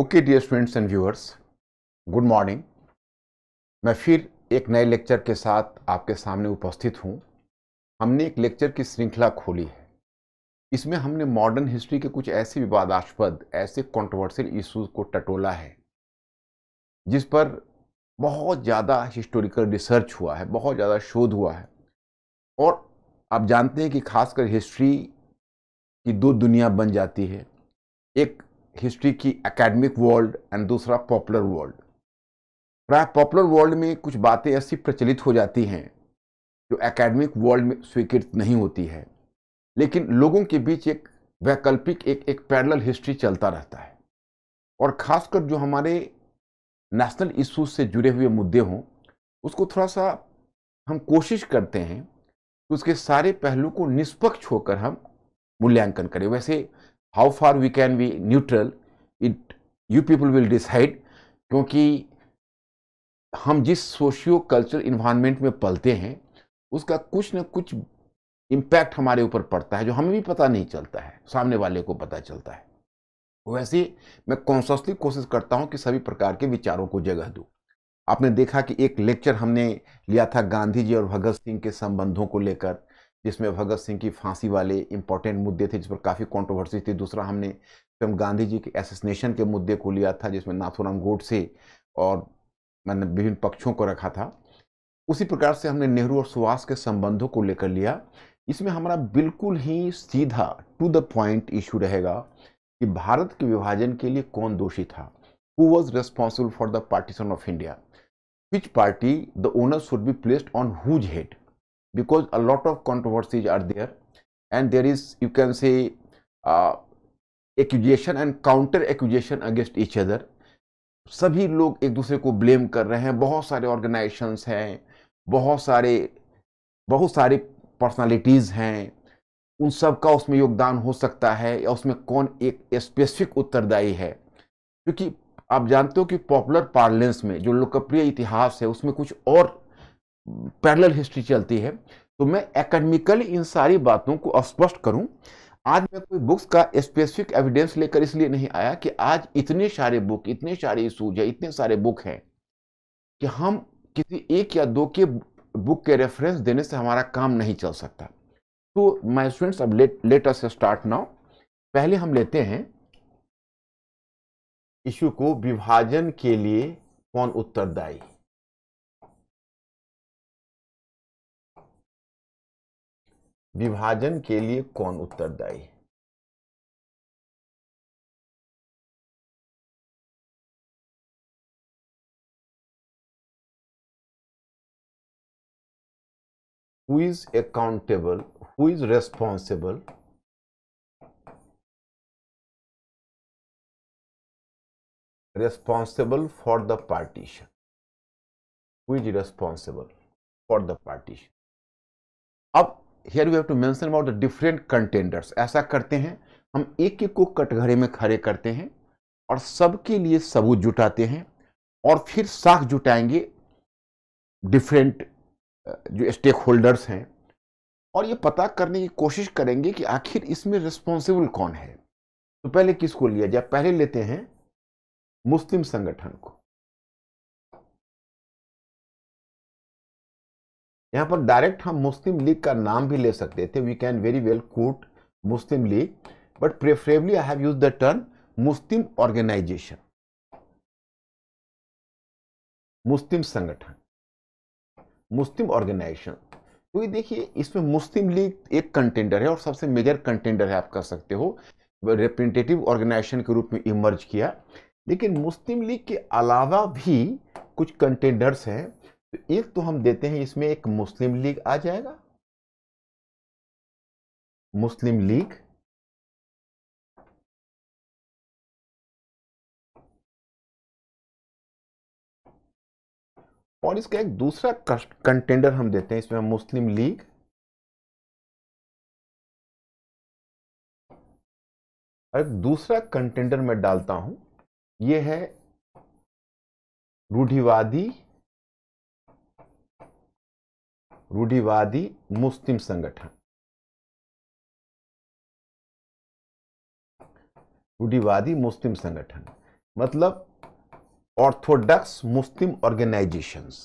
Okay dear students and viewers good morning मैं फिर एक नए लेक्चर के साथ आपके सामने उपस्थित हूँ हमने एक लेक्चर की श्रृंखला खोली है इसमें हमने मॉडर्न हिस्ट्री के कुछ ऐसे विवादास्पद ऐसे कॉन्ट्रोवर्सियल इश्यूज को टटोला है जिस पर बहुत ज़्यादा हिस्टोरिकल रिसर्च हुआ है बहुत ज़्यादा शोध हुआ है और आप जानते हैं कि खासकर हिस्ट्री की दो दुनिया बन जाती है एक हिस्ट्री की एकेडमिक वर्ल्ड एंड दूसरा पॉपुलर वर्ल्ड प्राय पॉपुलर वर्ल्ड में कुछ बातें ऐसी प्रचलित हो जाती हैं जो एकेडमिक वर्ल्ड में स्वीकृत नहीं होती है लेकिन लोगों के बीच एक वैकल्पिक एक एक पैरल हिस्ट्री चलता रहता है और ख़ासकर जो हमारे नेशनल इशूज से जुड़े हुए मुद्दे हों उसको थोड़ा सा हम कोशिश करते हैं कि उसके सारे पहलू को निष्पक्ष होकर हम मूल्यांकन करें वैसे how far we can be neutral it you people will decide क्योंकि हम जिस सोशियो कल्चर इन्वायरमेंट में पलते हैं उसका कुछ ना कुछ इम्पैक्ट हमारे ऊपर पड़ता है जो हमें भी पता नहीं चलता है सामने वाले को पता चलता है वैसे मैं कॉन्सली कोशिश करता हूँ कि सभी प्रकार के विचारों को जगह दूँ आपने देखा कि एक लेक्चर हमने लिया था गांधी जी और भगत सिंह के संबंधों को लेकर जिसमें भगत सिंह की फांसी वाले इंपॉर्टेंट मुद्दे थे जिस पर काफ़ी कॉन्ट्रोवर्सी थी दूसरा हमने स्वयं गांधी जी के एसोसिनेशन के मुद्दे को लिया था जिसमें नाथुराम गोडसे और मैंने विभिन्न पक्षों को रखा था उसी प्रकार से हमने नेहरू और सुभाष के संबंधों को लेकर लिया इसमें हमारा बिल्कुल ही सीधा टू द पॉइंट इशू रहेगा कि भारत के विभाजन के लिए कौन दोषी था who was responsible for the partition of India which party the owner should be placed on whose head because a lot of controversies are there and there is you can say uh, accusation and counter accusation against each other सभी लोग एक दूसरे को blame कर रहे हैं बहुत सारे ऑर्गेनाइजेशंस हैं बहुत सारे बहुत सारे पर्सनालिटीज़ हैं उन सब का उसमें योगदान हो सकता है या उसमें कौन एक स्पेसिफिक उत्तरदायी है क्योंकि आप जानते हो कि पॉपुलर पार्लेंस में जो लोकप्रिय इतिहास है उसमें कुछ और पैरेलल हिस्ट्री चलती है तो मैं एकेडमिकली इन सारी बातों को स्पष्ट करूं आज मैं कोई बुक्स का स्पेसिफिक एविडेंस लेकर इसलिए नहीं आया कि आज इतने सारे बुक इतने सारे इशूज है इतने सारे बुक हैं कि हम किसी एक या दो के बुक के रेफरेंस देने से हमारा काम नहीं चल सकता तो माय स्टूडेंट्स अब let let us start now पहले हम लेते हैं इशू को विभाजन के लिए कौन उत्तरदायी विभाजन के लिए कौन उत्तरदायी है who is accountable who is responsible responsible for the partition who is responsible for the partition अब here we have to mention about the different contenders ऐसा करते हैं हम एक एक को कटघरे में खड़े करते हैं और सबके लिए सबूत जुटाते हैं और फिर साख जुटाएंगे डिफरेंट जो स्टेक होल्डर्स हैं और ये पता करने की कोशिश करेंगे कि आखिर इसमें रिस्पॉन्सिबल कौन है तो पहले किसको लिया जाए पहले लेते हैं मुस्लिम संगठन को यहाँ पर डायरेक्ट हम मुस्लिम लीग का नाम भी ले सकते थे we can very well quote Muslim League but preferably I have use the term Muslim organization मुस्लिम संगठन मुस्लिम ऑर्गेनाइजेशन तो ये देखिए इसमें मुस्लिम लीग एक कंटेंडर है और सबसे मेजर कंटेंडर है आप कह सकते हो रिप्रेजेंटेटिव ऑर्गेनाइजेशन के रूप में इमर्ज किया लेकिन मुस्लिम लीग के अलावा भी कुछ कंटेंडर्स हैं तो एक तो हम देते हैं इसमें एक मुस्लिम लीग आ जाएगा मुस्लिम लीग और इसका एक दूसरा कंटेंडर हम देते हैं इसमें हम मुस्लिम लीग और एक दूसरा कंटेंडर मैं डालता हूं यह है रूढ़िवादी रूढ़िवादी मुस्लिम संगठन रूढ़िवादी मुस्लिम संगठन मतलब ऑर्थोडॉक्स मुस्लिम ऑर्गेनाइजेशंस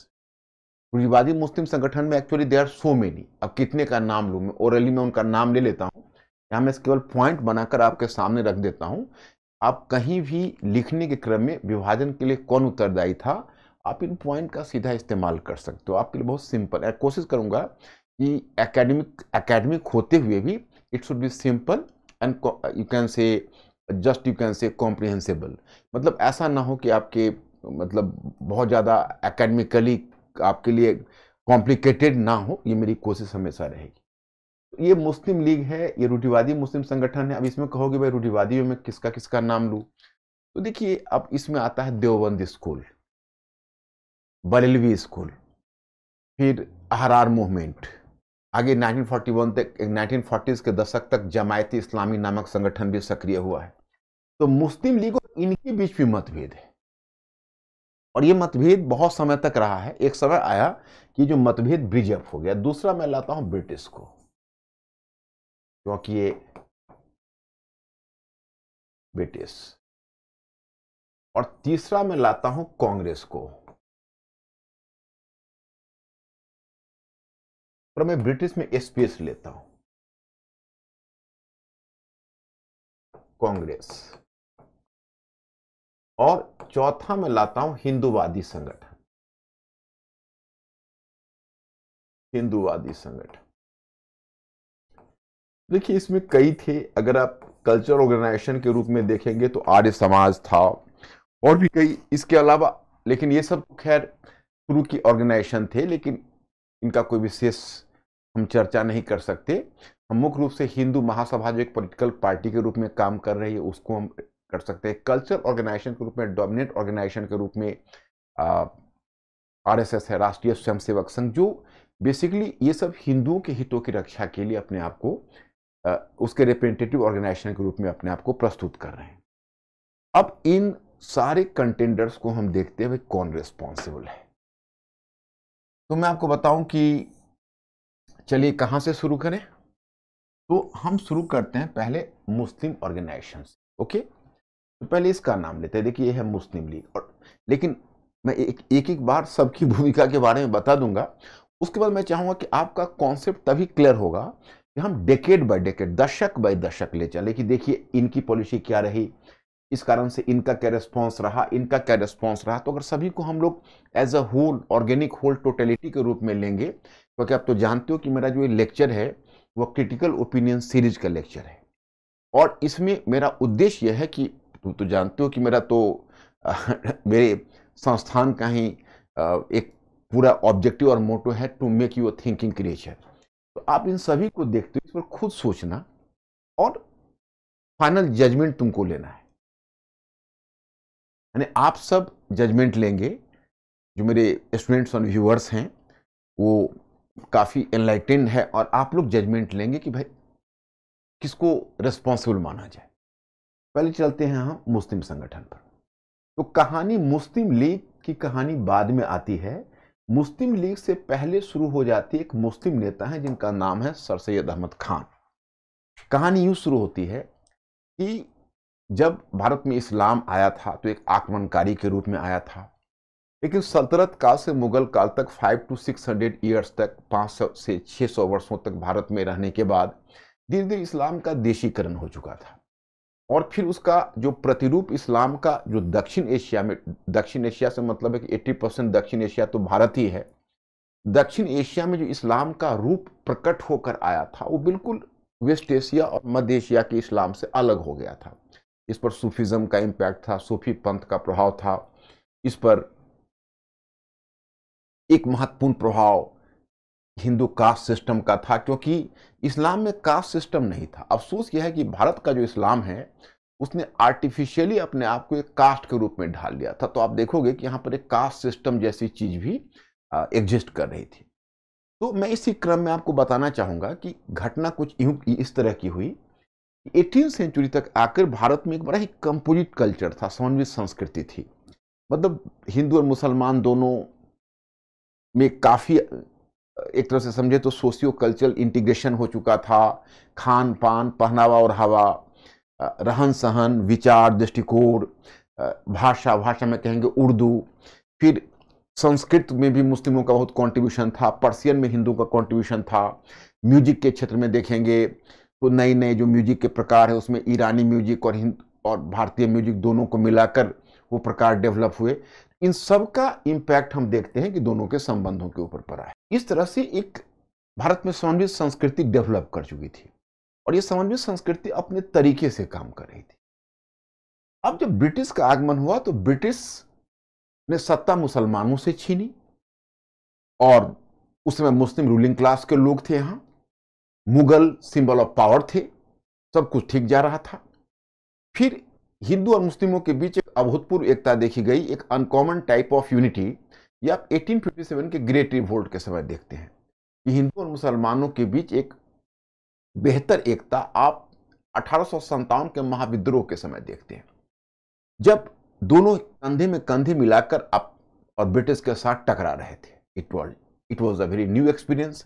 रूढ़िवादी मुस्लिम संगठन में actually they are so many अब कितने का नाम लू मैं ओरली में उनका नाम ले लेता हूं यहां मैं केवल पॉइंट बनाकर आपके सामने रख देता हूं आप कहीं भी लिखने के क्रम में विभाजन के लिए कौन उत्तरदायी था आप इन पॉइंट का सीधा इस्तेमाल कर सकते हो आपके लिए बहुत सिंपल है कोशिश करूँगा कि एकेडमिक एकेडमिक होते हुए भी it should be simple and you can say just you can say comprehensible मतलब ऐसा ना हो कि आपके मतलब बहुत ज़्यादा एकेडमिकली आपके लिए कॉम्प्लिकेटेड ना हो ये मेरी कोशिश हमेशा रहेगी ये मुस्लिम लीग है ये रूढ़िवादी मुस्लिम संगठन है अब इसमें कहोगे भाई रूढ़िवादियों में किसका किसका नाम लूँ तो देखिए अब इसमें आता है देवबंद स्कूल बरेलवी स्कूल फिर अहरार मूवमेंट आगे 1941 तक 1940s के दशक तक जमायती इस्लामी नामक संगठन भी सक्रिय हुआ है तो मुस्लिम लीग और इनके बीच भी मतभेद है और ये मतभेद बहुत समय तक रहा है एक समय आया कि जो मतभेद ब्रिजअप हो गया दूसरा मैं लाता हूं ब्रिटिश को क्योंकि ये ब्रिटिश और तीसरा मैं लाता हूं कांग्रेस को पर मैं ब्रिटिश में एसपीएस लेता हूं कांग्रेस और चौथा मैं लाता हूं हिंदूवादी संगठन हिंदूवादी संगठन देखिए इसमें कई थे अगर आप कल्चर ऑर्गेनाइजेशन के रूप में देखेंगे तो आर्य समाज था और भी कई इसके अलावा लेकिन ये सब तो खैर शुरू की ऑर्गेनाइजेशन थे लेकिन इनका कोई विशेष हम चर्चा नहीं कर सकते हम मुख्य रूप से हिंदू महासभा जो एक पॉलिटिकल पार्टी के रूप में काम कर रही है उसको हम कर सकते हैं कल्चर ऑर्गेनाइजेशन के रूप में डोमिनेट ऑर्गेनाइजेशन के रूप में आरएसएस है राष्ट्रीय स्वयंसेवक संघ जो बेसिकली ये सब हिंदुओं के हितों की रक्षा के लिए अपने आप को उसके रिप्रेजेंटेटिव ऑर्गेनाइजेशन के रूप में अपने आप को प्रस्तुत कर रहे हैं अब इन सारे कंटेंडर्स को हम देखते हुए कौन रिस्पॉन्सिबल है तो मैं आपको बताऊं कि चलिए कहाँ से शुरू करें तो हम शुरू करते हैं पहले मुस्लिम ऑर्गेनाइजेशन ओके तो पहले इसका नाम लेते हैं देखिए ये है मुस्लिम लीग और लेकिन मैं एक एक, एक बार सबकी भूमिका के बारे में बता दूंगा उसके बाद मैं चाहूँगा कि आपका कॉन्सेप्ट तभी क्लियर होगा कि हम डेकेड बाय डेकेड दशक बाय दशक ले चले कि देखिए इनकी पॉलिसी क्या रही इस कारण से इनका क्या रिस्पॉन्स रहा इनका क्या रिस्पॉन्स रहा तो अगर सभी को हम लोग as a whole organic whole totality के रूप में लेंगे क्योंकि आप तो जानते हो कि मेरा जो ये लेक्चर है वो क्रिटिकल ओपिनियन सीरीज का लेक्चर है और इसमें मेरा उद्देश्य यह है कि तुम तो जानते हो कि मेरा तो आ, मेरे संस्थान का ही आ, एक पूरा ऑब्जेक्टिव और मोटो है to make your thinking creature तो आप इन सभी को देखते हो इस पर खुद सोचना और फाइनल जजमेंट तुमको लेना है यानी आप सब जजमेंट लेंगे जो मेरे स्टूडेंट्स और व्यूअर्स हैं वो काफ़ी एनलाइटेंड है और आप लोग जजमेंट लेंगे कि भाई किसको रिस्पॉन्सिबल माना जाए पहले चलते हैं हम मुस्लिम संगठन पर तो कहानी मुस्लिम लीग की कहानी बाद में आती है मुस्लिम लीग से पहले शुरू हो जाती एक मुस्लिम नेता है जिनका नाम है सर सैद अहमद खान कहानी यूँ शुरू होती है कि जब भारत में इस्लाम आया था तो एक आक्रमणकारी के रूप में आया था लेकिन सल्तनत काल से मुगल काल तक 5 टू 600 ईयर्स तक 500 से 600 वर्षों तक भारत में रहने के बाद धीरे धीरे इस्लाम का देशीकरण हो चुका था और फिर उसका जो प्रतिरूप इस्लाम का जो दक्षिण एशिया में दक्षिण एशिया से मतलब है कि एट्टी परसेंट दक्षिण एशिया तो भारत ही है दक्षिण एशिया में जो इस्लाम का रूप प्रकट होकर आया था वो बिल्कुल वेस्ट एशिया और मध्य एशिया के इस्लाम से अलग हो गया था इस पर सूफिज़म का इम्पैक्ट था सूफी पंथ का प्रभाव था इस पर एक महत्वपूर्ण प्रभाव हिंदू कास्ट सिस्टम का था क्योंकि इस्लाम में कास्ट सिस्टम नहीं था अफसोस यह है कि भारत का जो इस्लाम है उसने आर्टिफिशियली अपने आप को एक कास्ट के रूप में ढाल लिया था तो आप देखोगे कि यहाँ पर एक कास्ट सिस्टम जैसी चीज़ भी एग्जिस्ट कर रही थी तो मैं इसी क्रम में आपको बताना चाहूँगा कि घटना कुछ यूं इस तरह की हुई एटीन सेंचुरी तक आकर भारत में एक बड़ा ही कंपोजिट कल्चर था समन्वित संस्कृति थी मतलब हिंदू और मुसलमान दोनों में काफ़ी एक तरह से समझे तो सोशियो कल्चरल इंटीग्रेशन हो चुका था खान पान पहनावा और हवा रहन सहन विचार दृष्टिकोण भाषा भाषा में कहेंगे उर्दू फिर संस्कृत में भी मुस्लिमों का बहुत कंट्रीब्यूशन था पर्सियन में हिंदू का कंट्रीब्यूशन था म्यूजिक के क्षेत्र में देखेंगे तो नए नए जो म्यूजिक के प्रकार है उसमें ईरानी म्यूजिक और हिंद और भारतीय म्यूजिक दोनों को मिलाकर वो प्रकार डेवलप हुए इन सब का इंपैक्ट हम देखते हैं कि दोनों के संबंधों के ऊपर पड़ा है इस तरह से एक भारत में समन्वित संस्कृति डेवलप कर चुकी थी और ये समन्वित संस्कृति अपने तरीके से काम कर रही थी अब जब ब्रिटिश का आगमन हुआ तो ब्रिटिश ने सत्ता मुसलमानों से छीनी और उस समय मुस्लिम रूलिंग क्लास के लोग थे यहां मुगल सिंबल ऑफ पावर थे सब कुछ ठीक जा रहा था फिर हिंदू और मुस्लिमों के बीच एक अभूतपूर्व एकता देखी गई एक अनकॉमन टाइप ऑफ यूनिटी ये आप एटीन के ग्रेट रिवोल्ट के समय देखते हैं कि हिंदू और मुसलमानों के बीच एक बेहतर एकता आप अठारह के महाविद्रोह के समय देखते हैं जब दोनों कंधे में कंधे मिलाकर आप और ब्रिटिश के साथ टकरा रहे थे it was it was a very new experience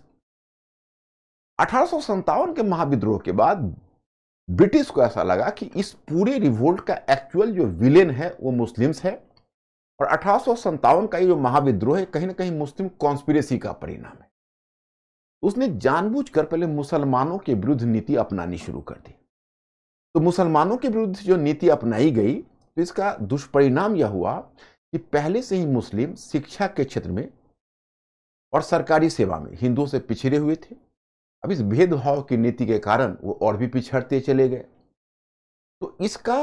अठारह के महाविद्रोह के बाद ब्रिटिश को ऐसा लगा कि इस पूरे रिवोल्ट का एक्चुअल जो विलेन है वो मुस्लिम्स है और अठारह का ये जो महाविद्रोह है कहीं ना कहीं मुस्लिम कॉन्स्पिरेसी का परिणाम है उसने जानबूझकर पहले मुसलमानों के विरुद्ध नीति अपनानी शुरू कर दी तो मुसलमानों के विरुद्ध जो नीति अपनाई गई तो इसका दुष्परिणाम यह हुआ कि पहले से ही मुस्लिम शिक्षा के क्षेत्र में और सरकारी सेवा में हिंदुओं से पिछड़े हुए थे अब इस भेदभाव की नीति के कारण वो और भी पिछड़ते चले गए तो इसका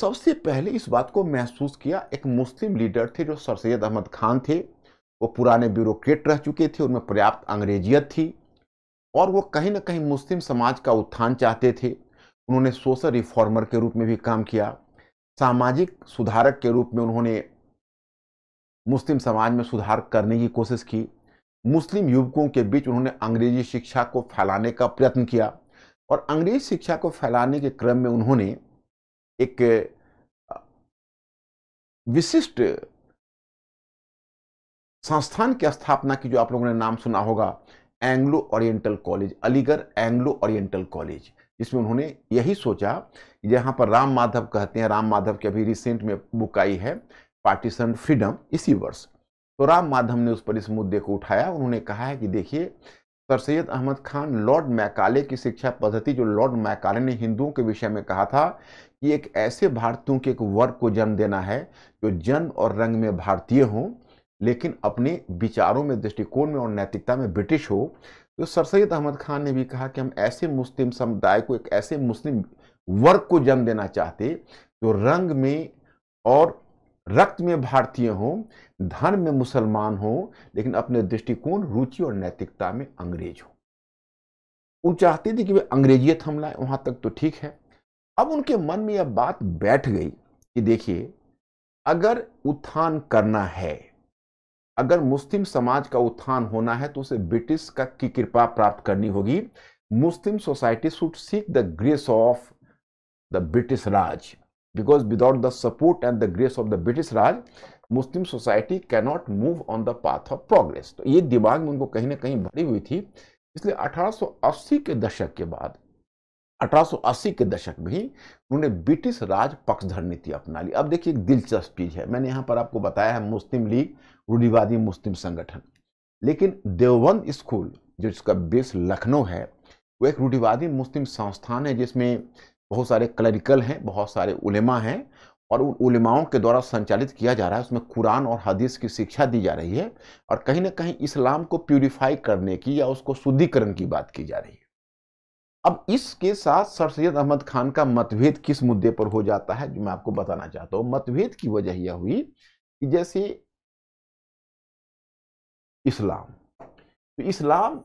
सबसे पहले इस बात को महसूस किया एक मुस्लिम लीडर थे जो सर सैद अहमद खान थे वो पुराने ब्यूरोक्रेट रह चुके थे उनमें पर्याप्त अंग्रेजियत थी और वो कहीं ना कहीं मुस्लिम समाज का उत्थान चाहते थे उन्होंने सोशल रिफॉर्मर के रूप में भी काम किया सामाजिक सुधारक के रूप में उन्होंने मुस्लिम समाज में सुधार करने की कोशिश की मुस्लिम युवकों के बीच उन्होंने अंग्रेजी शिक्षा को फैलाने का प्रयत्न किया और अंग्रेजी शिक्षा को फैलाने के क्रम में उन्होंने एक विशिष्ट संस्थान की स्थापना की जो आप लोगों ने नाम सुना होगा Anglo Oriental College Aligarh Anglo Oriental College जिसमें उन्होंने यही सोचा यहाँ पर राम माधव कहते हैं राम माधव की अभी रिसेंट में बुक आई है पार्टीशन फ्रीडम इसी वर्ष तो राम माधव ने उस पर इस मुद्दे को उठाया उन्होंने कहा है कि देखिए Sir Syed Ahmad Khan Lord Macaulay की शिक्षा पद्धति जो लॉर्ड मैकाले ने हिंदुओं के विषय में कहा था कि एक ऐसे भारतीयों के एक वर्ग को जन्म देना है जो जन्म और रंग में भारतीय हों लेकिन अपने विचारों में दृष्टिकोण में और नैतिकता में ब्रिटिश हो तो सर सैद अहमद खान ने भी कहा कि हम ऐसे मुस्लिम समुदाय को एक ऐसे मुस्लिम वर्ग को जन्म देना चाहते जो रंग में और रक्त में भारतीय हों धर्म में मुसलमान हों लेकिन अपने दृष्टिकोण रुचि और नैतिकता में अंग्रेज हों वो चाहते थे कि वे अंग्रेजियत हम लाए वहाँ तक तो ठीक है अब उनके मन में यह बात बैठ गई कि देखिए अगर उत्थान करना है अगर मुस्लिम समाज का उत्थान होना है तो उसे ब्रिटिश का की कृपा प्राप्त करनी होगी Muslim society should seek the grace of the British Raj because without the support and the grace of the British Raj, Muslim society cannot move on the path of progress तो ये दिमाग में उनको कहीं ना कहीं भरी हुई थी इसलिए 1880 के दशक के बाद 1880 के दशक में ही उन्होंने ब्रिटिश राज पक्षधर नीति अपना ली अब देखिए एक दिलचस्प चीज़ है मैंने यहाँ पर आपको बताया है मुस्लिम लीग रूढ़िवादी मुस्लिम संगठन लेकिन देवबंद स्कूल जो जिसका बेस लखनऊ है वो एक रूढ़िवादी मुस्लिम संस्थान है जिसमें बहुत सारे क्लरिकल हैं बहुत सारे उलेमा हैं और उन उलेमाओं के द्वारा संचालित किया जा रहा है उसमें कुरान और हदीस की शिक्षा दी जा रही है और कहीं ना कहीं इस्लाम को प्यूरिफाई करने की या उसको शुद्धिकरण की बात की जा रही है अब इसके साथ सर सैद अहमद खान का मतभेद किस मुद्दे पर हो जाता है जो मैं आपको बताना चाहता हूँ मतभेद की वजह यह हुई कि जैसे इस्लाम तो इस्लाम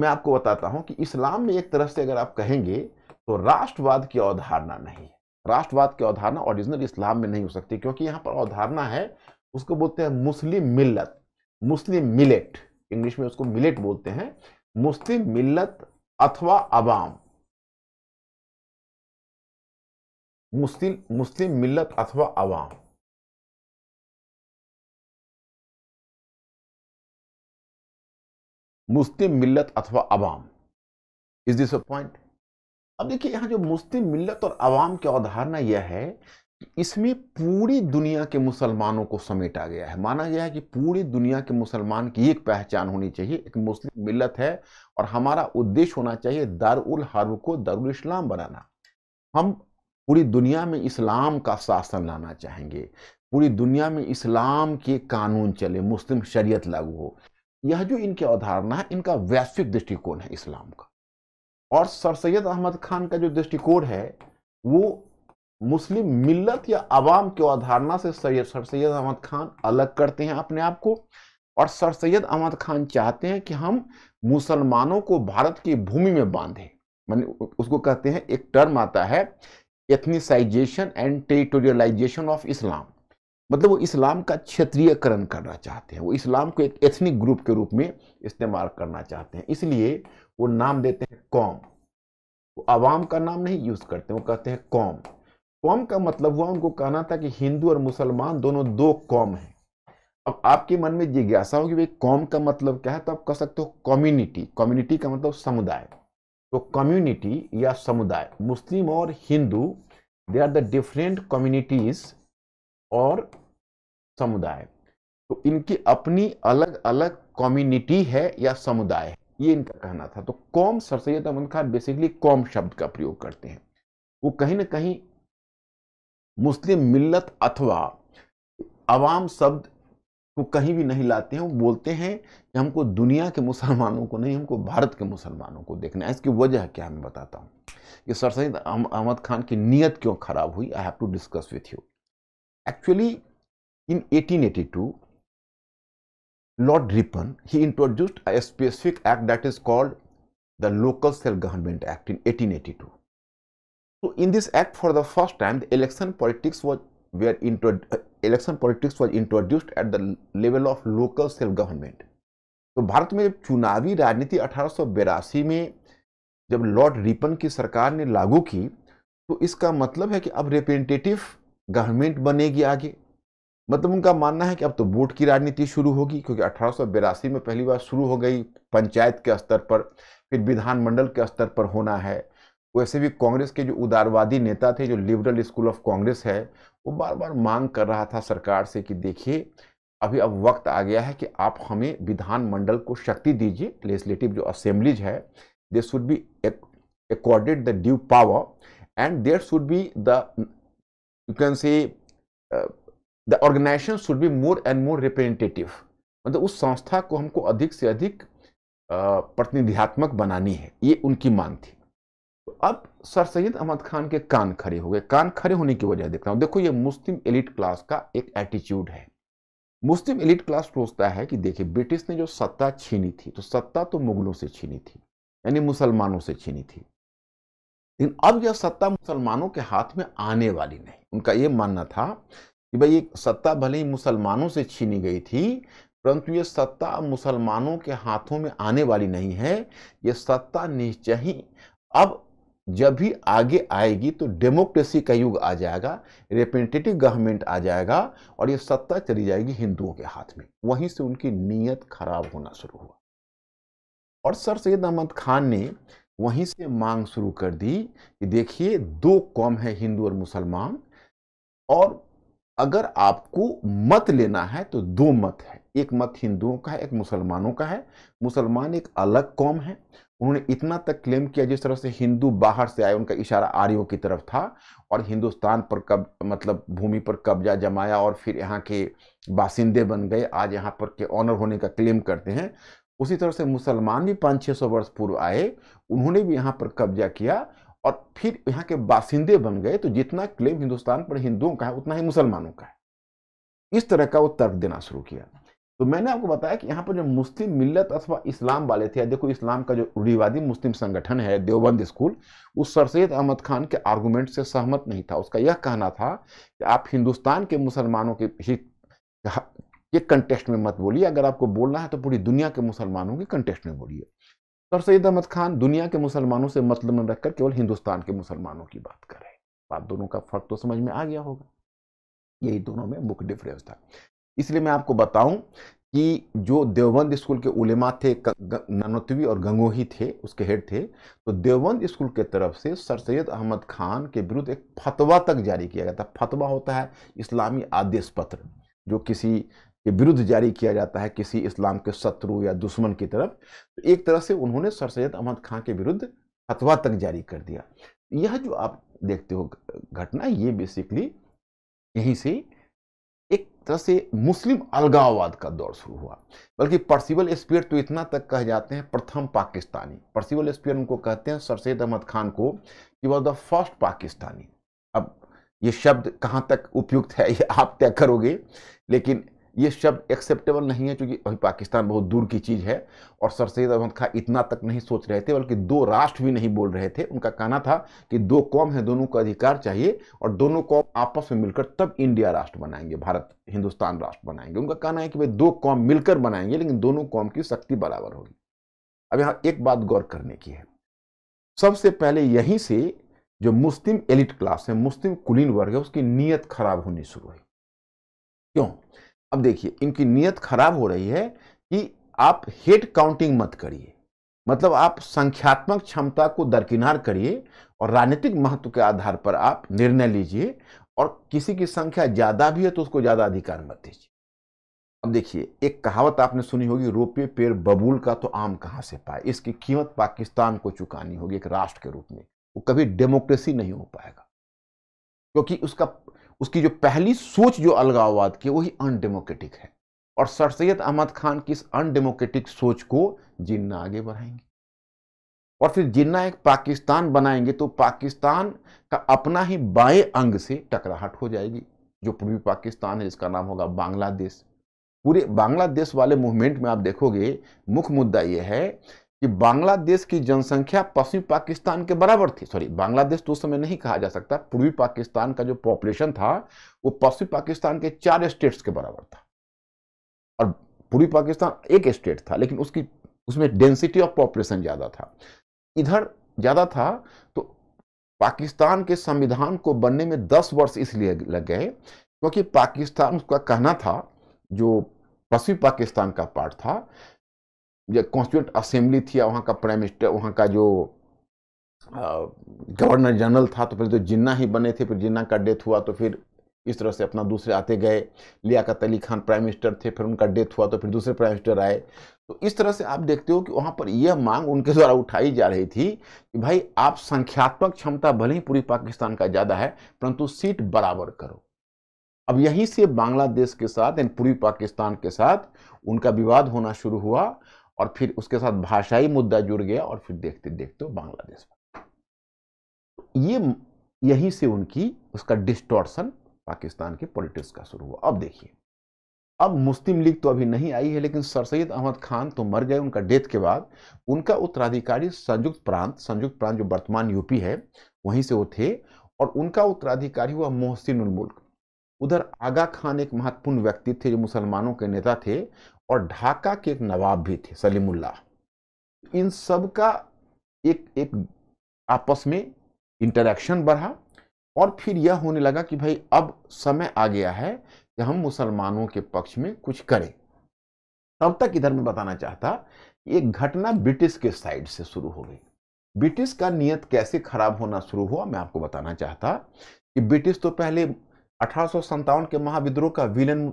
मैं आपको बताता हूँ कि इस्लाम में एक तरह से अगर आप कहेंगे तो राष्ट्रवाद की अवधारणा नहीं है राष्ट्रवाद की अवधारणा ओरिजिनल इस्लाम में नहीं हो सकती क्योंकि यहाँ पर अवधारणा है उसको बोलते हैं मुस्लिम मिल्लत मुस्लिम मिलेट इंग्लिश में उसको मिलेट बोलते हैं मुस्लिम मिल्लत अथवा अवाम मुस्लिम मुस्लिम मिल्लत अथवा अवाम मुस्लिम मिल्लत अथवा अवाम इज दिस अ पॉइंट अब देखिए यहाँ जो मुस्लिम मिलत और आवाम की अवधारणा यह है इसमें पूरी दुनिया के मुसलमानों को समेटा गया है माना गया है कि पूरी दुनिया के मुसलमान की एक पहचान होनी चाहिए एक मुस्लिम मिलत है और हमारा उद्देश्य होना चाहिए दारुल हर्ब को दारुल इस्लाम बनाना हम पूरी दुनिया में इस्लाम का शासन लाना चाहेंगे पूरी दुनिया में इस्लाम के कानून चले मुस्लिम शरीयत लागू हो यह जो इनकी अवधारणा है इनका वैश्विक दृष्टिकोण है इस्लाम का और सर सैद अहमद खान का जो दृष्टिकोण है वो मुस्लिम मिल्लत या आवाम की अवधारणा से सैयद सर सैयद अहमद खान अलग करते हैं अपने आप को और सर सैयद अहमद खान चाहते हैं कि हम मुसलमानों को भारत की भूमि में बांधें मान उसको कहते हैं एक टर्म आता है एथनिसाइजेशन एंड टेरिटोरियलाइजेशन ऑफ इस्लाम मतलब वो इस्लाम का क्षेत्रीयकरण करना चाहते हैं वो इस्लाम को एक एथनिक ग्रुप के रूप में इस्तेमाल करना चाहते हैं इसलिए वो नाम देते हैं कौम वो आवाम का नाम नहीं यूज करते वो कहते हैं कौम कौम का मतलब हुआ उनको कहना था कि हिंदू और मुसलमान दोनों दो कौम हैं अब आपके मन में जिज्ञासा होगी भाई कौम का मतलब क्या है तो आप कह सकते हो कम्युनिटी कम्युनिटी का मतलब समुदाय तो कम्युनिटी या समुदाय मुस्लिम और Hindu they are the different communities और समुदाय तो इनकी अपनी अलग अलग कम्युनिटी है या समुदाय है ये इनका कहना था तो कौम सर सैद अहमद खान बेसिकली कौम शब्द का प्रयोग करते हैं वो कहीं ना कहीं मुस्लिम मिल्लत अथवा आवाम शब्द को कहीं भी नहीं लाते हैं वो बोलते हैं कि हमको दुनिया के मुसलमानों को नहीं हमको भारत के मुसलमानों को देखना है इसकी वजह क्या मैं बताता हूँ कि सर सैद अहमद खान की नीयत क्यों ख़राब हुई I have to discuss with you actually in eighteen Lord Ripon, he introduced a specific act that is called the Local Self Government Act in 1882. So in this act for the first time the election politics was were uh, election politics was introduced at the level of local self government. तो भारत में जब चुनावी राजनीति अठारह में जब Lord Ripon की सरकार ने लागू की तो इसका मतलब है कि अब रिप्रेजेंटेटिव गवर्नमेंट बनेगी आगे मतलब उनका मानना है कि अब तो वोट की राजनीति शुरू होगी क्योंकि अठारह में पहली बार शुरू हो गई पंचायत के स्तर पर फिर विधानमंडल के स्तर पर होना है वैसे भी कांग्रेस के जो उदारवादी नेता थे जो लिबरल स्कूल ऑफ कांग्रेस है वो बार बार मांग कर रहा था सरकार से कि देखिए अभी अब वक्त आ गया है कि आप हमें विधानमंडल को शक्ति दीजिए लेजिस्लेटिव जो असेंबलीज है they should be accorded the due power and there should be do can say the organisation should be more and more representative मतलब उस संस्था को हमको अधिक से अधिक प्रतिनिधियात्मक बनानी है ये उनकी मांग थी तो अब सर सैद अहमद खान के कान खड़े हो गए कान खड़े होने की वजह देख रहा हूँ देखो ये मुस्लिम एलिट क्लास का एक एटीट्यूड है मुस्लिम एलिट क्लास सोचता है कि देखिए ब्रिटिश ने जो सत्ता छीनी थी तो सत्ता तो मुगलों से छीनी थी यानी मुसलमानों से छीनी थी लेकिन अब यह सत्ता मुसलमानों के हाथ में आने वाली नहीं उनका यह मानना था कि भाई एक सत्ता भले ही मुसलमानों से छीनी गई थी परंतु ये सत्ता मुसलमानों के हाथों में आने वाली नहीं है ये सत्ता निश्चय ही अब जब भी आगे आएगी तो डेमोक्रेसी का युग आ जाएगा रिप्रेजेंटेटिव गवर्नमेंट आ जाएगा और ये सत्ता चली जाएगी हिंदुओं के हाथ में वहीं से उनकी नीयत खराब होना शुरू हुआ और सर सैद अहमद खान ने वहीं से मांग शुरू कर दी कि देखिए दो कौम है हिंदू और मुसलमान और अगर आपको मत लेना है तो दो मत है एक मत हिंदुओं का है एक मुसलमानों का है मुसलमान एक अलग कौम है उन्होंने इतना तक क्लेम किया जिस तरह से हिंदू बाहर से आए उनका इशारा आर्यों की तरफ था और हिंदुस्तान पर कब मतलब भूमि पर कब्जा जमाया और फिर यहाँ के बासिंदे बन गए आज यहाँ पर के ऑनर होने का क्लेम करते हैं उसी तरह से मुसलमान भी पाँच छः सौ वर्ष पूर्व आए उन्होंने भी यहाँ पर कब्जा किया और फिर यहाँ के बासिंदे बन गए तो जितना क्लेम हिंदुस्तान पर हिंदुओं का है उतना ही मुसलमानों का है इस तरह का वो तर्क देना शुरू किया तो मैंने आपको बताया कि यहाँ पर जो मुस्लिम मिल्लत अथवा इस्लाम वाले थे देखो इस्लाम का जो रूढ़ीवादी मुस्लिम संगठन है देवबंद स्कूल उस सर सैद अहमद खान के आर्गूमेंट से सहमत नहीं था उसका यह कहना था कि आप हिंदुस्तान के मुसलमानों के के कंटेस्ट में मत बोलिए अगर आपको बोलना है तो पूरी दुनिया के मुसलमानों के कंटेस्ट में बोलिए सर सैद अहमद खान दुनिया के मुसलमानों से मतलब न रखकर केवल हिंदुस्तान के मुसलमानों की बात कर रहे बात दोनों का फर्क तो समझ में आ गया होगा यही दोनों में मुख्य डिफरेंस था इसलिए मैं आपको बताऊं कि जो देवबंद स्कूल के उलेमा थे ननोत्वी और गंगोही थे उसके हेड थे तो देवबंद स्कूल के तरफ से सर सैद अहमद खान के विरुद्ध एक फतवा तक जारी किया गया था फतवा होता है इस्लामी आदेश पत्र जो किसी के विरुद्ध जारी किया जाता है किसी इस्लाम के शत्रु या दुश्मन की तरफ तो एक तरह से उन्होंने सर सैद अहमद खां के विरुद्ध फतवा तक जारी कर दिया यह जो आप देखते हो घटना ये बेसिकली यहीं से एक तरह से मुस्लिम अलगाववाद का दौर शुरू हुआ बल्कि पर्सिबल स्पियर तो इतना तक कह जाते हैं प्रथम पाकिस्तानी पर्सिबल स्पियर उनको कहते हैं सर सैद अहमद खान को कि वॉज द फर्स्ट पाकिस्तानी अब ये शब्द कहाँ तक उपयुक्त है ये आप तय करोगे लेकिन ये शब्द एक्सेप्टेबल नहीं है क्योंकि अभी पाकिस्तान बहुत दूर की चीज़ है और सर सैद अहमद खां इतना तक नहीं सोच रहे थे बल्कि दो राष्ट्र भी नहीं बोल रहे थे उनका कहना था कि दो कौम है दोनों का अधिकार चाहिए और दोनों कौम आपस में मिलकर तब इंडिया राष्ट्र बनाएंगे भारत हिंदुस्तान राष्ट्र बनाएंगे उनका कहना है कि भाई दो कौम मिलकर बनाएंगे लेकिन दोनों कौम की शक्ति बराबर होगी अब यहाँ एक बात गौर करने की है सबसे पहले यहीं से जो मुस्लिम एलिट क्लास है मुस्लिम कुलीन वर्ग है उसकी नीयत खराब होनी शुरू हुई क्यों अब देखिए इनकी नीयत खराब हो रही है कि आप हेड काउंटिंग मत करिए मतलब आप संख्यात्मक क्षमता को दरकिनार करिए और राजनीतिक महत्व के आधार पर आप निर्णय लीजिए और किसी की संख्या ज़्यादा भी है तो उसको ज़्यादा अधिकार मत दीजिए अब देखिए एक कहावत आपने सुनी होगी रोपे पेड़ बबूल का तो आम कहां से पाए इसकी कीमत पाकिस्तान को चुकानी होगी एक राष्ट्र के रूप में वो कभी डेमोक्रेसी नहीं हो पाएगा क्योंकि उसका उसकी जो पहली सोच जो अलगाववाद की वही अनडेमोक्रेटिक है और सर सैद अहमद खान की इस अनडेमोक्रेटिक सोच को जिन्ना आगे बढ़ाएंगे और फिर जिन्ना एक पाकिस्तान बनाएंगे तो पाकिस्तान का अपना ही बाएं अंग से टकराहट हो जाएगी जो पूर्वी पाकिस्तान है इसका नाम होगा बांग्लादेश पूरे बांग्लादेश वाले मूवमेंट में आप देखोगे मुख्य मुद्दा यह है कि बांग्लादेश की जनसंख्या पश्चिमी पाकिस्तान के बराबर थी सॉरी बांग्लादेश तो उस समय नहीं कहा जा सकता पूर्वी पाकिस्तान का जो पॉपुलेशन था वो पश्चिमी पाकिस्तान के चार स्टेट्स के बराबर था और पूर्वी पाकिस्तान एक स्टेट था लेकिन उसकी उसमें डेंसिटी ऑफ पॉपुलेशन ज़्यादा था इधर ज़्यादा था तो पाकिस्तान के संविधान को बनने में दस वर्ष इसलिए लग गए क्योंकि पाकिस्तान का कहना था जो पश्चिमी पाकिस्तान का पार्ट था जो कॉन्स्टिट्यूट असेंबली थी वहाँ का प्राइम मिनिस्टर वहाँ का जो गवर्नर जनरल था तो फिर तो जिन्ना ही बने थे फिर जिन्ना का डेथ हुआ तो फिर इस तरह से अपना दूसरे आते गए लियाकत अली खान प्राइम मिनिस्टर थे फिर उनका डेथ हुआ तो फिर दूसरे प्राइम मिनिस्टर आए तो इस तरह से आप देखते हो कि वहाँ पर यह मांग उनके द्वारा उठाई जा रही थी कि भाई आप संख्यात्मक क्षमता भले ही पूरी पाकिस्तान का ज़्यादा है परंतु सीट बराबर करो अब यहीं से बांग्लादेश के साथ एंड पूर्वी पाकिस्तान के साथ उनका विवाद होना शुरू हुआ और फिर उसके साथ भाषाई मुद्दा जुड़ गया और फिर देखते देखते बांग्लादेश में ये यहीं से उनकी उसका डिस्टॉर्सन पाकिस्तान के पॉलिटिक्स का शुरू हुआ अब देखिए अब मुस्लिम लीग तो अभी नहीं आई है लेकिन सर सैद अहमद खान तो मर गए उनका डेथ के बाद उनका उत्तराधिकारी संयुक्त प्रांत संयुक्त प्रांत जो वर्तमान यूपी है वहीं से वो थे और उनका उत्तराधिकारी हुआ मोहसिन उल मुल्क उधर आगा खान एक महत्वपूर्ण व्यक्ति थे जो मुसलमानों के नेता थे और ढाका के एक नवाब भी थे सलीमुल्ला इन सब का एक एक आपस में इंटरेक्शन बढ़ा और फिर यह होने लगा कि भाई अब समय आ गया है कि हम मुसलमानों के पक्ष में कुछ करें तब तक इधर मैं बताना चाहता एक घटना ब्रिटिश के साइड से शुरू हो गई ब्रिटिश का नियत कैसे खराब होना शुरू हुआ मैं आपको बताना चाहता कि ब्रिटिश तो पहले अठारह के महाविद्रोह का विलन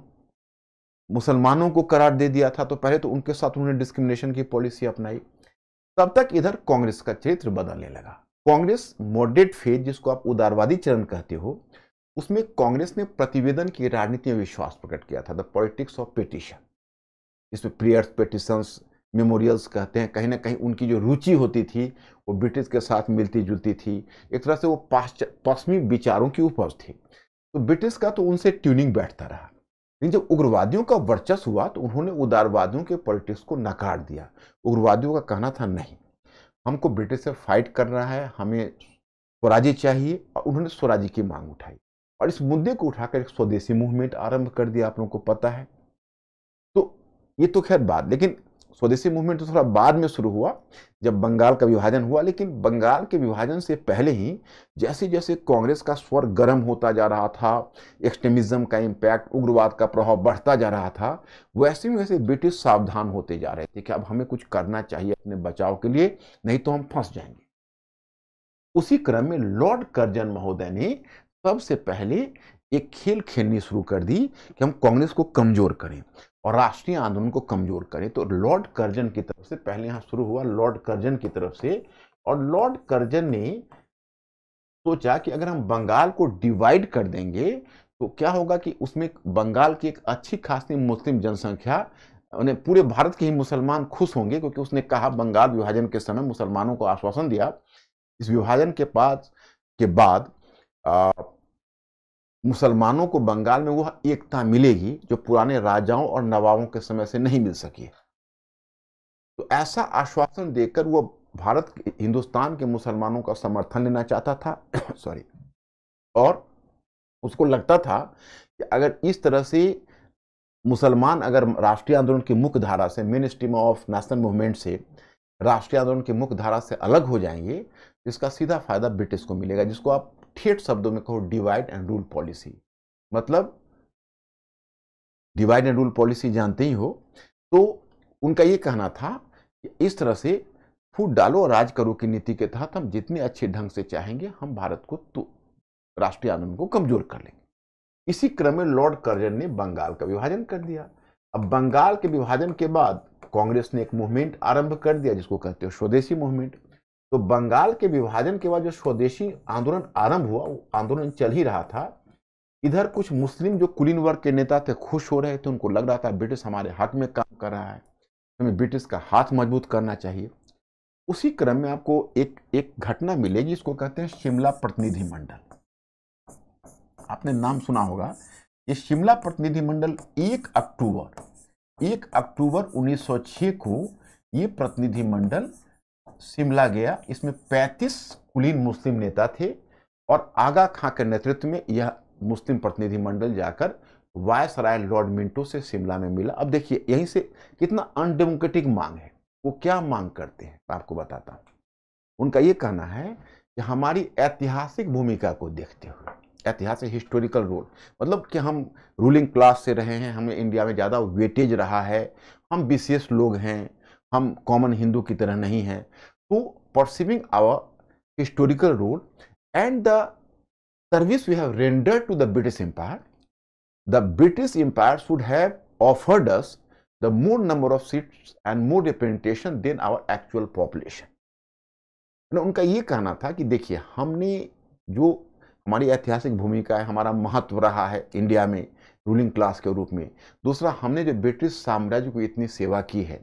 मुसलमानों को करार दे दिया था तो पहले तो उनके साथ उन्होंने डिस्क्रिमिनेशन की पॉलिसी अपनाई तब तक इधर कांग्रेस का चरित्र बदलने लगा कांग्रेस मॉडरेट फेज जिसको आप उदारवादी चरण कहते हो उसमें कांग्रेस ने प्रतिवेदन की राजनीति में विश्वास प्रकट किया था द पॉलिटिक्स ऑफ पिटिशन इसमें प्रेयर्स पिटिशंस मेमोरियल्स कहते हैं कहीं ना कहीं उनकी जो रुचि होती थी वो ब्रिटिश के साथ मिलती जुलती थी एक तरह से वो पाश्च पश्चिमी विचारों की उपज थी तो ब्रिटिश का तो उनसे ट्यूनिंग बैठता रहा लेकिन जब उग्रवादियों का वर्चस्व हुआ तो उन्होंने उदारवादियों के पॉलिटिक्स को नकार दिया उग्रवादियों का कहना था नहीं हमको ब्रिटिश से फाइट करना है हमें स्वराज्य चाहिए और उन्होंने स्वराज्य की मांग उठाई और इस मुद्दे को उठाकर एक स्वदेशी मूवमेंट आरंभ कर दिया आप लोगों को पता है तो ये तो खैर बात लेकिन स्वदेशी मूवमेंट तो थोड़ा बाद में शुरू हुआ जब बंगाल का विभाजन हुआ लेकिन बंगाल के विभाजन से पहले ही जैसे जैसे कांग्रेस का स्वर गर्म होता जा रहा था एक्सट्रीमिज्म का इम्पैक्ट उग्रवाद का प्रभाव बढ़ता जा रहा था वैसे में वैसे ब्रिटिश सावधान होते जा रहे थे कि अब हमें कुछ करना चाहिए अपने बचाव के लिए नहीं तो हम फंस जाएंगे उसी क्रम में लॉर्ड कर्जन महोदय ने सबसे पहले एक खेल खेलनी शुरू कर दी कि हम कांग्रेस को कमज़ोर करें और राष्ट्रीय आंदोलन को कमजोर करें तो लॉर्ड कर्जन की तरफ से पहले यहाँ शुरू हुआ लॉर्ड कर्जन की तरफ से और लॉर्ड कर्जन ने सोचा कि अगर हम बंगाल को डिवाइड कर देंगे तो क्या होगा कि उसमें बंगाल की एक अच्छी खासी मुस्लिम जनसंख्या उन्हें पूरे भारत के ही मुसलमान खुश होंगे क्योंकि उसने कहा बंगाल विभाजन के समय मुसलमानों को आश्वासन दिया इस विभाजन के पास के बाद मुसलमानों को बंगाल में वह एकता मिलेगी जो पुराने राजाओं और नवाबों के समय से नहीं मिल सकी तो ऐसा आश्वासन देकर वह भारत हिंदुस्तान के मुसलमानों का समर्थन लेना चाहता था सॉरी और उसको लगता था कि अगर इस तरह से मुसलमान अगर राष्ट्रीय आंदोलन की मुख्य धारा से main stream of national movement से राष्ट्रीय आंदोलन की मुख्य धारा से अलग हो जाएंगे इसका सीधा फायदा ब्रिटिश को मिलेगा जिसको आप ठेठ शब्दों में कहो डिवाइड एंड रूल पॉलिसी मतलब डिवाइड एंड रूल पॉलिसी जानते ही हो तो उनका ये कहना था कि इस तरह से फूट डालो और राज करो की नीति के तहत हम जितने अच्छे ढंग से चाहेंगे हम भारत को तो राष्ट्रीय आंदोलन को कमजोर कर लेंगे इसी क्रम में लॉर्ड कर्जन ने बंगाल का विभाजन कर दिया अब बंगाल के विभाजन के बाद कांग्रेस ने एक मूवमेंट आरंभ कर दिया जिसको कहते हो स्वदेशी मूवमेंट तो बंगाल के विभाजन के बाद जो स्वदेशी आंदोलन आरंभ हुआ वो आंदोलन चल ही रहा था इधर कुछ मुस्लिम जो कुलीन वर्ग के नेता थे खुश हो रहे थे उनको लग रहा था ब्रिटिश हमारे हाथ में काम कर रहा है हमें तो ब्रिटिश का हाथ मजबूत करना चाहिए उसी क्रम में आपको एक एक घटना मिलेगी इसको कहते हैं शिमला प्रतिनिधिमंडल आपने नाम सुना होगा ये शिमला प्रतिनिधिमंडल एक अक्टूबर एक अक्टूबर 1906 को ये प्रतिनिधिमंडल शिमला गया इसमें 35 कुलीन मुस्लिम नेता थे और आगा खां के नेतृत्व में यह मुस्लिम प्रतिनिधिमंडल जाकर वायस राय लॉर्ड मिंटो से शिमला में मिला अब देखिए यहीं से कितना अनडेमोक्रेटिक मांग है वो क्या मांग करते हैं आपको बताता हूँ उनका ये कहना है कि हमारी ऐतिहासिक भूमिका को देखते हुए ऐतिहासिक हिस्टोरिकल रोल मतलब कि हम रूलिंग क्लास से रहे हैं हमें इंडिया में ज़्यादा वेटेज रहा है हम विशेष लोग हैं हम कॉमन हिंदू की तरह नहीं हैं तो perceiving our historical role and the service we have render to the British empire the British empire should have offered us the more number of seats and more representation than our actual population उनका ये कहना था कि देखिए हमने जो हमारी ऐतिहासिक भूमिका है हमारा महत्व रहा है इंडिया में रूलिंग क्लास के रूप में दूसरा हमने जो ब्रिटिश साम्राज्य को इतनी सेवा की है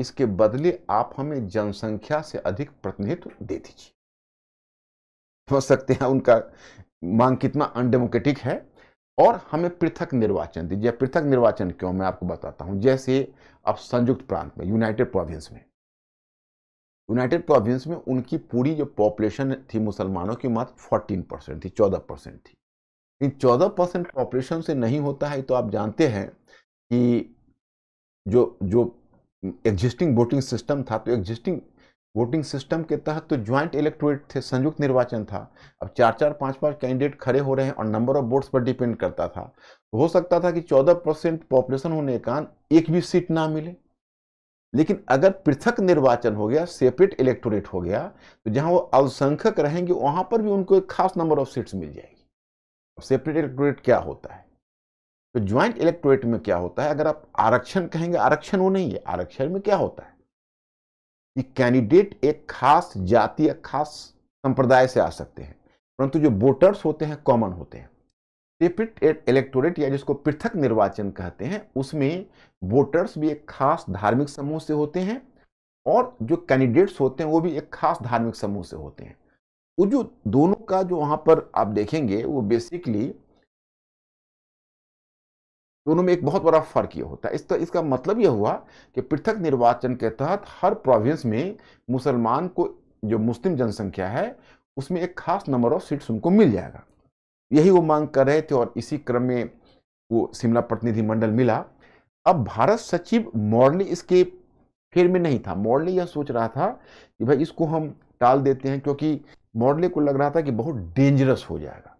इसके बदले आप हमें जनसंख्या से अधिक प्रतिनिधित्व दे दीजिए समझ सकते हैं उनका मांग कितना अनडेमोक्रेटिक है और हमें पृथक निर्वाचन दीजिए पृथक निर्वाचन क्यों मैं आपको बताता हूं जैसे अब संयुक्त प्रांत में यूनाइटेड प्रोविंस में यूनाइटेड प्रोविंस में उनकी पूरी जो पॉपुलेशन थी मुसलमानों की मात्र फोर्टीन परसेंट थी चौदह परसेंट थी इन चौदह परसेंट पॉपुलेशन से नहीं होता है तो आप जानते हैं कि जो जो एग्जिस्टिंग वोटिंग सिस्टम था तो एग्जिस्टिंग वोटिंग सिस्टम के तहत तो ज्वाइंट इलेक्टोरेट थे संयुक्त निर्वाचन था अब चार चार पाँच पाँच कैंडिडेट खड़े हो रहे हैं और नंबर ऑफ वोट्स पर डिपेंड करता था तो हो सकता था कि चौदह परसेंट पॉपुलेशन होने के कारण एक भी सीट ना मिले लेकिन अगर पृथक निर्वाचन हो गया सेपरेट इलेक्टोरेट हो गया तो जहाँ वो अल्पसंख्यक रहेंगे वहां पर भी उनको एक खास नंबर ऑफ सीट्स मिल जाएगी सेपरेट इलेक्टोरेट क्या होता है तो ज्वाइंट इलेक्टोरेट में क्या होता है अगर आप आरक्षण कहेंगे आरक्षण वो नहीं है आरक्षण में क्या होता है कि कैंडिडेट एक खास जाति या खास संप्रदाय से आ सकते हैं परंतु जो वोटर्स होते हैं कॉमन होते हैं सेपरेट इलेक्टोरेट या जिसको पृथक निर्वाचन कहते हैं उसमें वोटर्स भी एक खास धार्मिक समूह से होते हैं और जो कैंडिडेट्स होते हैं वो भी एक खास धार्मिक समूह से होते हैं वो जो दोनों का जो वहाँ पर आप देखेंगे वो बेसिकली दोनों में एक बहुत बड़ा फर्क ये होता है इसका इसका मतलब यह हुआ कि पृथक निर्वाचन के तहत हर प्रोविंस में मुसलमान को जो मुस्लिम जनसंख्या है उसमें एक खास नंबर ऑफ सीट्स उनको मिल जाएगा यही वो मांग कर रहे थे और इसी क्रम में वो शिमला प्रतिनिधिमंडल मिला अब भारत सचिव मॉडली इसके फेर में नहीं था मॉडली यह सोच रहा था कि भाई इसको हम टाल देते हैं क्योंकि मॉडले को लग रहा था कि बहुत डेंजरस हो जाएगा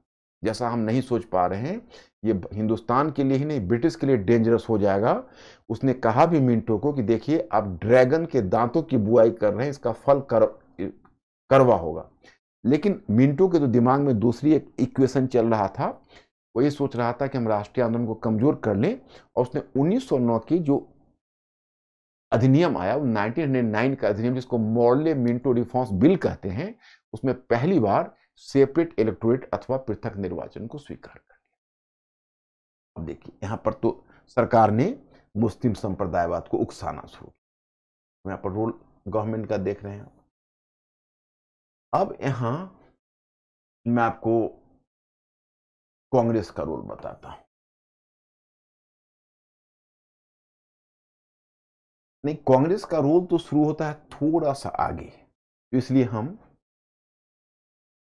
जैसा हम नहीं सोच पा रहे हैं ये हिंदुस्तान के लिए ही नहीं ब्रिटिश के लिए डेंजरस हो जाएगा उसने कहा भी मिंटो को कि देखिए आप ड्रैगन के दांतों की बुआई कर रहे हैं इसका फल कर करवा होगा लेकिन मिंटो के तो दिमाग में दूसरी एक इक्वेशन चल रहा था वो ये सोच रहा था कि हम राष्ट्रीय आंदोलन को कमजोर कर लें और उसने 1909 की जो अधिनियम आया वो 1909 का अधिनियम जिसको मॉर्ले मिंटो रिफॉर्म्स बिल कहते हैं उसमें पहली बार सेपरेट इलेक्टोरेट अथवा पृथक निर्वाचन को स्वीकार देखिए यहाँ पर तो सरकार ने मुस्लिम संप्रदायवाद को उकसाना शुरू किया यहाँ पर रोल गवर्नमेंट का देख रहे हैं अब यहाँ मैं आपको कांग्रेस का रोल बताता हूँ नहीं कांग्रेस का रोल तो शुरू होता है थोड़ा सा आगे तो इसलिए हम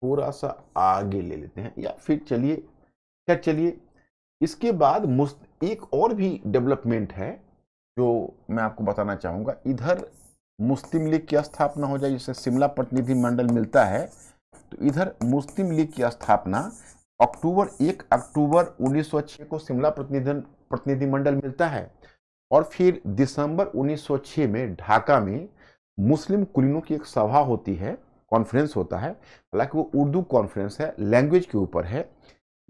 थोड़ा सा आगे ले लेते हैं या फिर चलिए क्या चलिए इसके बाद एक और भी डेवलपमेंट है जो मैं आपको बताना चाहूँगा इधर मुस्लिम लीग की स्थापना हो जाए जिससे शिमला प्रतिनिधि मंडल मिलता है तो इधर मुस्लिम लीग की स्थापना अक्टूबर एक अक्टूबर 1906 को शिमला प्रतिनिधि प्रतिनिधिमंडल मिलता है और फिर दिसंबर 1906 में ढाका में मुस्लिम कुलीनों की एक सभा होती है कॉन्फ्रेंस होता है हालांकि वो उर्दू कॉन्फ्रेंस है लैंग्वेज के ऊपर है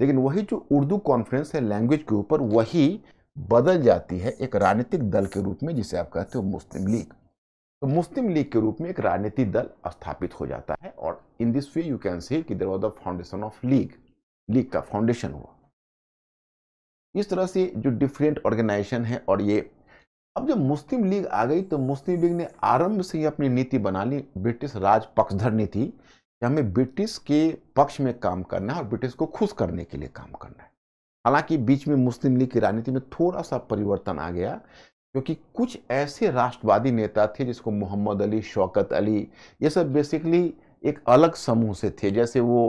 लेकिन वही जो उर्दू कॉन्फ्रेंस है लैंग्वेज के ऊपर वही बदल जाती है एक राजनीतिक दल के रूप में जिसे आप कहते हो मुस्लिम लीग तो मुस्लिम लीग के रूप में एक राजनीतिक दल स्थापित हो जाता है और in this way you can see कि there was the foundation of League League का फाउंडेशन हुआ इस तरह से जो डिफरेंट ऑर्गेनाइजेशन है और ये अब जब मुस्लिम लीग आ गई तो मुस्लिम लीग ने आरंभ से ही अपनी नीति बना ली ब्रिटिश राज पक्षधर नीति हमें ब्रिटिश के पक्ष में काम करना है और ब्रिटिश को खुश करने के लिए काम करना है हालांकि बीच में मुस्लिम लीग की राजनीति में थोड़ा सा परिवर्तन आ गया क्योंकि कुछ ऐसे राष्ट्रवादी नेता थे जिसको मोहम्मद अली शौकत अली ये सब बेसिकली एक अलग समूह से थे जैसे वो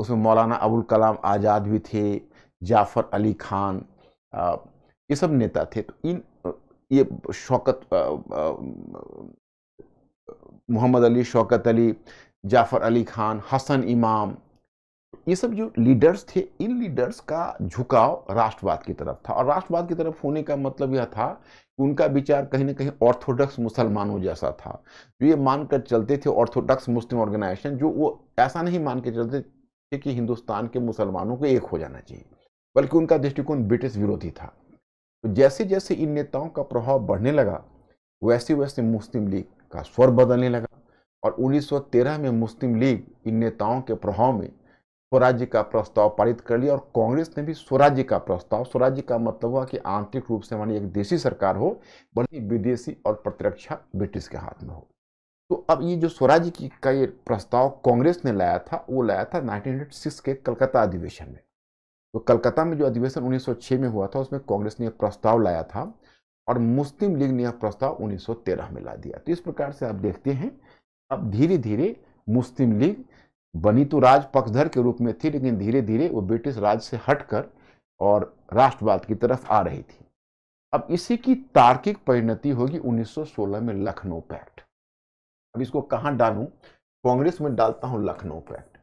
उसमें मौलाना अबुल कलाम आज़ाद भी थे जाफ़र अली खान ये सब नेता थे तो इन ये शौकत मोहम्मद अली शौकत अली जाफ़र अली खान हसन इमाम ये सब जो लीडर्स थे इन लीडर्स का झुकाव राष्ट्रवाद की तरफ था और राष्ट्रवाद की तरफ होने का मतलब यह था कि उनका विचार कहीं ना कहीं ऑर्थोडॉक्स मुसलमानों जैसा था जो तो ये मानकर चलते थे ऑर्थोडॉक्स मुस्लिम ऑर्गेनाइजेशन जो वो ऐसा नहीं मान के चलते थे कि हिंदुस्तान के मुसलमानों को एक हो जाना चाहिए बल्कि उनका दृष्टिकोण ब्रिटिश विरोधी था तो जैसे जैसे इन नेताओं का प्रभाव बढ़ने लगा वैसे वैसे मुस्लिम लीग का स्वर बदलने लगा और 1913 में मुस्लिम लीग इन नेताओं के प्रभाव में स्वराज्य का प्रस्ताव पारित कर लिया और कांग्रेस ने भी स्वराज्य का प्रस्ताव स्वराज्य का मतलब हुआ कि आंतरिक रूप से हमारी एक देशी सरकार हो बल्कि विदेशी और प्रतिरक्षा ब्रिटिश के हाथ में हो तो अब ये जो स्वराज्य की का ये प्रस्ताव कांग्रेस ने लाया था वो लाया था नाइनटीन के कलकत्ता अधिवेशन में तो कलकत्ता में जो अधिवेशन 1906 में हुआ था उसमें कांग्रेस ने प्रस्ताव लाया था और मुस्लिम लीग ने यह प्रस्ताव 1913 में ला दिया तो इस प्रकार से आप देखते हैं अब धीरे धीरे मुस्लिम लीग बनी तो राज पक्षधर के रूप में थी लेकिन धीरे धीरे वो ब्रिटिश राज से हटकर और राष्ट्रवाद की तरफ आ रही थी अब इसी की तार्किक परिणति होगी 1916 में लखनऊ पैक्ट अब इसको कहाँ डालू कांग्रेस में डालता हूं लखनऊ पैक्ट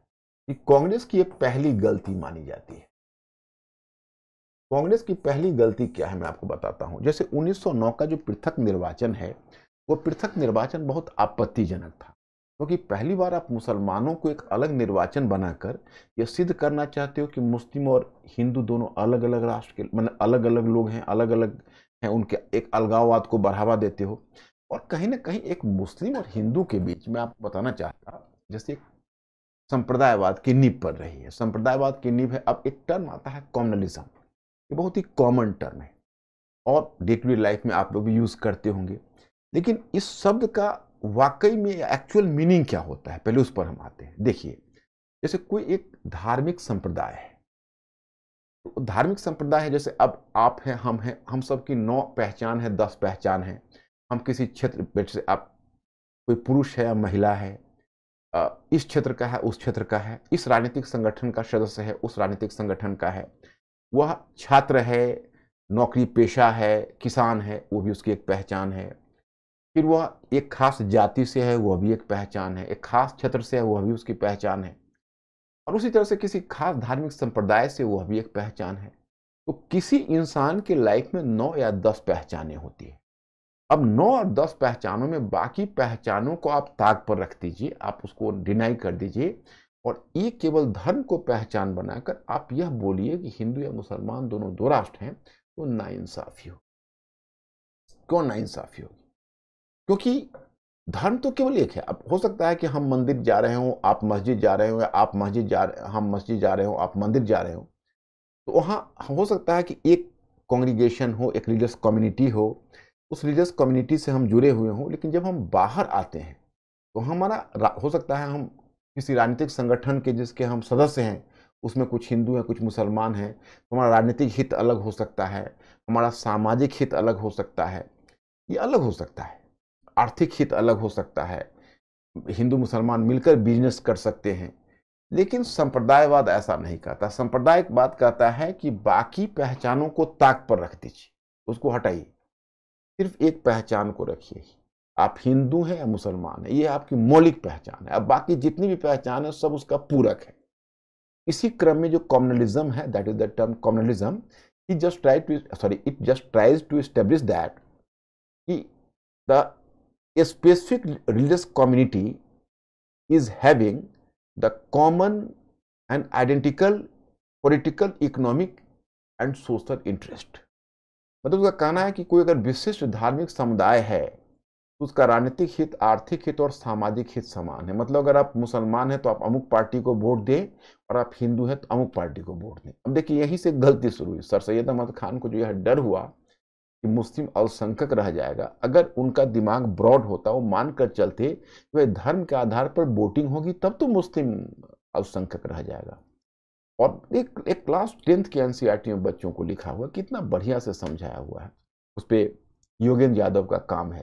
कि कांग्रेस की एक पहली गलती मानी जाती है कांग्रेस की पहली गलती क्या है मैं आपको बताता हूं जैसे 1909 का जो पृथक निर्वाचन है वो पृथक निर्वाचन बहुत आपत्तिजनक था क्योंकि तो पहली बार आप मुसलमानों को एक अलग निर्वाचन बनाकर यह सिद्ध करना चाहते हो कि मुस्लिम और हिंदू दोनों अलग अलग राष्ट्र के मतलब अलग अलग लोग हैं अलग अलग हैं उनके एक अलगाववाद को बढ़ावा देते हो और कहीं ना कहीं एक मुस्लिम और हिंदू के बीच में आप बताना चाहता जैसे एक संप्रदायवाद की नींव पड़ रही है संप्रदायवाद की नींव है अब एक टर्म आता है कॉमनलिज्म ये बहुत ही कॉमन टर्म है और डे टू डे लाइफ में आप लोग भी यूज़ करते होंगे लेकिन इस शब्द का वाकई में एक्चुअल मीनिंग क्या होता है पहले उस पर हम आते हैं देखिए जैसे कोई एक धार्मिक संप्रदाय है तो धार्मिक संप्रदाय है जैसे अब आप हैं हम हैं हम सब की नौ पहचान है दस पहचान है हम किसी क्षेत्र से आप कोई पुरुष है या महिला है इस क्षेत्र का है उस क्षेत्र का है इस राजनीतिक संगठन का सदस्य है उस राजनीतिक संगठन का है वह छात्र है नौकरी पेशा है किसान है वो भी उसकी एक पहचान है फिर वह एक खास जाति से है वह भी एक पहचान है एक खास क्षेत्र से है वह भी उसकी पहचान है और उसी तरह से किसी खास धार्मिक संप्रदाय से वह भी एक पहचान है तो किसी इंसान की लाइफ में नौ या दस पहचानें होती है अब नौ और दस पहचानों में बाकी पहचानों को आप ताक पर रख दीजिए आप उसको डिनाई कर दीजिए और ये केवल धर्म को पहचान बनाकर आप यह बोलिए कि हिंदू या मुसलमान दोनों दो राष्ट्र हैं तो नाइंसाफी हो क्यों नाइंसाफी होगी क्योंकि धर्म तो केवल एक है अब हो सकता है कि हम मंदिर जा रहे हों आप मस्जिद जा रहे हो या आप मस्जिद जा रहे हम मस्जिद जा रहे हो आप मंदिर जा रहे हो तो वहाँ हो सकता है कि एक कॉन्ग्रीगेशन हो एक रिलीजियस कम्युनिटी हो उस रिलीजियस कम्युनिटी से हम जुड़े हुए हों लेकिन जब हम बाहर आते हैं तो हमारा हो सकता है हम किसी राजनीतिक संगठन के जिसके हम सदस्य हैं उसमें कुछ हिंदू हैं कुछ मुसलमान हैं तो हमारा राजनीतिक हित अलग हो सकता है हमारा सामाजिक हित अलग हो सकता है ये अलग हो सकता है आर्थिक हित अलग हो सकता है हिंदू मुसलमान मिलकर बिजनेस कर सकते हैं लेकिन संप्रदायवाद ऐसा नहीं कहता संप्रदायिक बात कहता है कि बाकी पहचानों को ताक पर रख दीजिए उसको हटाइए सिर्फ एक पहचान को रखिए आप हिंदू हैं या मुसलमान हैं ये आपकी मौलिक पहचान है अब बाकी जितनी भी पहचान है सब उसका पूरक है इसी क्रम में जो कॉम्युनलिज्म है that is the term communalism it just try to sorry it just tries to establish that कि the a specific religious community is having the common and identical political, economic and social interest मतलब उसका कहना है कि कोई अगर विशिष्ट धार्मिक समुदाय है तो उसका राजनीतिक हित आर्थिक हित और सामाजिक हित समान है मतलब अगर आप मुसलमान हैं तो आप अमुक पार्टी को वोट दें और आप हिंदू हैं तो अमुक पार्टी को वोट दें अब देखिए यहीं से गलती शुरू हुई सर सैद अहमद खान को जो यह डर हुआ कि मुस्लिम अल्पसंख्यक रह जाएगा अगर उनका दिमाग ब्रॉड होता वो मानकर चलते कि धर्म के आधार पर वोटिंग होगी तब तो मुस्लिम अल्पसंख्यक रह जाएगा और एक एक क्लास टेंथ के एन e में बच्चों को लिखा हुआ कितना बढ़िया से समझाया हुआ है उस पर योगेंद्र यादव का काम है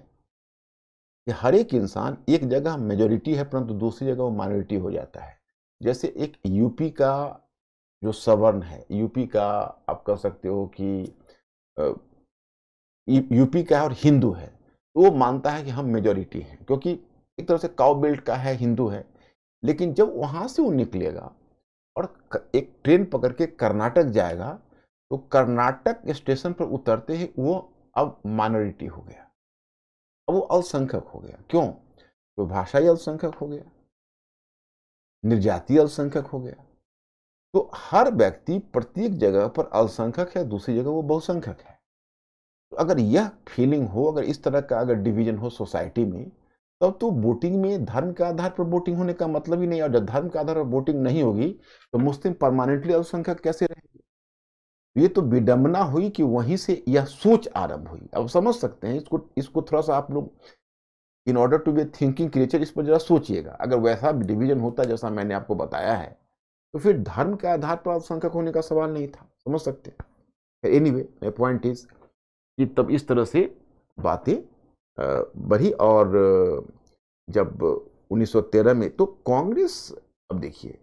कि हर एक इंसान एक जगह मेजोरिटी है परंतु दूसरी जगह वो माइनॉरिटी हो जाता है जैसे एक यूपी का जो सवर्ण है यूपी का आप कह सकते हो कि यूपी का है और हिंदू है तो वो मानता है कि हम मेजोरिटी हैं क्योंकि एक तरह से काउ बेल्ट का है हिंदू है लेकिन जब वहाँ से वो निकलेगा और एक ट्रेन पकड़ के कर्नाटक जाएगा तो कर्नाटक स्टेशन पर उतरते ही वो अब माइनॉरिटी हो गया अब वो अल्पसंख्यक हो गया क्यों तो ही अल्पसंख्यक हो गया निर्जातीय अल्पसंख्यक हो गया तो हर व्यक्ति प्रत्येक जगह पर अल्पसंख्यक है दूसरी जगह वो बहुसंख्यक है तो अगर यह फीलिंग हो अगर इस तरह का अगर डिवीजन हो सोसाइटी में तब तो वोटिंग में धर्म के आधार पर वोटिंग होने का मतलब ही नहीं और जब धर्म के आधार पर वोटिंग नहीं होगी तो मुस्लिम परमानेंटली अल्पसंख्यक कैसे रहेंगे तो ये तो विडम्बना हुई कि वहीं से यह सोच आरंभ हुई अब समझ सकते हैं इसको इसको थोड़ा सा आप लोग in order to be thinking creature इस पर जरा सोचिएगा अगर वैसा डिवीजन होता जैसा मैंने आपको बताया है तो फिर धर्म के आधार पर अल्पसंख्यक होने का सवाल नहीं था समझ सकते एनी वे पॉइंट इज कि तब इस तरह से बातें बढ़ी और जब 1913 में तो कांग्रेस अब देखिए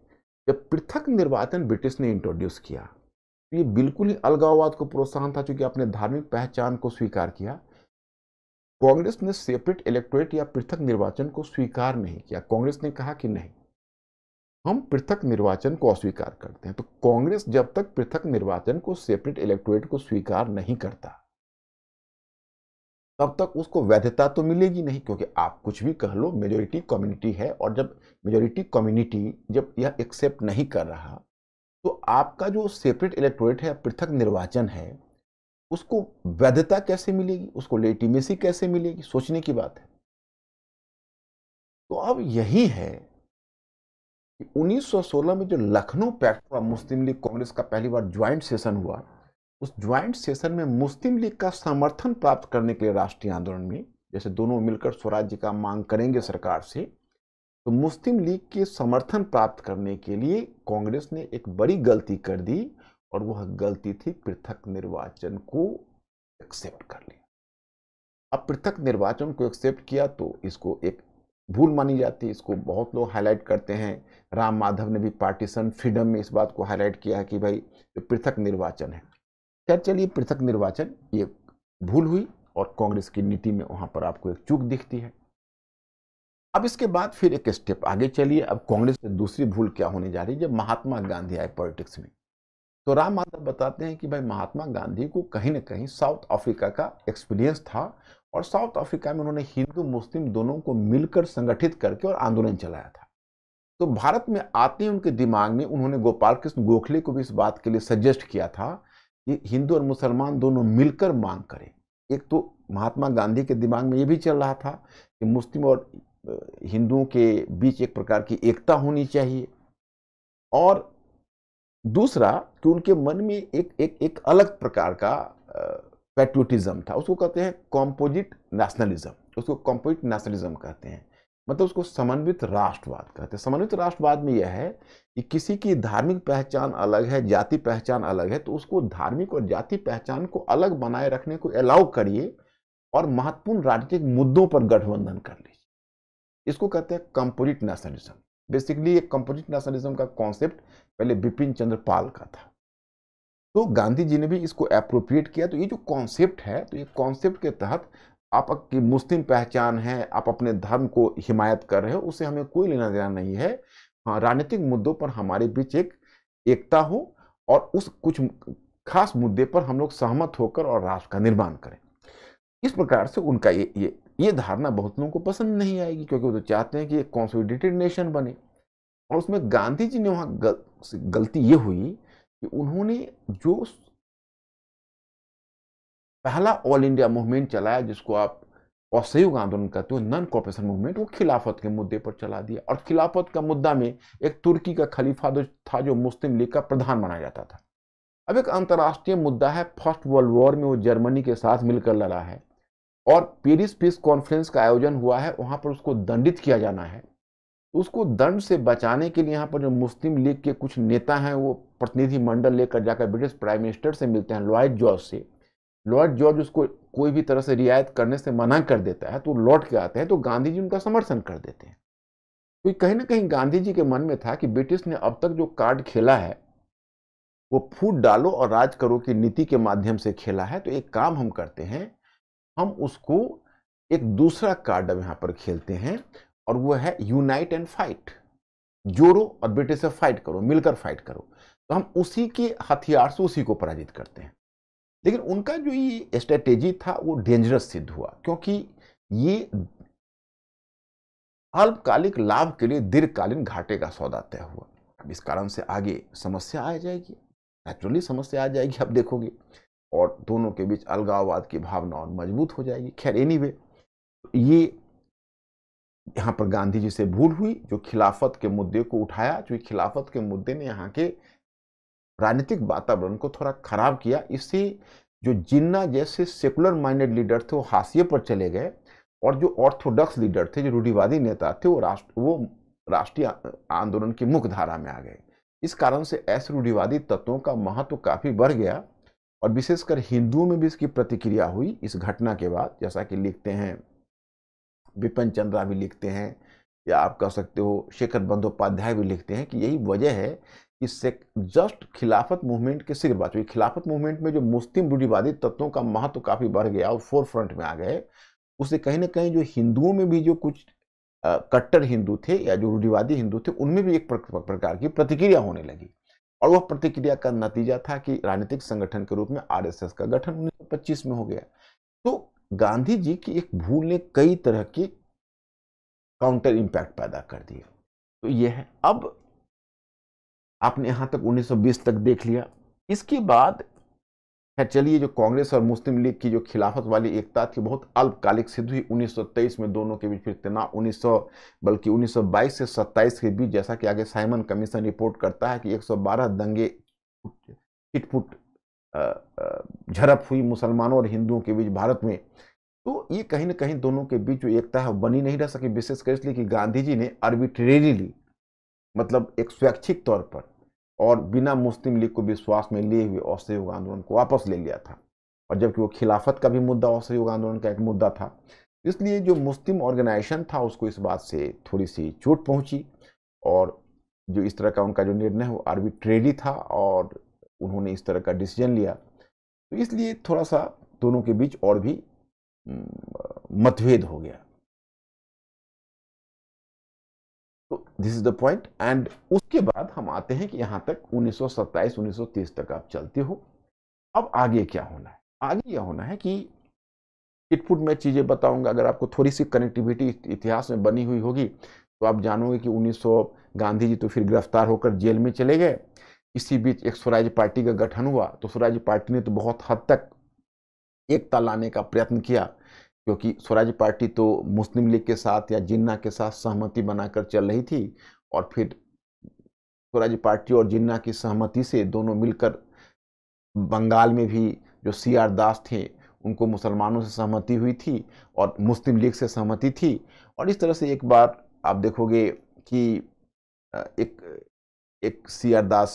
जब पृथक निर्वाचन ब्रिटिश ने इंट्रोड्यूस किया तो ये बिल्कुल ही अलगाववाद को प्रोत्साहन था चूंकि अपने धार्मिक पहचान को स्वीकार किया कांग्रेस ने सेपरेट इलेक्टोरेट या पृथक निर्वाचन को स्वीकार नहीं किया कांग्रेस ने कहा कि नहीं हम पृथक निर्वाचन को अस्वीकार करते हैं तो कांग्रेस जब तक पृथक निर्वाचन को सेपरेट इलेक्टोरेट को स्वीकार नहीं करता तब तक उसको वैधता तो मिलेगी नहीं क्योंकि आप कुछ भी कह लो मेजोरिटी कम्युनिटी है और जब मेजोरिटी कम्युनिटी जब यह एक्सेप्ट नहीं कर रहा तो आपका जो सेपरेट इलेक्टोरेट है पृथक निर्वाचन है उसको वैधता कैसे मिलेगी उसको लेटिमेसी कैसे मिलेगी सोचने की बात है तो अब यही है कि 1916 में जो लखनऊ पैक्ट हुआ मुस्लिम लीग कांग्रेस का पहली बार ज्वाइंट सेशन हुआ उस ज्वाइंट सेशन में मुस्लिम लीग का समर्थन प्राप्त करने के लिए राष्ट्रीय आंदोलन में जैसे दोनों मिलकर स्वराज्य का मांग करेंगे सरकार से तो मुस्लिम लीग के समर्थन प्राप्त करने के लिए कांग्रेस ने एक बड़ी गलती कर दी और वह गलती थी पृथक निर्वाचन को एक्सेप्ट कर लिया अब पृथक निर्वाचन को एक्सेप्ट किया तो इसको एक भूल मानी जाती है इसको बहुत लोग हाईलाइट करते हैं राम माधव ने भी पार्टीशन फ्रीडम में इस बात को हाईलाइट किया है कि भाई पृथक निर्वाचन है खैर चलिए पृथक निर्वाचन ये भूल हुई और कांग्रेस की नीति में वहां पर आपको एक चूक दिखती है अब इसके बाद फिर एक स्टेप आगे चलिए अब कांग्रेस से दूसरी भूल क्या होने जा रही है जब महात्मा गांधी आए पॉलिटिक्स में तो राम माधव बताते हैं कि भाई महात्मा गांधी को कहीं ना कहीं साउथ अफ्रीका का एक्सपीरियंस था और साउथ अफ्रीका में उन्होंने हिंदू मुस्लिम दोनों को मिलकर संगठित करके और आंदोलन चलाया था तो भारत में आते ही उनके दिमाग में उन्होंने गोपाल कृष्ण गोखले को भी इस बात के लिए सजेस्ट किया था ये हिंदू और मुसलमान दोनों मिलकर मांग करें एक तो महात्मा गांधी के दिमाग में ये भी चल रहा था कि मुस्लिम और हिंदुओं के बीच एक प्रकार की एकता होनी चाहिए और दूसरा कि उनके मन में एक एक एक अलग प्रकार का पेट्रियोटिज्म था उसको कहते हैं कॉम्पोजिट नेशनलिज्म उसको कॉम्पोजिट नेशनलिज्म कहते हैं मतलब उसको समन्वित राष्ट्रवाद कहते हैं समन्वित राष्ट्रवाद में यह है कि किसी की धार्मिक पहचान अलग है जाति पहचान अलग है तो उसको धार्मिक और जाति पहचान को अलग बनाए रखने को अलाउ करिए और महत्वपूर्ण राजनीतिक मुद्दों पर गठबंधन कर लीजिए इसको कहते हैं कंपोजिट नेशनलिज्म बेसिकली ये कंपोजिट नेशनलिज्म का कॉन्सेप्ट पहले बिपिन चंद्र पाल का था तो गांधी जी ने भी इसको अप्रोप्रिएट किया तो ये जो कॉन्सेप्ट है तो ये कॉन्सेप्ट के तहत आपकी मुस्लिम पहचान है आप अपने धर्म को हिमायत कर रहे हो उसे हमें कोई लेना देना नहीं है हाँ राजनीतिक मुद्दों पर हमारे बीच एक एकता हो और उस कुछ खास मुद्दे पर हम लोग सहमत होकर और राष्ट्र का निर्माण करें इस प्रकार से उनका ये ये ये धारणा बहुत लोगों को पसंद नहीं आएगी क्योंकि वो तो चाहते हैं कि एक कॉन्सोलिडेटेड नेशन बने और उसमें गांधी जी ने वहाँ गल, गलती ये हुई कि उन्होंने जो पहला ऑल इंडिया मूवमेंट चलाया जिसको आप असहयोग आंदोलन कहते हो नॉन कॉपरेशन मूवमेंट वो खिलाफत के मुद्दे पर चला दिया और खिलाफत का मुद्दा में एक तुर्की का खलीफा जो था जो मुस्लिम लीग का प्रधान माना जाता था अब एक अंतर्राष्ट्रीय मुद्दा है फर्स्ट वर्ल्ड वॉर में वो जर्मनी के साथ मिलकर लड़ा है और पेरिस पीस कॉन्फ्रेंस का आयोजन हुआ है वहाँ पर उसको दंडित किया जाना है उसको दंड से बचाने के लिए यहाँ पर जो मुस्लिम लीग के कुछ नेता हैं वो प्रतिनिधिमंडल लेकर जाकर ब्रिटिश प्राइम मिनिस्टर से मिलते हैं लॉयड जॉर्ज से लॉर्ड जॉर्ज उसको कोई भी तरह से रियायत करने से मना कर देता है तो लौट के आते हैं तो गांधी जी उनका समर्थन कर देते हैं तो कहीं ना कहीं गांधी जी के मन में था कि ब्रिटिश ने अब तक जो कार्ड खेला है वो फूट डालो और राज करो की नीति के माध्यम से खेला है तो एक काम हम करते हैं हम उसको एक दूसरा कार्ड अब यहाँ पर खेलते हैं और वो है यूनाइट एंड फाइट जोड़ो और ब्रिटिश से फाइट करो मिलकर फाइट करो तो हम उसी के हथियार से उसी को पराजित करते हैं लेकिन उनका जो ये स्ट्रेटेजी था वो डेंजरस सिद्ध हुआ क्योंकि ये अल्पकालिक लाभ के लिए दीर्घकालीन घाटे का सौदा तय हुआ अब इस कारण से आगे समस्या आ जाएगी नेचुरली समस्या आ जाएगी अब देखोगे और दोनों के बीच अलगाववाद की भावना और मजबूत हो जाएगी खैर एनी anyway, ये यहाँ पर गांधी जी से भूल हुई जो खिलाफत के मुद्दे को उठाया जो खिलाफत के मुद्दे ने यहाँ के राजनीतिक वातावरण को थोड़ा खराब किया इससे जो जिन्ना जैसे सेकुलर माइंडेड लीडर थे वो हाशिए पर चले गए और जो ऑर्थोडॉक्स लीडर थे जो रूढ़िवादी नेता थे वो राष्ट्र वो राष्ट्रीय आंदोलन की मुख्य धारा में आ गए इस कारण से ऐसे रूढ़िवादी तत्वों का महत्व तो काफ़ी बढ़ गया और विशेषकर हिंदुओं में भी इसकी प्रतिक्रिया हुई इस घटना के बाद जैसा कि लिखते हैं विपिन चंद्रा भी लिखते हैं या आप कह सकते हो शेखर बंदोपाध्याय भी लिखते हैं कि यही वजह है कि जस्ट खिलाफत मूवमेंट के सिर्फ बात हुई खिलाफत मूवमेंट में जो मुस्लिम रूढ़िवादी तत्वों का महत्व तो काफ़ी बढ़ गया और फोर फ्रंट में आ गए उससे कहीं ना कहीं जो हिंदुओं में भी जो कुछ कट्टर हिंदू थे या जो रूढ़िवादी हिंदू थे उनमें भी एक प्रकार की प्रतिक्रिया होने लगी और वह प्रतिक्रिया का नतीजा था कि राजनीतिक संगठन के रूप में आरएसएस का गठन 1925 में हो गया तो गांधी जी की एक भूल ने कई तरह की काउंटर इम्पैक्ट पैदा कर दिए तो यह है अब आपने यहाँ तक 1920 तक देख लिया इसके बाद खैर चलिए जो कांग्रेस और मुस्लिम लीग की जो खिलाफत वाली एकता थी बहुत अल्पकालिक सिद्ध हुई 1923 में दोनों के बीच फिर तनाव 1900 बल्कि 1922 से 27 के बीच जैसा कि आगे साइमन कमीशन रिपोर्ट करता है कि 112 दंगे छिटपुट झड़प हुई मुसलमानों और हिंदुओं के बीच भारत में तो ये कहीं ना कहीं दोनों के बीच जो एकता है बनी नहीं रह सकी विशेषकर इसलिए कि गांधी जी ने आर्बिट्रेरीली मतलब एक स्वैच्छिक तौर पर और बिना मुस्लिम लीग को विश्वास में लिए हुए असहयोग आंदोलन को वापस ले लिया था और जबकि वो खिलाफत का भी मुद्दा असहयोग आंदोलन का एक मुद्दा था इसलिए जो मुस्लिम ऑर्गेनाइजेशन था उसको इस बात से थोड़ी सी चोट पहुंची और जो इस तरह का उनका जो निर्णय वो आर्बिट्रेडी था और उन्होंने इस तरह का डिसीजन लिया तो इसलिए थोड़ा सा दोनों के बीच और भी हम्म, मतभेद हो गया तो this is the point and उसके बाद हम आते हैं कि यहां तक 1927 1930 तक आप चलते हो अब आगे क्या होना है आगे यह होना है कि चिटफुट में चीज़ें बताऊंगा अगर आपको थोड़ी सी कनेक्टिविटी इतिहास में बनी हुई होगी तो आप जानोगे कि 1900 गांधी जी तो फिर गिरफ्तार होकर जेल में चले गए इसी बीच एक स्वराज पार्टी का गठन हुआ तो स्वराज पार्टी ने तो बहुत हद तक एकता लाने का प्रयत्न किया क्योंकि स्वराज पार्टी तो मुस्लिम लीग के साथ या जिन्ना के साथ सहमति बनाकर चल रही थी और फिर स्वराज पार्टी और जिन्ना की सहमति से दोनों मिलकर बंगाल में भी जो सी आर दास थे उनको मुसलमानों से सहमति हुई थी और मुस्लिम लीग से सहमति थी और इस तरह से एक बार आप देखोगे कि एक एक सी आर दास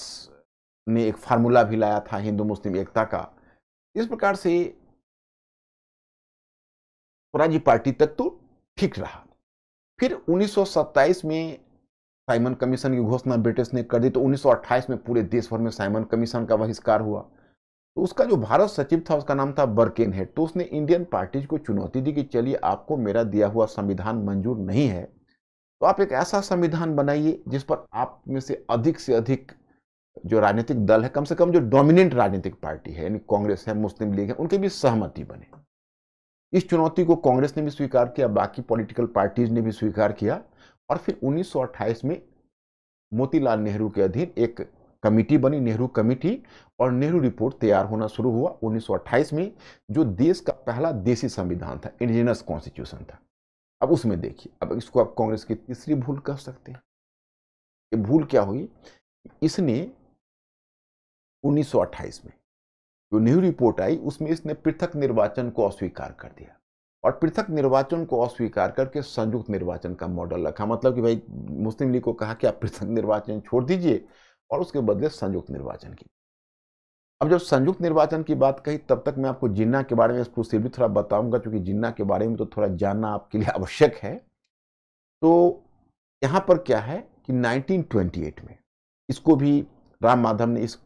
ने एक फार्मूला भी लाया था हिंदू मुस्लिम एकता का इस प्रकार से स्वराज्य पार्टी तक तो ठीक रहा फिर 1927 में साइमन कमीशन की घोषणा ब्रिटिश ने कर दी तो 1928 में पूरे देश भर में साइमन कमीशन का बहिष्कार हुआ तो उसका जो भारत सचिव था उसका नाम था बर्केन हेड तो उसने इंडियन पार्टीज को चुनौती दी कि चलिए आपको मेरा दिया हुआ संविधान मंजूर नहीं है तो आप एक ऐसा संविधान बनाइए जिस पर आप में से अधिक से अधिक जो राजनीतिक दल है कम से कम जो डोमिनेंट राजनीतिक पार्टी है यानी कांग्रेस है मुस्लिम लीग है उनके भी सहमति बने इस चुनौती को कांग्रेस ने भी स्वीकार किया बाकी पॉलिटिकल पार्टीज ने भी स्वीकार किया और फिर 1928 में मोतीलाल नेहरू के अधीन एक कमेटी बनी नेहरू कमेटी और नेहरू रिपोर्ट तैयार होना शुरू हुआ 1928 में जो देश का पहला देसी संविधान था इंडिजिनस कॉन्स्टिट्यूशन था अब उसमें देखिए अब इसको आप कांग्रेस की तीसरी भूल कह सकते हैं ये भूल क्या हुई इसने उन्नीस में जो न्यू रिपोर्ट आई उसमें इसने पृथक निर्वाचन को अस्वीकार कर दिया और पृथक निर्वाचन को अस्वीकार करके संयुक्त निर्वाचन का मॉडल रखा मतलब कि भाई मुस्लिम लीग को कहा कि आप पृथक निर्वाचन छोड़ दीजिए और उसके बदले संयुक्त निर्वाचन की अब जब संयुक्त निर्वाचन की बात कही तब तक मैं आपको जिन्ना के बारे में एक्सक्लूसिवली थोड़ा बताऊंगा क्योंकि जिन्ना के बारे में तो थोड़ा जानना आपके लिए आवश्यक है तो यहाँ पर क्या है कि 1928 में इसको भी राम माधव ने इस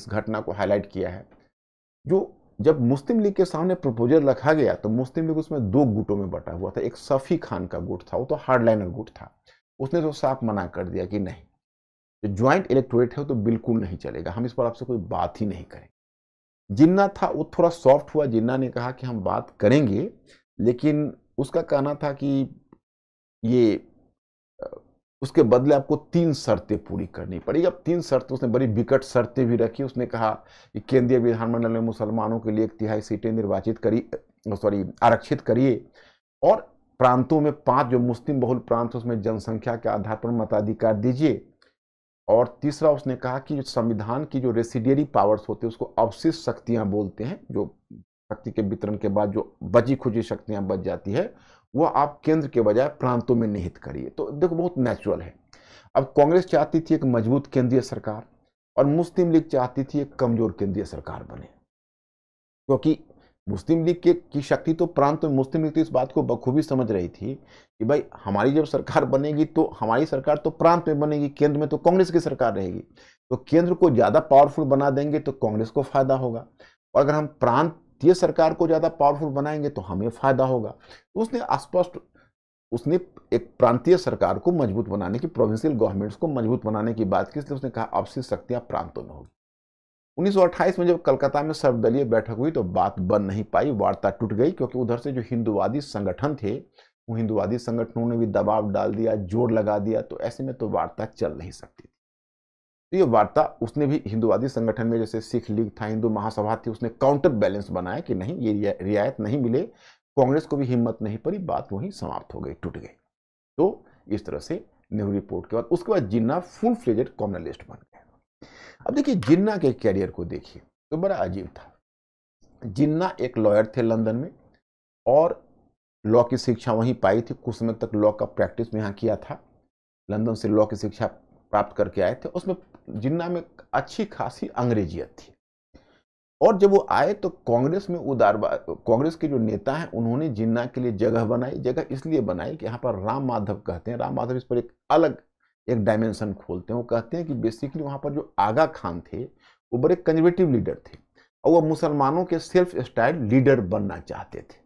इस घटना को हाईलाइट किया है जो जब मुस्लिम लीग के सामने प्रपोजल रखा गया तो मुस्लिम लीग उसमें दो गुटों में बटा हुआ था एक सफ़ी खान का गुट था वो तो हार्डलाइनर गुट था उसने तो साफ मना कर दिया कि नहीं ज्वाइंट इलेक्टोरेट है वो तो बिल्कुल नहीं चलेगा हम इस पर आपसे कोई बात ही नहीं करेंगे जिन्ना था वो थोड़ा सॉफ्ट हुआ जिन्ना ने कहा कि हम बात करेंगे लेकिन उसका कहना था कि ये उसके बदले आपको तीन शर्तें पूरी करनी पड़ेगी अब तीन शर्त उसने बड़ी विकट शर्तें भी रखी उसने कहा कि केंद्रीय विधानमंडल में मुसलमानों के लिए एक तिहाई सीटें निर्वाचित करी सॉरी आरक्षित करिए और प्रांतों में पांच जो मुस्लिम बहुल प्रांत उसमें जनसंख्या के आधार पर मताधिकार दीजिए और तीसरा उसने कहा कि जो संविधान की जो रेसिडियरी पावर्स होते हैं उसको अवशिष्ट शक्तियाँ बोलते हैं जो शक्ति के वितरण के बाद जो बची खुची शक्तियाँ बच जाती है वो आप केंद्र के बजाय प्रांतों में निहित करिए तो देखो बहुत नेचुरल है अब कांग्रेस चाहती थी एक मजबूत केंद्रीय सरकार और मुस्लिम लीग चाहती थी एक कमजोर केंद्रीय सरकार बने क्योंकि तो मुस्लिम लीग के की शक्ति तो प्रांत में मुस्लिम लीग तो इस बात को बखूबी समझ रही थी कि भाई हमारी जब सरकार बनेगी तो हमारी सरकार तो प्रांत में बनेगी केंद्र में तो कांग्रेस की सरकार रहेगी तो केंद्र को ज़्यादा पावरफुल बना देंगे तो कांग्रेस को फायदा होगा और अगर हम प्रांत वित्तीय सरकार को ज़्यादा पावरफुल बनाएंगे तो हमें फायदा होगा उसने स्पष्ट उसने एक प्रांतीय सरकार को मजबूत बनाने की प्रोविंशियल गवर्नमेंट्स को मजबूत बनाने की बात की इसलिए उसने कहा आपसी शक्तियाँ प्रांतों में होगी 1928 में जब कलकत्ता में सर्वदलीय बैठक हुई तो बात बन नहीं पाई वार्ता टूट गई क्योंकि उधर से जो हिंदुवादी संगठन थे वो हिंदुवादी संगठनों ने भी दबाव डाल दिया जोर लगा दिया तो ऐसे में तो वार्ता चल नहीं सकती तो ये वार्ता उसने भी हिंदुवादी संगठन में जैसे सिख लीग था हिंदू महासभा थी उसने काउंटर बैलेंस बनाया कि नहीं ये रियायत नहीं मिले कांग्रेस को भी हिम्मत नहीं पड़ी बात वहीं समाप्त हो गई टूट गई तो इस तरह से नेहरू रिपोर्ट के बाद उसके बाद जिन्ना फुल फ्लेजेड कॉमनलिस्ट बन गए अब देखिए जिन्ना के कैरियर को देखिए तो बड़ा अजीब था जिन्ना एक लॉयर थे लंदन में और लॉ की शिक्षा वहीं पाई थी कुछ समय तक लॉ का प्रैक्टिस में यहाँ किया था लंदन से लॉ की शिक्षा प्राप्त करके आए थे उसमें जिन्ना में अच्छी खासी अंग्रेजियत थी और जब वो आए तो कांग्रेस में उदारवाद कांग्रेस के जो नेता हैं उन्होंने जिन्ना के लिए जगह बनाई जगह इसलिए बनाई कि यहाँ पर राम माधव कहते हैं राम माधव इस पर एक अलग एक डायमेंशन खोलते हैं वो कहते हैं कि बेसिकली वहाँ पर जो आगा खान थे वो बड़े कंजर्वेटिव लीडर थे और वह मुसलमानों के सेल्फ स्टाइल लीडर बनना चाहते थे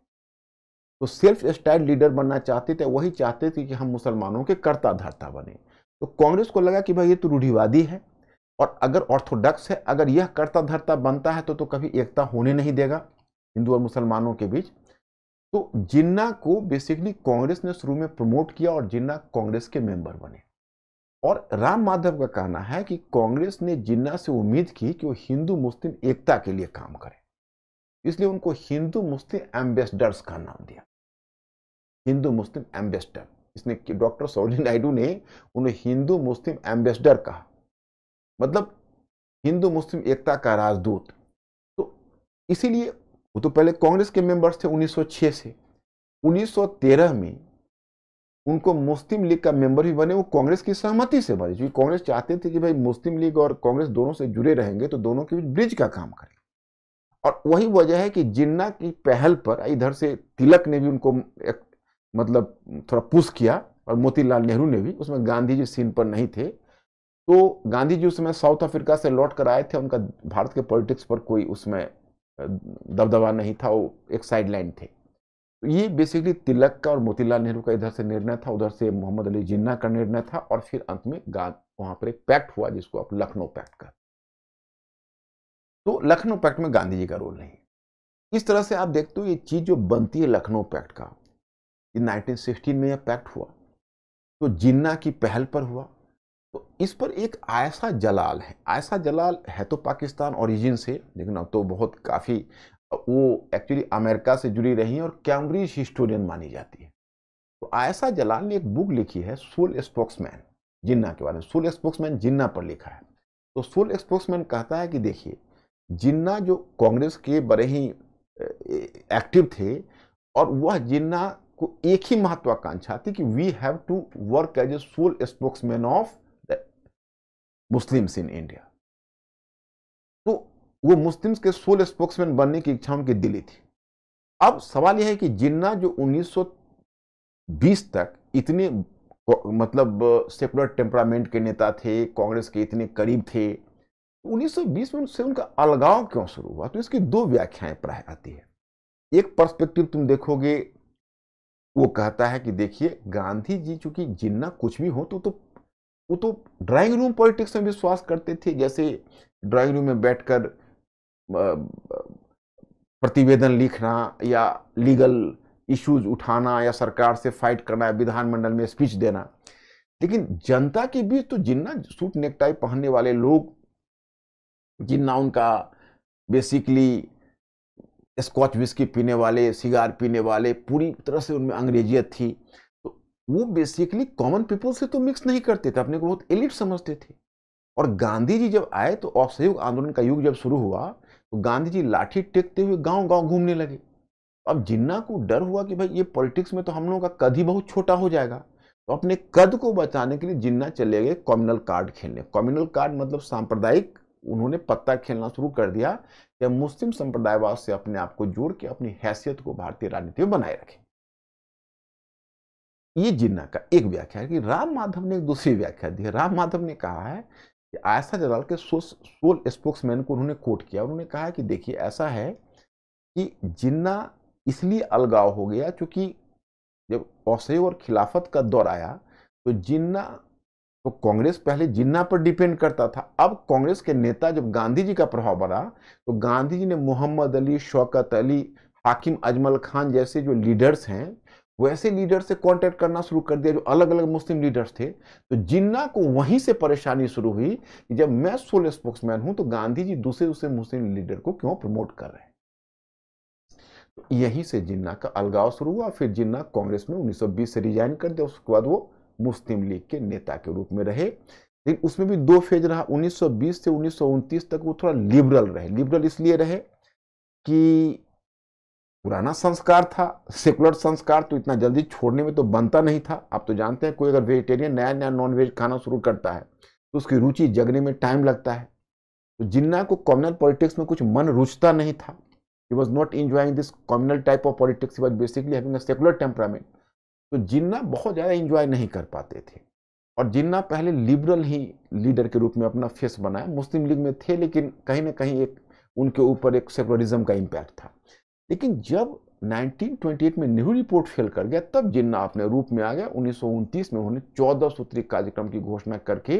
तो सेल्फ स्टाइल लीडर बनना चाहते थे वही चाहते थे कि हम मुसलमानों के कर्ता धर्ता बने तो कांग्रेस को लगा कि भाई ये तो रूढ़िवादी है और अगर ऑर्थोडॉक्स है अगर यह करता धरता बनता है तो तो कभी एकता होने नहीं देगा हिंदू और मुसलमानों के बीच तो जिन्ना को बेसिकली कांग्रेस ने शुरू में प्रमोट किया और जिन्ना कांग्रेस के मेंबर बने और राम माधव का कहना है कि कांग्रेस ने जिन्ना से उम्मीद की कि वो हिंदू मुस्लिम एकता के लिए काम करे इसलिए उनको हिंदू मुस्लिम एम्बेसडर्स का नाम दिया हिंदू मुस्लिम एम्बेसडर इसने डॉक्टर सरोजनी नायडू ने उन्हें हिंदू मुस्लिम एम्बेसडर कहा मतलब हिंदू मुस्लिम एकता का राजदूत तो इसीलिए वो तो पहले कांग्रेस के मेंबर्स थे 1906 से 1913 में उनको मुस्लिम लीग का मेंबर भी बने वो कांग्रेस की सहमति से बने क्योंकि कांग्रेस चाहते थे कि भाई मुस्लिम लीग और कांग्रेस दोनों से जुड़े रहेंगे तो दोनों के बीच ब्रिज का काम करें और वही वजह है कि जिन्ना की पहल पर इधर से तिलक ने भी उनको एक मतलब थोड़ा पुश किया और मोतीलाल नेहरू ने भी उसमें गांधी जी सीन पर नहीं थे तो गांधी जी उस समय साउथ अफ्रीका से लौट कर आए थे उनका भारत के पॉलिटिक्स पर कोई उसमें दबदबा नहीं था वो एक साइड लाइन थे तो ये बेसिकली तिलक का और मोतीलाल नेहरू का इधर से निर्णय था उधर से मोहम्मद अली जिन्ना का निर्णय था और फिर अंत में वहाँ पर एक पैक्ट हुआ जिसको आप लखनऊ पैक्ट कर तो लखनऊ पैक्ट में गांधी जी का रोल नहीं इस तरह से आप देखते हो ये चीज़ जो बनती है लखनऊ पैक्ट का ये 1916 में यह पैक्ट हुआ तो जिन्ना की पहल पर हुआ तो इस पर एक ऐसा जलाल है ऐसा जलाल है तो पाकिस्तान ओरिजिन से लेकिन अब तो बहुत काफ़ी वो एक्चुअली अमेरिका से जुड़ी रही हैं और कैम्ब्रिज हिस्टोरियन मानी जाती है तो ऐसा जलाल ने एक बुक लिखी है सोल स्पोक्समैन जिन्ना के बारे में सोल स्पोक्समैन जिन्ना पर लिखा है तो सोल स्पोक्समैन कहता है कि देखिए जिन्ना जो कांग्रेस के बड़े ही एक्टिव थे और वह जिन्ना को एक ही महत्वाकांक्षा थी कि we have to work as a full spokesman of the Muslims in India तो वो मुस्लिम्स के सोल स्पोक्समैन बनने की इच्छा उनकी दिली थी अब सवाल यह है कि जिन्ना जो 1920 तक इतने मतलब सेकुलर टेम्परामेंट के नेता थे कांग्रेस के इतने करीब थे 1920 तो में उनसे उनका अलगाव क्यों शुरू हुआ तो इसकी दो व्याख्याएं प्राय आती है एक पर्सपेक्टिव तुम देखोगे वो कहता है कि देखिए गांधी जी चूंकि जिन्ना कुछ भी हो तो तो वो तो ड्राइंग रूम पॉलिटिक्स में विश्वास करते थे जैसे ड्राइंग रूम में बैठकर प्रतिवेदन लिखना या लीगल इश्यूज उठाना या सरकार से फाइट करना या विधानमंडल में स्पीच देना लेकिन जनता के बीच तो जिन्ना सूट नेकटाई पहनने वाले लोग जिन्ना उनका बेसिकली स्कॉच विस्की पीने वाले सिगार पीने वाले पूरी तरह से उनमें अंग्रेजियत थी तो वो बेसिकली कॉमन पीपल से तो मिक्स नहीं करते थे अपने को बहुत एलिट समझते थे और गांधी जी जब आए तो असहयोग आंदोलन का युग जब शुरू हुआ तो गांधी जी लाठी टेकते हुए गांव गांव घूमने लगे अब जिन्ना को डर हुआ कि भाई ये पॉलिटिक्स में तो हम लोगों का कद ही बहुत छोटा हो जाएगा तो अपने कद को बचाने के लिए जिन्ना चले गए कॉम्युनल कार्ड खेलने कॉम्युनल कार्ड मतलब सांप्रदायिक उन्होंने पत्ता खेलना शुरू कर दिया या मुस्लिम संप्रदायवाद से अपने आप को जोड़ के अपनी हैसियत को भारतीय राजनीति में बनाए रखें ये जिन्ना का एक व्याख्या है कि राम माधव ने एक दूसरी व्याख्या दी है राम माधव ने कहा है कि आयसा जलाल के सोल सो स्पोक्समैन को उन्होंने कोट किया उन्होंने कहा कि देखिए ऐसा है कि जिन्ना इसलिए अलगाव हो गया क्योंकि जब असहयोग और खिलाफत का दौर आया तो जिन्ना तो कांग्रेस पहले जिन्ना पर डिपेंड करता था अब कांग्रेस के नेता जब गांधी जी का प्रभाव बढ़ा तो गांधी जी ने मोहम्मद अली शौकत अली हाकिम अजमल खान जैसे जो लीडर्स हैं वैसे लीडर से कांटेक्ट करना शुरू कर दिया जो अलग अलग मुस्लिम लीडर्स थे तो जिन्ना को वहीं से परेशानी शुरू हुई कि जब मैं सोल स्पोक्समैन हूं तो गांधी जी दूसरे दूसरे मुस्लिम लीडर को क्यों प्रमोट कर रहे हैं तो यहीं से जिन्ना का अलगाव शुरू हुआ फिर जिन्ना कांग्रेस में 1920 से रिजाइन कर दिया उसके बाद वो मुस्लिम लीग के नेता के रूप में रहे लेकिन उसमें भी दो फेज रहा 1920 से उन्नीस तक वो थोड़ा लिबरल रहे लिबरल इसलिए रहे कि पुराना संस्कार था सेकुलर संस्कार तो इतना जल्दी छोड़ने में तो बनता नहीं था आप तो जानते हैं कोई अगर वेजिटेरियन नया नया नॉन वेज खाना शुरू करता है तो उसकी रुचि जगने में टाइम लगता है तो जिन्ना को कम्युनल पॉलिटिक्स में कुछ मन रुचता नहीं था he was not enjoying this communal type of politics basically having a secular temperament तो जिन्ना बहुत ज़्यादा इंजॉय नहीं कर पाते थे और जिन्ना पहले लिबरल ही लीडर के रूप में अपना फेस बनाया मुस्लिम लीग में थे लेकिन कहीं ना कहीं एक उनके ऊपर एक सेकुलरिज्म का इम्पैक्ट था लेकिन जब 1928 में नेहरू रिपोर्ट फेल कर गया तब जिन्ना अपने रूप में आ गया उन्नीस में उन्होंने चौदह सूत्री कार्यक्रम की घोषणा करके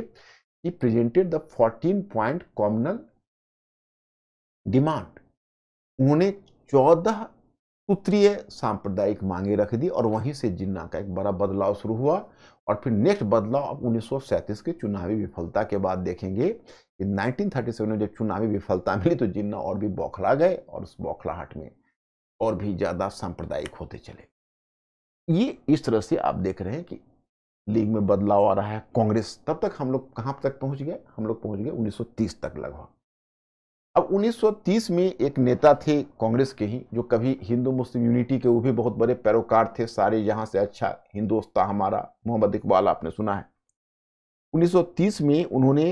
he presented the 14 point communal demand उन्होंने चौदह सूत्रीय सांप्रदायिक मांगे रख दी और वहीं से जिन्ना का एक बड़ा बदलाव शुरू हुआ और फिर नेक्स्ट बदलाव अब उन्नीस के चुनावी विफलता के बाद देखेंगे कि 1937 में जब चुनावी विफलता मिली तो जिन्ना और भी बौखला गए और उस बौखलाहट में और भी ज़्यादा सांप्रदायिक होते चले ये इस तरह से आप देख रहे हैं कि लीग में बदलाव आ रहा है कांग्रेस तब तक हम लोग कहाँ तक पहुँच गए हम लोग पहुँच गए उन्नीस तक लगभग अब 1930 में एक नेता थे कांग्रेस के ही जो कभी हिंदू मुस्लिम यूनिटी के वो भी बहुत बड़े पैरोकार थे सारे यहाँ से अच्छा हिंदोस्ता हमारा मोहम्मद इकबाल आपने सुना है 1930 में उन्होंने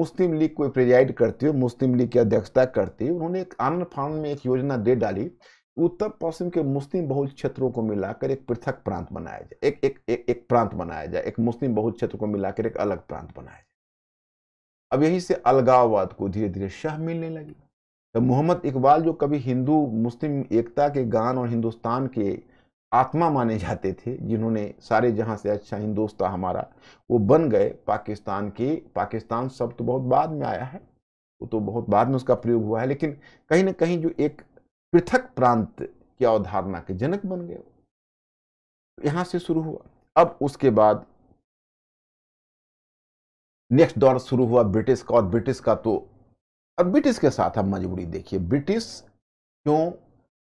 मुस्लिम लीग को प्रेजाइड करते हुए मुस्लिम लीग की अध्यक्षता करते हुए उन्होंने एक आनंद फान में एक योजना दे डाली उत्तर पश्चिम के मुस्लिम बहुल क्षेत्रों को मिलाकर एक पृथक प्रांत बनाया जाए एक एक एक, एक प्रांत बनाया जाए एक मुस्लिम बहुल क्षेत्र को मिलाकर एक अलग प्रांत बनाया जाए अब यही से अलगाववाद को धीरे धीरे शह मिलने लगी तो मोहम्मद इकबाल जो कभी हिंदू मुस्लिम एकता के गान और हिंदुस्तान के आत्मा माने जाते थे जिन्होंने सारे जहां से अच्छा हिंदुस्तान था हमारा वो बन गए पाकिस्तान के पाकिस्तान शब्द तो बहुत बाद में आया है वो तो बहुत बाद में उसका प्रयोग हुआ है लेकिन कहीं ना कहीं जो एक पृथक प्रांत की अवधारणा के जनक बन गए यहाँ से शुरू हुआ अब उसके बाद नेक्स्ट दौर शुरू हुआ ब्रिटिश का और ब्रिटिश का तो अब ब्रिटिश के साथ हम मजबूरी देखिए ब्रिटिश क्यों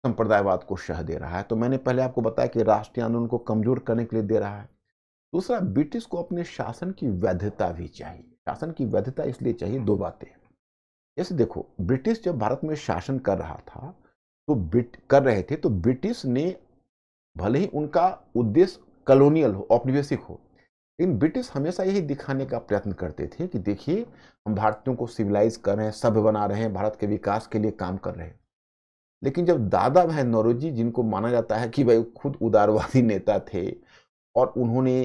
संप्रदायवाद को शह दे रहा है तो मैंने पहले आपको बताया कि राष्ट्रीय आंदोलन को कमजोर करने के लिए दे रहा है दूसरा ब्रिटिश को अपने शासन की वैधता भी चाहिए शासन की वैधता इसलिए चाहिए दो बातें जैसे देखो ब्रिटिश जब भारत में शासन कर रहा था तो ब्रिट कर रहे थे तो ब्रिटिश ने भले ही उनका उद्देश्य कॉलोनियल हो औपनिवेशिक हो लेकिन ब्रिटिश हमेशा यही दिखाने का प्रयत्न करते थे कि देखिए हम भारतीयों को सिविलाइज कर रहे हैं सभ्य बना रहे हैं भारत के विकास के लिए काम कर रहे हैं लेकिन जब दादा भाई नौरोजी जिनको माना जाता है कि भाई खुद उदारवादी नेता थे और उन्होंने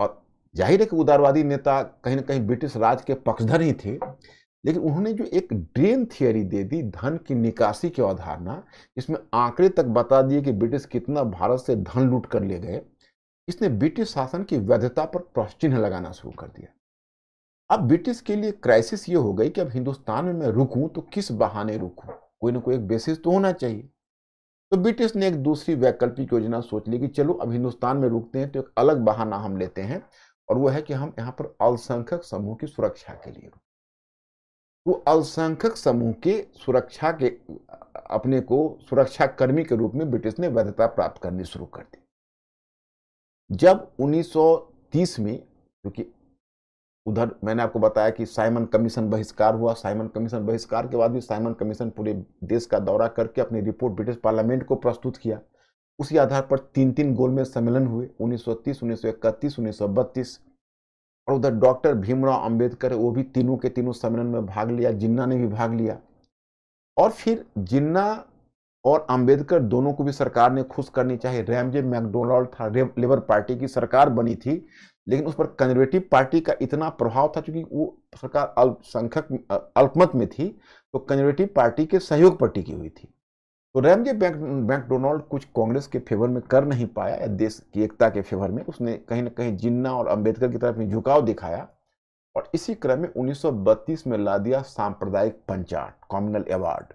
और जाहिर है कि उदारवादी नेता कहीं ना कहीं ब्रिटिश राज के पक्षधर ही थे लेकिन उन्होंने जो एक ड्रेन थियोरी दे दी धन की निकासी की अवधारणा इसमें आंकड़े तक बता दिए कि ब्रिटिश कितना भारत से धन लूट कर ले गए इसने ब्रिटिश शासन की वैधता पर प्रश्चिन्ह चिन्ह लगाना शुरू कर दिया अब ब्रिटिश के लिए क्राइसिस ये हो गई कि अब हिंदुस्तान में मैं रुकूं तो किस बहाने रुकूं कोई ना कोई एक बेसिस तो होना चाहिए तो ब्रिटिश ने एक दूसरी वैकल्पिक योजना सोच ली कि चलो अब हिंदुस्तान में रुकते हैं तो एक अलग बहाना हम लेते हैं और वो है कि हम यहाँ पर अल्पसंख्यक समूह की सुरक्षा के लिए वो तो अल्पसंख्यक समूह के सुरक्षा के अपने को सुरक्षाकर्मी के रूप में ब्रिटिश ने वैधता प्राप्त करनी शुरू कर दी जब 1930 में क्योंकि उधर मैंने आपको बताया कि साइमन कमीशन बहिष्कार हुआ साइमन कमीशन बहिष्कार के बाद भी साइमन कमीशन पूरे देश का दौरा करके अपनी रिपोर्ट ब्रिटिश पार्लियामेंट को प्रस्तुत किया उसी आधार पर तीन तीन गोल में सम्मेलन हुए 1930, 1931, 1932 और उधर डॉक्टर भीमराव अंबेडकर वो भी तीनों के तीनों सम्मेलन में भाग लिया जिन्ना ने भी भाग लिया और फिर जिन्ना और अंबेडकर दोनों को भी सरकार ने खुश करनी चाहिए रैमजे मैकडोनाल्ड था लेबर पार्टी की सरकार बनी थी लेकिन उस पर कंजर्वेटिव पार्टी का इतना प्रभाव था क्योंकि वो सरकार अल्पसंख्यक अल्पमत में थी तो कंजर्वेटिव पार्टी के सहयोग पर टिकी हुई थी तो रैमजे मैकडोनाल्ड कुछ कांग्रेस के फेवर में कर नहीं पाया या देश की एकता के फेवर में उसने कहीं ना कहीं जिन्ना और अम्बेडकर की तरफ में झुकाव दिखाया और इसी क्रम में उन्नीस में ला दिया सांप्रदायिक पंचाट कॉम्युनल अवार्ड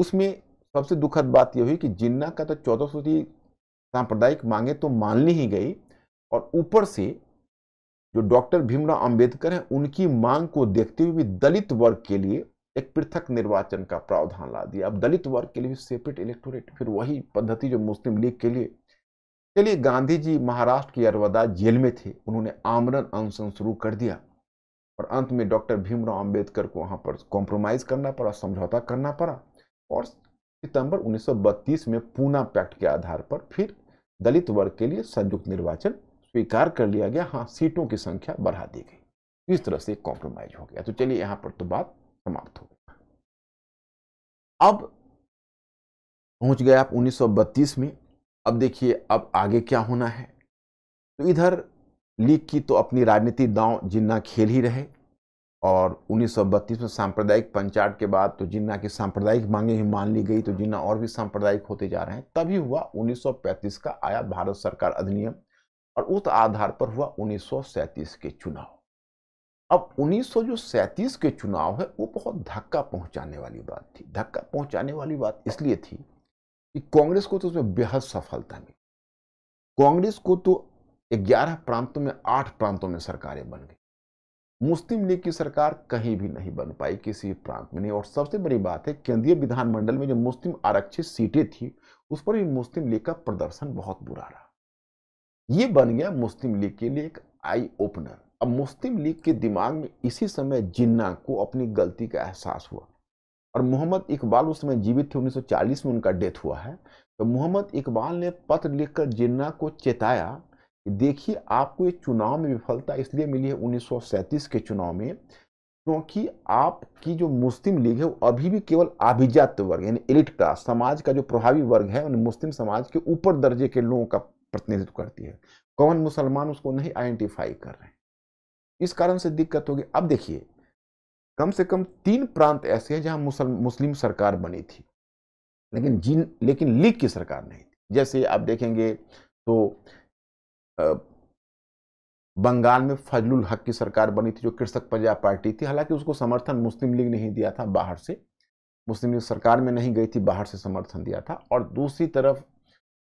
उसमें सबसे दुखद बात यह हुई कि जिन्ना का तो चौदह सौ की सांप्रदायिक मांगे तो मान ली ही गई और ऊपर से जो डॉक्टर भीमराव अंबेडकर हैं उनकी मांग को देखते हुए भी दलित वर्ग के लिए एक पृथक निर्वाचन का प्रावधान ला दिया अब दलित वर्ग के लिए भी सेपरेट इलेक्टोरेट फिर वही पद्धति जो मुस्लिम लीग के लिए चलिए गांधी जी महाराष्ट्र के अरवदा जेल में थे उन्होंने आमरण अनशन शुरू कर दिया और अंत में डॉक्टर भीमराव अंबेडकर को वहाँ पर कॉम्प्रोमाइज़ करना पड़ा समझौता करना पड़ा और सितंबर 1932 में पूना पैक्ट के आधार पर फिर दलित वर्ग के लिए संयुक्त निर्वाचन स्वीकार कर लिया गया हाँ सीटों की संख्या बढ़ा दी गई इस तरह से कॉम्प्रोमाइज हो गया तो चलिए यहाँ पर तो बात समाप्त हो गई अब पहुंच गए आप 1932 में अब देखिए अब आगे क्या होना है तो इधर लीग की तो अपनी राजनीति दांव जिन्ना खेल ही रहे और 1932 में सांप्रदायिक पंचायत के बाद तो जिन्ना की सांप्रदायिक मांगे ही मान ली गई तो जिन्ना और भी सांप्रदायिक होते जा रहे हैं तभी हुआ 1935 का आया भारत सरकार अधिनियम और उस आधार पर हुआ 1937 के चुनाव अब उन्नीस के चुनाव है वो बहुत धक्का पहुंचाने वाली बात थी धक्का पहुंचाने वाली बात इसलिए थी कि कांग्रेस को तो उसमें बेहद सफलता मिली कांग्रेस को तो ग्यारह प्रांतों में आठ प्रांतों में सरकारें बन गई मुस्लिम लीग की सरकार कहीं भी नहीं बन पाई किसी प्रांत में नहीं और सबसे बड़ी बात है केंद्रीय विधानमंडल में जो मुस्लिम आरक्षित सीटें थी उस पर भी मुस्लिम लीग का प्रदर्शन बहुत बुरा रहा यह बन गया मुस्लिम लीग के लिए एक आई ओपनर अब मुस्लिम लीग के दिमाग में इसी समय जिन्ना को अपनी गलती का एहसास हुआ और मोहम्मद इकबाल उस समय जीवित थे 1940 में उनका डेथ हुआ है तो मोहम्मद इकबाल ने पत्र लिखकर जिन्ना को चेताया देखिए आपको ये चुनाव में विफलता इसलिए मिली है उन्नीस के चुनाव में क्योंकि आपकी जो मुस्लिम लीग है वो अभी भी केवल आभिजात वर्ग यानी एलिट का समाज का जो प्रभावी वर्ग है उन मुस्लिम समाज के ऊपर दर्जे के लोगों का प्रतिनिधित्व करती है कौन मुसलमान उसको नहीं आइडेंटिफाई कर रहे हैं इस कारण से दिक्कत होगी अब देखिए कम से कम तीन प्रांत ऐसे हैं जहां मुस्लिम सरकार बनी थी लेकिन जिन लेकिन लीग की सरकार नहीं थी जैसे आप देखेंगे तो बंगाल में फजलुल हक की सरकार बनी थी जो कृषक पंजाब पार्टी थी हालांकि उसको समर्थन मुस्लिम लीग ने ही दिया था बाहर से मुस्लिम लीग सरकार में नहीं गई थी बाहर से समर्थन दिया था और दूसरी तरफ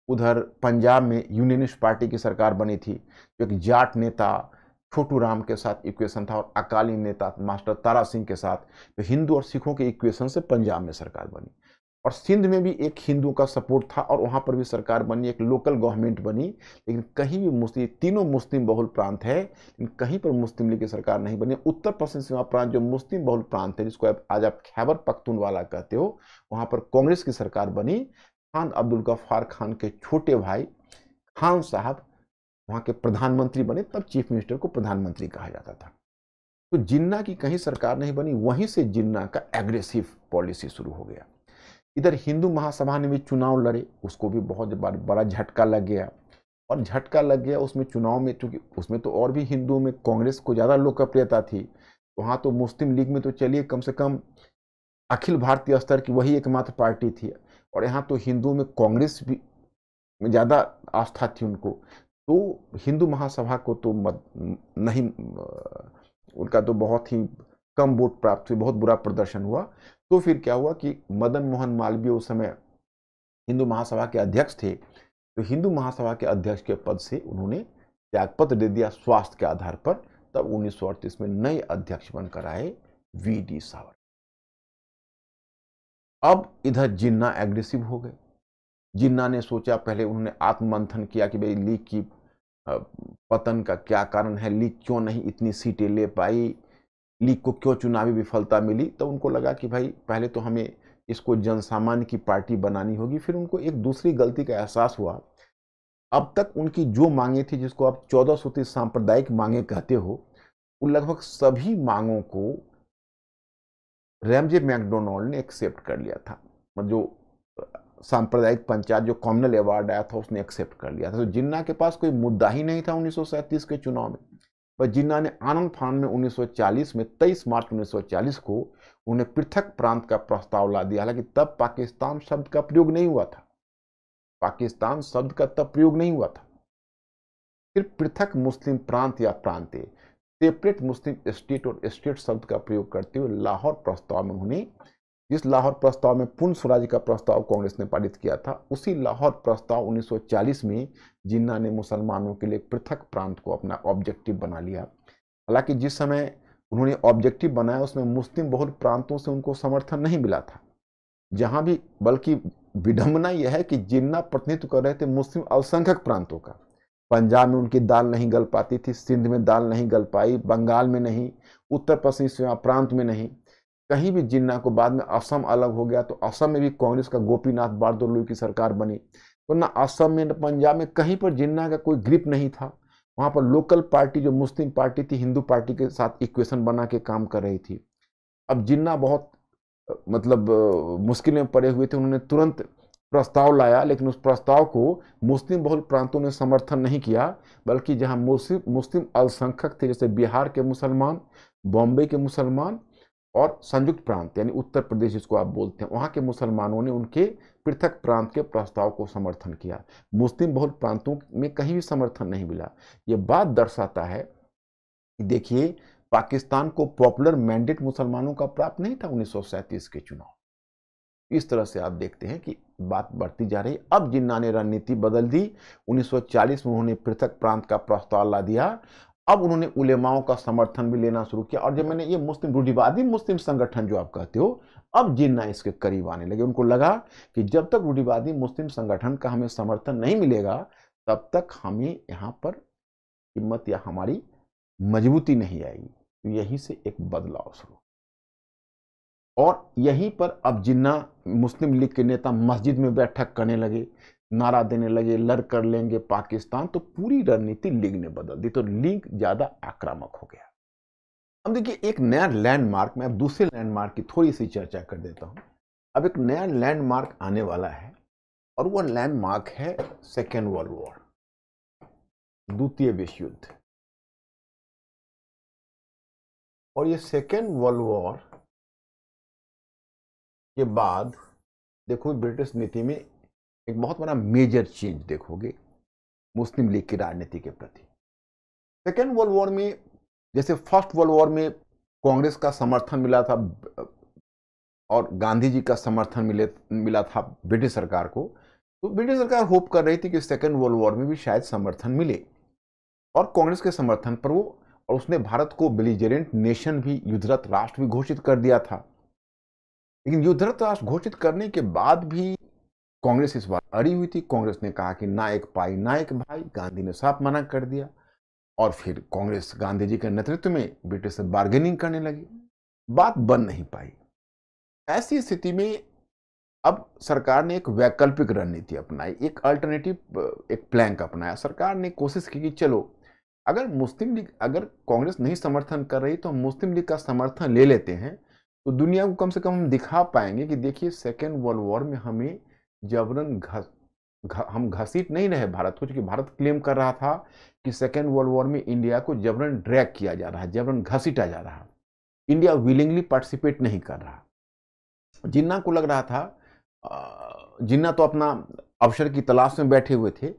उधर पंजाब में यूनियनिस्ट पार्टी की सरकार बनी थी जो एक जाट नेता छोटू राम के साथ इक्वेशन था और अकाली नेता मास्टर तारा सिंह के साथ हिंदू और सिखों के इक्वेशन से पंजाब में सरकार बनी और सिंध में भी एक हिंदू का सपोर्ट था और वहाँ पर भी सरकार बनी एक लोकल गवर्नमेंट बनी लेकिन कहीं भी मुस्लिम तीनों मुस्लिम बहुल प्रांत है लेकिन कहीं पर मुस्लिम लीग की सरकार नहीं बनी उत्तर पश्चिम सीमा प्रांत जो मुस्लिम बहुल प्रांत है जिसको आप आज आप खैबर पख्तून वाला कहते हो वहाँ पर कांग्रेस की सरकार बनी खान अब्दुल गफ्फार खान के छोटे भाई खान साहब वहाँ के प्रधानमंत्री बने तब चीफ मिनिस्टर को प्रधानमंत्री कहा जाता था तो जिन्ना की कहीं सरकार नहीं बनी वहीं से जिन्ना का एग्रेसिव पॉलिसी शुरू हो गया इधर हिंदू महासभा ने भी चुनाव लड़े उसको भी बहुत बड़ा झटका लग गया और झटका लग गया उसमें चुनाव में चूँकि उसमें तो और भी हिंदुओं में कांग्रेस को ज़्यादा लोकप्रियता थी वहाँ तो मुस्लिम लीग में तो चलिए कम से कम अखिल भारतीय स्तर की वही एकमात्र पार्टी थी और यहाँ तो हिंदुओं में कांग्रेस भी में ज़्यादा आस्था थी उनको तो हिंदू महासभा को तो मत नहीं उनका तो बहुत ही कम वोट प्राप्त हुई बहुत बुरा प्रदर्शन हुआ तो फिर क्या हुआ कि मदन मोहन मालवीय उस समय हिंदू महासभा के अध्यक्ष थे तो हिंदू महासभा के अध्यक्ष के पद से उन्होंने त्यागपत्र दे दिया स्वास्थ्य के आधार पर तब उन्नीस में नए अध्यक्ष बनकर आए वी डी सावर अब इधर जिन्ना एग्रेसिव हो गए जिन्ना ने सोचा पहले उन्होंने आत्ममंथन किया कि भाई लीग की पतन का क्या कारण है लीग क्यों नहीं इतनी सीटें ले पाई लीग को क्यों चुनावी विफलता मिली तो उनको लगा कि भाई पहले तो हमें इसको जनसामान्य की पार्टी बनानी होगी फिर उनको एक दूसरी गलती का एहसास हुआ अब तक उनकी जो मांगे थी जिसको आप चौदह सूत्री सांप्रदायिक मांगे कहते हो उन लगभग सभी मांगों को रैमजे मैकडोनल्ड ने एक्सेप्ट कर लिया था मतलब जो सांप्रदायिक पंचायत जो कॉमनल अवार्ड आया था उसने एक्सेप्ट कर लिया था तो जिन्ना के पास कोई मुद्दा ही नहीं था उन्नीस के चुनाव में पर जिन्ना ने आनंद फानंद में 1940 में 23 मार्च 1940 को उन्हें पृथक प्रांत का प्रस्ताव ला दिया हालांकि तब पाकिस्तान शब्द का प्रयोग नहीं हुआ था पाकिस्तान शब्द का तब प्रयोग नहीं हुआ था फिर पृथक मुस्लिम प्रांत या प्रांत सेपरेट मुस्लिम स्टेट और स्टेट शब्द का प्रयोग करते हुए लाहौर प्रस्ताव में उन्होंने जिस लाहौर प्रस्ताव में पूर्ण स्वराज का प्रस्ताव कांग्रेस ने पारित किया था उसी लाहौर प्रस्ताव 1940 में जिन्ना ने मुसलमानों के लिए पृथक प्रांत को अपना ऑब्जेक्टिव बना लिया हालांकि जिस समय उन्होंने ऑब्जेक्टिव बनाया उसमें मुस्लिम बहुल प्रांतों से उनको समर्थन नहीं मिला था जहां भी बल्कि विडम्बना यह है कि जिन्ना प्रतिनिधित्व कर रहे थे मुस्लिम अल्पसंख्यक प्रांतों का पंजाब में उनकी दाल नहीं गल पाती थी सिंध में दाल नहीं गल पाई बंगाल में नहीं उत्तर पश्चिम सीमा प्रांत में नहीं कहीं भी जिन्ना को बाद में असम अलग हो गया तो असम में भी कांग्रेस का गोपीनाथ बारदोलू की सरकार बनी तो ना असम में न पंजाब में कहीं पर जिन्ना का कोई ग्रिप नहीं था वहाँ पर लोकल पार्टी जो मुस्लिम पार्टी थी हिंदू पार्टी के साथ इक्वेशन बना के काम कर रही थी अब जिन्ना बहुत मतलब मुश्किल में पड़े हुए थे उन्होंने तुरंत प्रस्ताव लाया लेकिन उस प्रस्ताव को मुस्लिम बहुल प्रांतों ने समर्थन नहीं किया बल्कि जहाँ मुस्लिम मुस्लिम अल्पसंख्यक थे जैसे बिहार के मुसलमान बॉम्बे के मुसलमान और संयुक्त प्रांत यानी उत्तर प्रदेश जिसको आप बोलते हैं वहाँ के मुसलमानों ने उनके पृथक प्रांत के प्रस्ताव को समर्थन किया मुस्लिम बहुल प्रांतों में कहीं भी समर्थन नहीं मिला ये बात दर्शाता है कि देखिए पाकिस्तान को पॉपुलर मैंडेट मुसलमानों का प्राप्त नहीं था उन्नीस के चुनाव इस तरह से आप देखते हैं कि बात बढ़ती जा रही अब जिन्ना ने रणनीति बदल दी 1940 में उन्होंने पृथक प्रांत का प्रस्ताव ला दिया अब उन्होंने उलेमाओं का समर्थन भी लेना शुरू किया और जब मैंने ये मुस्लिम रूढ़िवादी मुस्लिम संगठन जो आप कहते हो अब जिन्ना इसके करीब आने लगे उनको लगा कि जब तक रूढ़िवादी मुस्लिम संगठन का हमें समर्थन नहीं मिलेगा तब तक हमें यहाँ पर हिम्मत या हमारी मजबूती नहीं आएगी तो यहीं से एक बदलाव शुरू और यहीं पर अब जिन्ना मुस्लिम लीग के नेता मस्जिद में बैठक करने लगे नारा देने लगे लड़ कर लेंगे पाकिस्तान तो पूरी रणनीति लीग ने बदल दी तो लीग ज़्यादा आक्रामक हो गया अब देखिए एक नया लैंडमार्क मैं अब दूसरे लैंडमार्क की थोड़ी सी चर्चा कर देता हूं अब एक नया लैंडमार्क आने वाला है और वह लैंडमार्क है सेकेंड वर्ल्ड वॉर द्वितीय विश्व युद्ध और ये सेकेंड वर्ल्ड वॉर के बाद देखो ब्रिटिश नीति में एक बहुत बड़ा मेजर चेंज देखोगे मुस्लिम लीग की राजनीति के प्रति सेकेंड वर्ल्ड वॉर में जैसे फर्स्ट वर्ल्ड वॉर में कांग्रेस का समर्थन मिला था और गांधी जी का समर्थन मिले मिला था ब्रिटिश सरकार को तो ब्रिटिश सरकार होप कर रही थी कि सेकेंड वर्ल्ड वॉर में भी शायद समर्थन मिले और कांग्रेस के समर्थन पर वो और उसने भारत को बिलीजरेंट नेशन भी युद्धरत राष्ट्र भी घोषित कर दिया था लेकिन युद्धरत राष्ट्र घोषित करने के बाद भी कांग्रेस इस बार अड़ी हुई थी कांग्रेस ने कहा कि ना एक पाई ना एक भाई गांधी ने साफ मना कर दिया और फिर कांग्रेस गांधी जी के नेतृत्व में ब्रिटिश से बार्गेनिंग करने लगी बात बन नहीं पाई ऐसी स्थिति में अब सरकार ने एक वैकल्पिक रणनीति अपनाई एक अल्टरनेटिव एक प्लैंक अपनाया सरकार ने कोशिश की कि चलो अगर मुस्लिम लीग अगर कांग्रेस नहीं समर्थन कर रही तो हम मुस्लिम लीग का समर्थन ले लेते हैं तो दुनिया को कम से कम हम दिखा पाएंगे कि देखिए सेकेंड वर्ल्ड वॉर में हमें जबरन घस घ, हम घसीट नहीं रहे भारत को क्योंकि भारत क्लेम कर रहा था कि सेकेंड वर्ल्ड वॉर में इंडिया को जबरन ड्रैग किया जा रहा है जबरन घसीटा जा रहा है इंडिया विलिंगली पार्टिसिपेट नहीं कर रहा जिन्ना को लग रहा था जिन्ना तो अपना अवसर की तलाश में बैठे हुए थे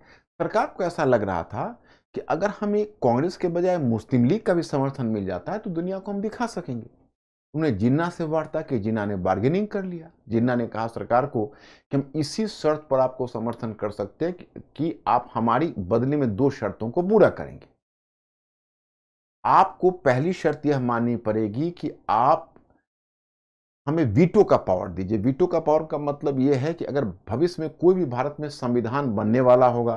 सरकार को ऐसा लग रहा था कि अगर हमें कांग्रेस के बजाय मुस्लिम लीग का भी समर्थन मिल जाता है तो दुनिया को हम दिखा सकेंगे उन्होंने जिन्ना से वार्ता की जिन्ना ने बार्गेनिंग कर लिया जिन्ना ने कहा सरकार को कि हम इसी शर्त पर आपको समर्थन कर सकते हैं कि, कि आप हमारी बदले में दो शर्तों को पूरा करेंगे आपको पहली शर्त यह माननी पड़ेगी कि आप हमें वीटो का पावर दीजिए वीटो का पावर का मतलब ये है कि अगर भविष्य में कोई भी भारत में संविधान बनने वाला होगा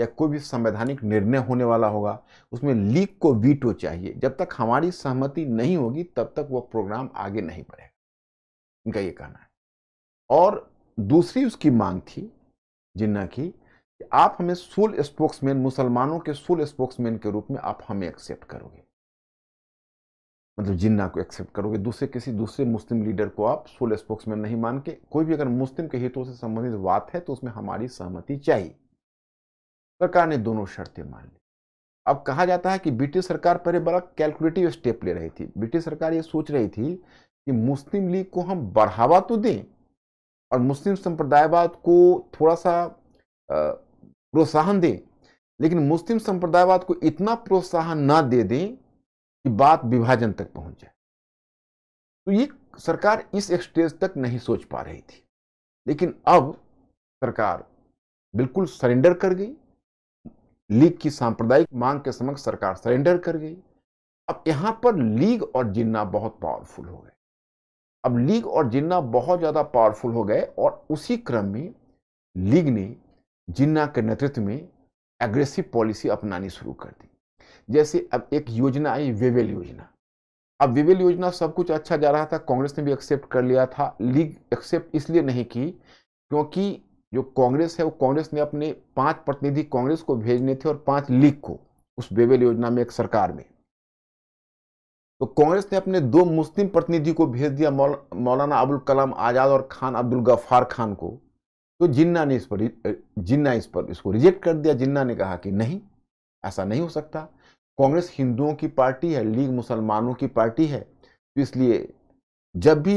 या कोई भी संवैधानिक निर्णय होने वाला होगा उसमें लीग को वीटो चाहिए जब तक हमारी सहमति नहीं होगी तब तक वह प्रोग्राम आगे नहीं बढ़ेगा इनका ये कहना है और दूसरी उसकी मांग थी जिन्ना की आप हमें सोल स्पोक्समैन मुसलमानों के सोल स्पोक्समैन के रूप में आप हमें एक्सेप्ट करोगे मतलब जिन्ना को एक्सेप्ट करोगे दूसरे किसी दूसरे मुस्लिम लीडर को आप सोल स्पोक्समैन नहीं मान के कोई भी अगर मुस्लिम के हितों से संबंधित बात है तो उसमें हमारी सहमति चाहिए सरकार ने दोनों शर्तें मान ली अब कहा जाता है कि ब्रिटिश सरकार पर बड़ा कैलकुलेटिव स्टेप ले रही थी ब्रिटिश सरकार ये सोच रही थी कि मुस्लिम लीग को हम बढ़ावा तो दें और मुस्लिम संप्रदायवाद को थोड़ा सा प्रोत्साहन दें लेकिन मुस्लिम संप्रदायवाद को इतना प्रोत्साहन ना दे दें कि बात विभाजन तक पहुंच जाए तो ये सरकार इस स्टेज तक नहीं सोच पा रही थी लेकिन अब सरकार बिल्कुल सरेंडर कर गई लीग की सांप्रदायिक मांग के समक्ष सरकार सरेंडर कर गई अब यहां पर लीग और जिन्ना बहुत पावरफुल हो गए अब लीग और जिन्ना बहुत ज़्यादा पावरफुल हो गए और उसी क्रम में लीग ने जिन्ना के नेतृत्व में एग्रेसिव पॉलिसी अपनानी शुरू कर दी जैसे अब एक योजना आई वेवेल योजना अब विवेल योजना सब कुछ अच्छा जा रहा था कांग्रेस ने भी एक्सेप्ट कर लिया था लीग एक्सेप्ट इसलिए नहीं की क्योंकि जो कांग्रेस है वो कांग्रेस ने अपने पांच प्रतिनिधि कांग्रेस को भेजने थे और पांच लीग को उस वेवेल योजना में एक सरकार में तो कांग्रेस ने अपने दो मुस्लिम प्रतिनिधि को भेज दिया मौलाना अबुल कलाम आज़ाद और खान अब्दुल गफ्फार खान को तो जिन्ना ने इस पर जिन्ना इस पर इसको रिजेक्ट कर दिया जिन्ना ने कहा कि नहीं ऐसा नहीं हो सकता कांग्रेस हिंदुओं की पार्टी है लीग मुसलमानों की पार्टी है तो इसलिए जब भी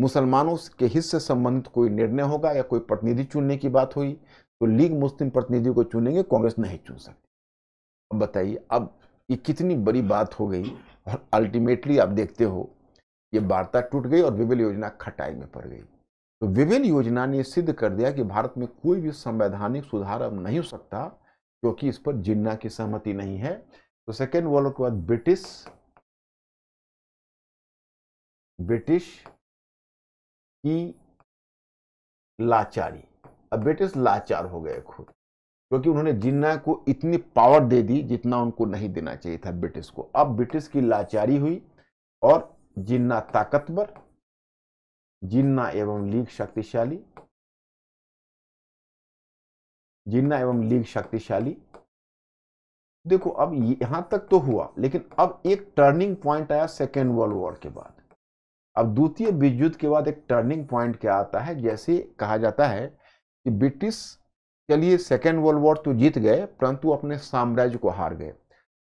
मुसलमानों के हित से संबंधित कोई निर्णय होगा या कोई प्रतिनिधि चुनने की बात हुई तो लीग मुस्लिम प्रतिनिधि को चुनेंगे कांग्रेस नहीं चुन सकती अब बताइए अब ये कितनी बड़ी बात हो गई और अल्टीमेटली आप देखते हो ये वार्ता टूट गई और विभिन्न योजना खटाई में पड़ गई तो विभिन्न योजना ने सिद्ध कर दिया कि भारत में कोई भी संवैधानिक सुधार अब नहीं हो सकता क्योंकि इस पर जिन्ना की सहमति नहीं है तो सेकेंड वर्ल्ड के बाद ब्रिटिश ब्रिटिश की लाचारी अब ब्रिटिश लाचार हो गए खुद क्योंकि उन्होंने जिन्ना को इतनी पावर दे दी जितना उनको नहीं देना चाहिए था ब्रिटिश को अब ब्रिटिश की लाचारी हुई और जिन्ना ताकतवर जिन्ना एवं लीग शक्तिशाली जिन्ना एवं लीग शक्तिशाली देखो अब यहां तक तो हुआ लेकिन अब एक टर्निंग पॉइंट आया सेकेंड वर्ल्ड वॉर के बाद अब द्वितीय विश्व युद्ध के बाद एक टर्निंग पॉइंट क्या आता है जैसे कहा जाता है कि ब्रिटिश चलिए सेकेंड वर्ल्ड वॉर तो जीत गए परंतु अपने साम्राज्य को हार गए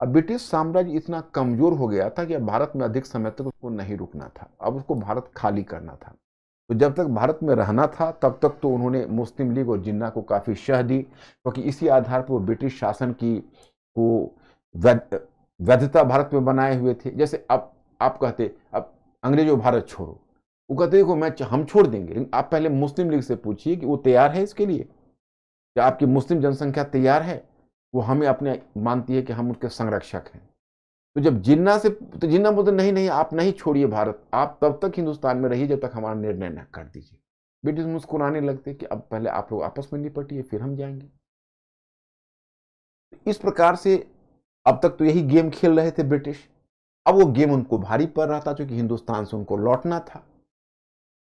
अब ब्रिटिश साम्राज्य इतना कमजोर हो गया था कि अब भारत में अधिक समय तक उसको नहीं रुकना था अब उसको भारत खाली करना था तो जब तक भारत में रहना था तब तक तो उन्होंने मुस्लिम लीग और जिन्ना को काफ़ी शह दी क्योंकि तो इसी आधार पर वो ब्रिटिश शासन की को वैधता भारत में बनाए हुए थे जैसे अब आप कहते अब अंग्रेजों भारत छोड़ो वो कहते देखो मैं हम छोड़ देंगे लेकिन आप पहले मुस्लिम लीग से पूछिए कि वो तैयार है इसके लिए क्या आपकी मुस्लिम जनसंख्या तैयार है वो हमें अपने मानती है कि हम उनके संरक्षक हैं तो जब जिन्ना से तो जिन्ना बोलते नहीं नहीं आप नहीं छोड़िए भारत आप तब तक हिंदुस्तान में रहिए जब तक हमारा निर्णय न कर दीजिए ब्रिटिश मुस्कुराने लगते कि अब पहले आप लोग आपस में निपटिए फिर हम जाएंगे इस प्रकार से अब तक तो यही गेम खेल रहे थे ब्रिटिश अब वो गेम उनको भारी पड़ रहा था क्योंकि हिंदुस्तान से उनको लौटना था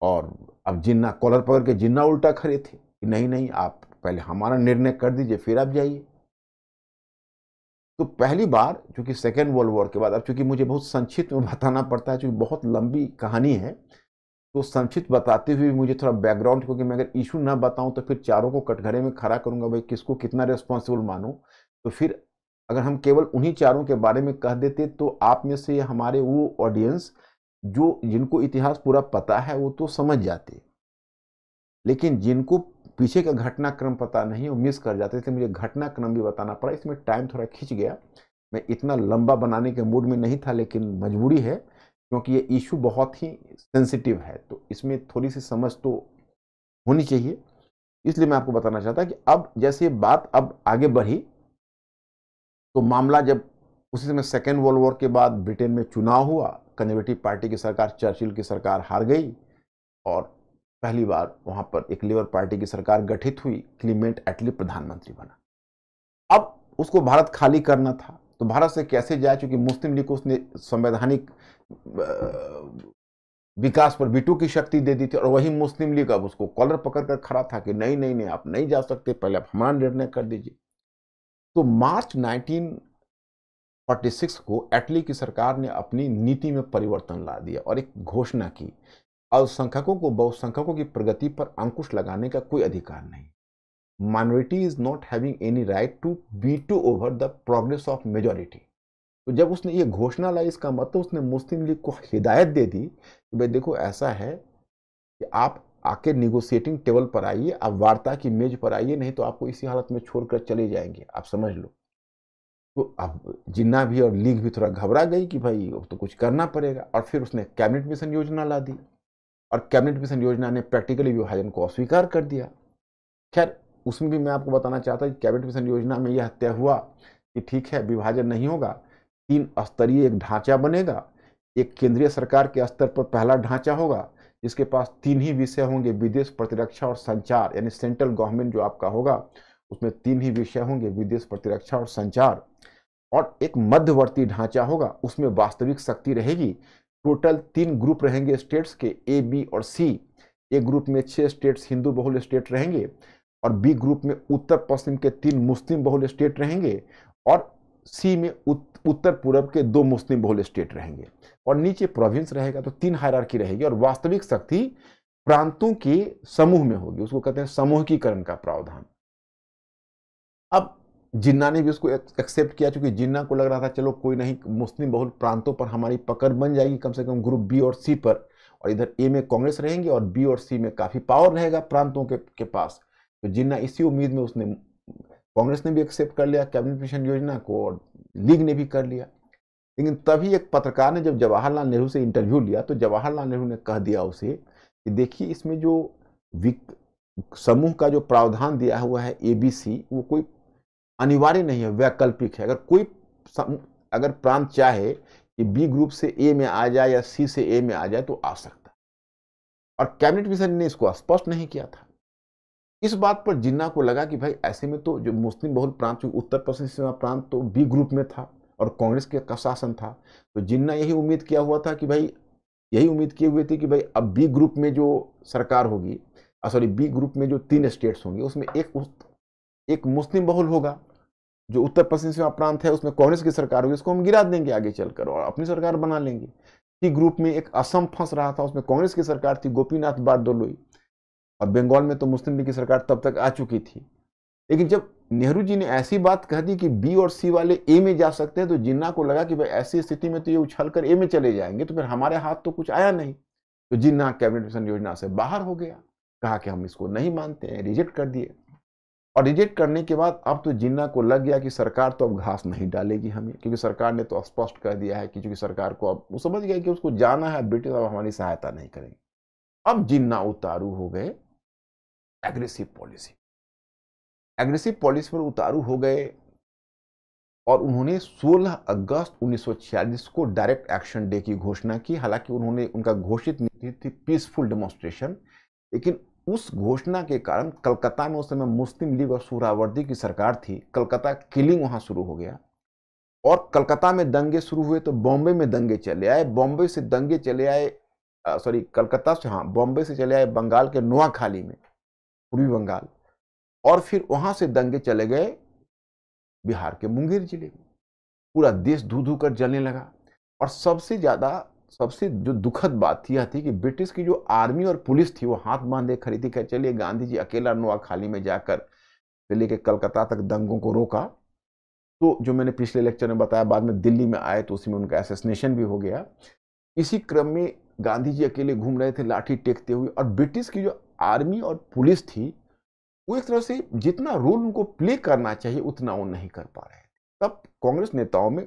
और अब जिन्ना कॉलर पकड़ के जिन्ना उल्टा खड़े थे कि नहीं नहीं आप पहले हमारा निर्णय कर दीजिए फिर आप जाइए तो पहली बार चूंकि सेकेंड वर्ल्ड वॉर के बाद अब चूंकि मुझे बहुत संक्षिप्त में बताना पड़ता है चूंकि बहुत लंबी कहानी है तो संक्षिप्त बताते हुए मुझे थोड़ा बैकग्राउंड क्योंकि मैं अगर इशू ना बताऊं तो फिर चारों को कटघरे में खड़ा करूंगा भाई किसको कितना रिस्पॉन्सिबल मानूँ तो फिर अगर हम केवल उन्हीं चारों के बारे में कह देते तो आप में से हमारे वो ऑडियंस जो जिनको इतिहास पूरा पता है वो तो समझ जाते लेकिन जिनको पीछे का घटनाक्रम पता नहीं वो मिस कर जाते थे मुझे घटनाक्रम भी बताना पड़ा इसमें टाइम थोड़ा खिंच गया मैं इतना लंबा बनाने के मूड में नहीं था लेकिन मजबूरी है क्योंकि ये इशू बहुत ही सेंसिटिव है तो इसमें थोड़ी सी समझ तो होनी चाहिए इसलिए मैं आपको बताना चाहता कि अब जैसे बात अब आगे बढ़ी तो मामला जब उसी समय सेकेंड वर्ल्ड वॉर के बाद ब्रिटेन में चुनाव हुआ कन्जर्वेटिव पार्टी की सरकार चर्चिल की सरकार हार गई और पहली बार वहाँ पर एक लेबर पार्टी की सरकार गठित हुई क्लीमेंट एटली प्रधानमंत्री बना अब उसको भारत खाली करना था तो भारत से कैसे जाए चूंकि मुस्लिम लीग को उसने संवैधानिक विकास पर बीटू की शक्ति दे दी थी और वही मुस्लिम लीग अब उसको कॉलर पकड़ कर खड़ा था कि नहीं नहीं नहीं आप नहीं जा सकते पहले आप हमारा निर्णय कर दीजिए तो मार्च 1946 को एटली की सरकार ने अपनी नीति में परिवर्तन ला दिया और एक घोषणा की अल्पसंख्यकों को बहुसंख्यकों की प्रगति पर अंकुश लगाने का कोई अधिकार नहीं minority is not having any right to be to over the progress of majority तो जब उसने ये घोषणा लाई इसका मतलब उसने मुस्लिम लीग को हिदायत दे दी कि भाई देखो ऐसा है कि आप आके निगोशिएटिंग टेबल पर आइए आप वार्ता की मेज पर आइए नहीं तो आपको इसी हालत में छोड़कर चले जाएंगे आप समझ लो तो अब जिन्ना भी और लीग भी थोड़ा घबरा गई कि भाई तो कुछ करना पड़ेगा और फिर उसने कैबिनेट मिशन योजना ला दी और कैबिनेट मिशन योजना ने प्रैक्टिकली विभाजन को अस्वीकार कर दिया खैर उसमें भी मैं आपको बताना चाहता कि कैबिनेट मिशन योजना में यह तय हुआ कि ठीक है विभाजन नहीं होगा तीन स्तरीय एक ढांचा बनेगा एक केंद्रीय सरकार के स्तर पर पहला ढांचा होगा जिसके पास तीन ही विषय होंगे विदेश प्रतिरक्षा और संचार यानी सेंट्रल गवर्नमेंट जो आपका होगा उसमें तीन ही विषय होंगे विदेश प्रतिरक्षा और संचार और एक मध्यवर्ती ढांचा होगा उसमें वास्तविक शक्ति रहेगी टोटल तीन ग्रुप रहेंगे स्टेट्स के ए बी और सी ए ग्रुप में छः स्टेट्स हिंदू बहुल स्टेट रहेंगे और बी ग्रुप में उत्तर पश्चिम के तीन मुस्लिम बहुल स्टेट रहेंगे और सी में उत, उत्तर पूर्व के दो मुस्लिम बहुल स्टेट रहेंगे और नीचे प्रोविंस रहेगा तो तीन हायरार्की रहेगी और वास्तविक शक्ति प्रांतों के समूह में होगी उसको कहते हैं समूहकीकरण का प्रावधान अब जिन्ना ने भी उसको एक्सेप्ट किया चूंकि जिन्ना को लग रहा था चलो कोई नहीं मुस्लिम बहुल प्रांतों पर हमारी पकड़ बन जाएगी कम से कम ग्रुप बी और सी पर और इधर ए में कांग्रेस रहेंगी और बी और सी में काफ़ी पावर रहेगा प्रांतों के, के पास तो जिन्ना इसी उम्मीद में उसने कांग्रेस ने भी एक्सेप्ट कर लिया कैबिनेट मिशन योजना को और लीग ने भी कर लिया लेकिन तभी एक पत्रकार ने जब जवाहरलाल नेहरू से इंटरव्यू लिया तो जवाहरलाल नेहरू ने कह दिया उसे कि देखिए इसमें जो समूह का जो प्रावधान दिया हुआ है ए बी सी वो कोई अनिवार्य नहीं है वैकल्पिक है अगर कोई अगर प्रांत चाहे कि बी ग्रुप से ए में आ जाए या सी से ए में आ जाए तो आ सकता और कैबिनेट मिशन ने इसको स्पष्ट नहीं किया था इस बात पर जिन्ना को लगा कि भाई ऐसे में तो जो मुस्लिम बहुल प्रांत उत्तर प्रदेश प्रांत तो बी ग्रुप में था और कांग्रेस के का शासन था तो जिन्ना यही उम्मीद किया हुआ था कि भाई यही उम्मीद किए हुए थे कि भाई अब बी ग्रुप में जो सरकार होगी सॉरी बी ग्रुप में जो तीन स्टेट्स होंगे उसमें एक उस, एक मुस्लिम बहुल होगा जो उत्तर पश्चिम सीमा प्रांत है उसमें कांग्रेस की सरकार होगी उसको हम गिरा देंगे आगे चलकर और अपनी सरकार बना लेंगे सी ग्रुप में एक असम फंस रहा था उसमें कांग्रेस की सरकार थी गोपीनाथ बारदोलोई और बंगाल में तो मुस्लिम लीग की सरकार तब तक आ चुकी थी लेकिन जब नेहरू जी ने ऐसी बात कह दी कि बी और सी वाले ए में जा सकते हैं तो जिन्ना को लगा कि भाई ऐसी स्थिति में तो ये उछल कर ए में चले जाएंगे तो फिर हमारे हाथ तो कुछ आया नहीं तो जिन्ना कैबिनेट मिशन योजना से बाहर हो गया कहा कि हम इसको नहीं मानते हैं रिजेक्ट कर दिए और रिजेक्ट करने के बाद अब तो जिन्ना को लग गया कि सरकार तो अब घास नहीं डालेगी हमें क्योंकि सरकार ने तो स्पष्ट कर दिया है कि चूंकि सरकार को अब वो समझ गया कि उसको जाना है ब्रिटिश अब हमारी सहायता नहीं करेंगे अब जिन्ना उतारू हो गए एग्रेसिव पॉलिसी एग्रेसिव पॉलिसी पर उतारू हो गए और उन्होंने 16 अगस्त 1946 को डायरेक्ट एक्शन डे की घोषणा की हालांकि उन्होंने उनका घोषित नीति थी पीसफुल डेमोन्स्ट्रेशन लेकिन उस घोषणा के कारण कलकत्ता में उस समय मुस्लिम लीग और सूरावर्दी की सरकार थी कलकत्ता किलिंग वहां शुरू हो गया और कलकत्ता में दंगे शुरू हुए तो बॉम्बे में दंगे चले आए बॉम्बे से दंगे चले आए सॉरी कलकत्ता से हाँ बॉम्बे से चले आए बंगाल के नोआखाली में पूर्वी बंगाल और फिर वहां से दंगे चले गए बिहार के मुंगेर जिले में पूरा देश धू धू कर जलने लगा और सबसे ज़्यादा सबसे जो दुखद बात थी यह थी कि ब्रिटिश की जो आर्मी और पुलिस थी वो हाथ बांधे खड़ी थी कह चलिए गांधी जी अकेला नोआखाली में जाकर दिल्ली के कलकत्ता तक दंगों को रोका तो जो मैंने पिछले लेक्चर में बताया बाद में दिल्ली में आए तो उसी में उनका एसेसनेशन भी हो गया इसी क्रम में गांधी जी अकेले घूम रहे थे लाठी टेकते हुए और ब्रिटिश की जो आर्मी और पुलिस थी वो एक तरह से जितना रोल उनको प्ले करना चाहिए उतना वो नहीं कर पा रहे तब कांग्रेस नेताओं में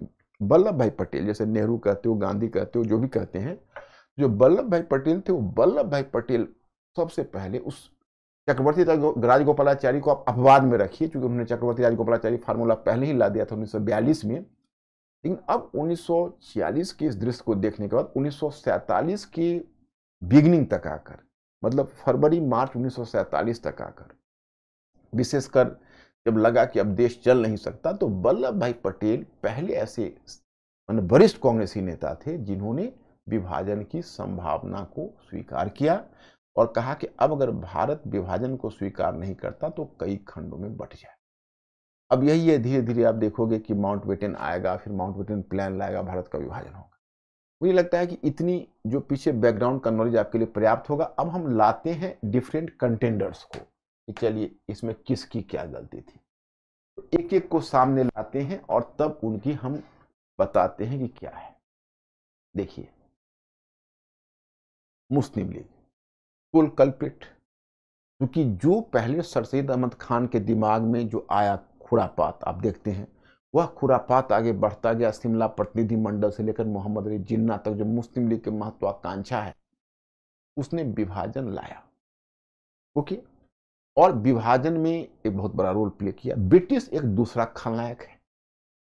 वल्लभ भाई पटेल जैसे नेहरू कहते हो गांधी कहते हो जो भी कहते हैं जो वल्लभ भाई पटेल थे वो वल्लभ भाई पटेल सबसे पहले उस चक्रवर्ती राजगोपालाचारी को आप अपवाद में रखिए क्योंकि उन्होंने चक्रवर्ती राजगोपालाचारी फार्मूला पहले ही ला दिया था उन्नीस में लेकिन अब 1946 के इस दृश्य को देखने के बाद 1947 के बिगनिंग तक आकर मतलब फरवरी मार्च उन्नीस तक आकर विशेषकर जब लगा कि अब देश चल नहीं सकता तो वल्लभ भाई पटेल पहले ऐसे मान वरिष्ठ कांग्रेसी नेता थे जिन्होंने विभाजन की संभावना को स्वीकार किया और कहा कि अब अगर भारत विभाजन को स्वीकार नहीं करता तो कई खंडों में बट जाए अब यही है धीरे धीरे आप देखोगे कि माउंट बेटन आएगा फिर माउंट बेटन प्लान लाएगा भारत का विभाजन होगा मुझे लगता है कि इतनी जो पीछे बैकग्राउंड का नॉलेज आपके लिए पर्याप्त होगा अब हम लाते हैं डिफरेंट कंटेंडर्स को कि चलिए इसमें किसकी क्या गलती थी तो एक एक को सामने लाते हैं और तब उनकी हम बताते हैं कि क्या है देखिए मुस्लिम लीग कुल कल्पिट क्योंकि जो पहले सर सैद अहमद खान के दिमाग में जो आया खुरापात आप देखते हैं वह खुरापात आगे बढ़ता गया शिमला प्रतिनिधि मंडल से लेकर मोहम्मद अली जिन्ना तक जो मुस्लिम लीग के महत्वाकांक्षा है उसने विभाजन लाया ओके और विभाजन में एक बहुत बड़ा रोल प्ले किया ब्रिटिश एक दूसरा खलनायक है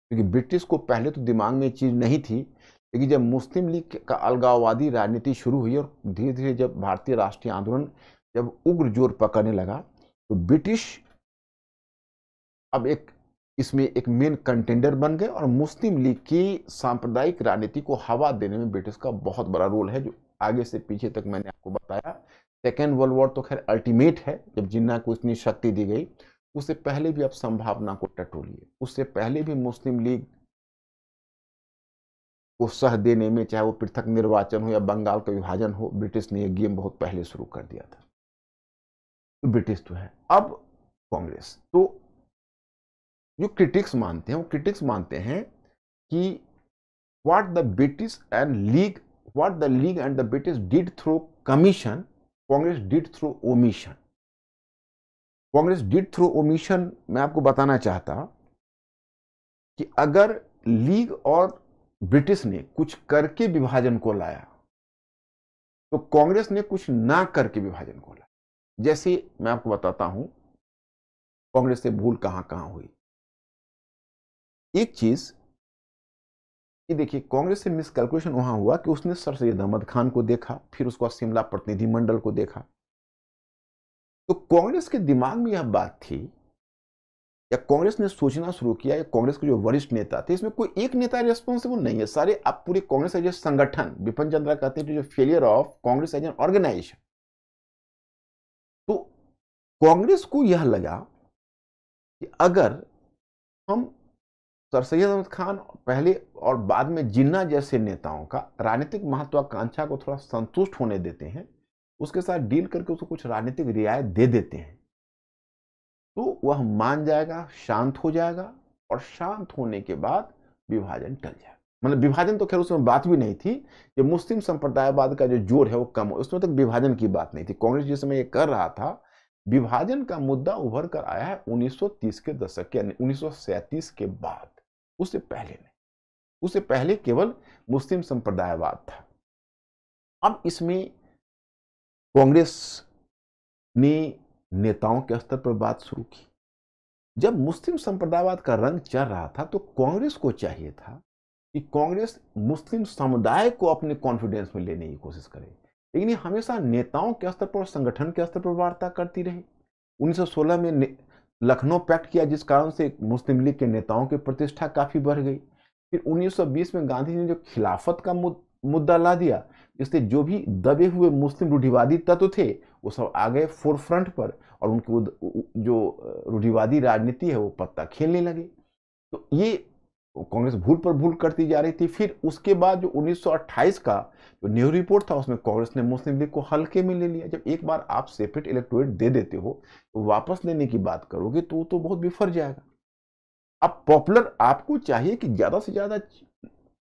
क्योंकि ब्रिटिश को पहले तो दिमाग में चीज़ नहीं थी लेकिन जब मुस्लिम लीग का अलगाववादी राजनीति शुरू हुई और धीरे धीरे जब भारतीय राष्ट्रीय आंदोलन जब उग्र जोर पकड़ने लगा तो ब्रिटिश अब एक इसमें एक मेन कंटेंडर बन गए और मुस्लिम लीग की सांप्रदायिक राजनीति को हवा देने में ब्रिटिश का बहुत बड़ा रोल है जो आगे से पीछे तक मैंने आपको बताया सेकेंड वर्ल्ड वॉर तो खैर अल्टीमेट है जब जिन्ना को इतनी शक्ति दी गई उससे पहले भी आप संभावना को टटोलिए उससे पहले भी मुस्लिम लीग को सह देने में चाहे वो पृथक निर्वाचन हो या बंगाल का विभाजन हो ब्रिटिश ने यह गेम बहुत पहले शुरू कर दिया था ब्रिटिश तो है अब कांग्रेस तो जो क्रिटिक्स मानते हैं वो क्रिटिक्स मानते हैं कि what the British and League what the League and the British did through commission Congress did through omission Congress did through omission मैं आपको बताना चाहता कि अगर लीग और ब्रिटिश ने कुछ करके विभाजन को लाया तो कांग्रेस ने कुछ ना करके विभाजन को लाया जैसे मैं आपको बताता हूं कांग्रेस से भूल कहां कहां हुई एक चीज़ ये देखिए कांग्रेस से मिसकैलकुलेशन वहां हुआ कि उसने सर सैद अहमद खान को देखा फिर उसको शिमला प्रतिनिधिमंडल को देखा तो कांग्रेस के दिमाग में यह बात थी या कांग्रेस ने सोचना शुरू किया या कांग्रेस के जो वरिष्ठ नेता थे इसमें कोई एक नेता रिस्पॉन्सिबल नहीं है सारे आप पूरे कांग्रेस एज ए संगठन विपिन चंद्रा कहते हैं जो failure of Congress as an organisation तो कांग्रेस को यह लगा कि अगर हम सर तो सैयद अहमद खान पहले और बाद में जिन्ना जैसे नेताओं का राजनीतिक महत्वाकांक्षा को थोड़ा संतुष्ट होने देते हैं उसके साथ डील करके उसको कुछ राजनीतिक रियायत दे देते हैं तो वह मान जाएगा शांत हो जाएगा और शांत होने के बाद विभाजन टल जाएगा मतलब विभाजन तो खैर उसमें बात भी नहीं थी कि मुस्लिम संप्रदायवाद का जो जोर है वो कम हो उसमें तक विभाजन की बात नहीं थी कांग्रेस जिस समय ये कर रहा था विभाजन का मुद्दा उभर कर आया है 1930 के दशक के 1937 के बाद उससे पहले नहीं उससे पहले केवल मुस्लिम संप्रदायवाद था अब इसमें कांग्रेस ने नेताओं के स्तर पर बात शुरू की जब मुस्लिम संप्रदायवाद का रंग चल रहा था तो कांग्रेस को चाहिए था कि कांग्रेस मुस्लिम समुदाय को अपने कॉन्फिडेंस में लेने की कोशिश करे लेकिन ये हमेशा नेताओं के स्तर पर संगठन के स्तर पर वार्ता करती रही 1916 में लखनऊ पैक्ट किया जिस कारण से मुस्लिम लीग के नेताओं की प्रतिष्ठा काफ़ी बढ़ गई फिर 1920 में गांधी ने जो खिलाफत का मुद, मुद्दा ला दिया इससे जो भी दबे हुए मुस्लिम रूढ़िवादी तत्व थे वो सब आ गए फोरफ्रंट पर और उनकी जो रूढ़िवादी राजनीति है वो पत्ता खेलने लगे तो ये कांग्रेस भूल पर भूल करती जा रही थी फिर उसके बाद जो 1928 का जो न्यू रिपोर्ट था उसमें कांग्रेस ने मुस्लिम लीग को हल्के में ले लिया जब एक बार आप सेपरेट इलेक्टोरेट दे देते हो तो वापस लेने की बात करोगे तो तो बहुत बिफर जाएगा अब पॉपुलर आपको चाहिए कि ज़्यादा से ज़्यादा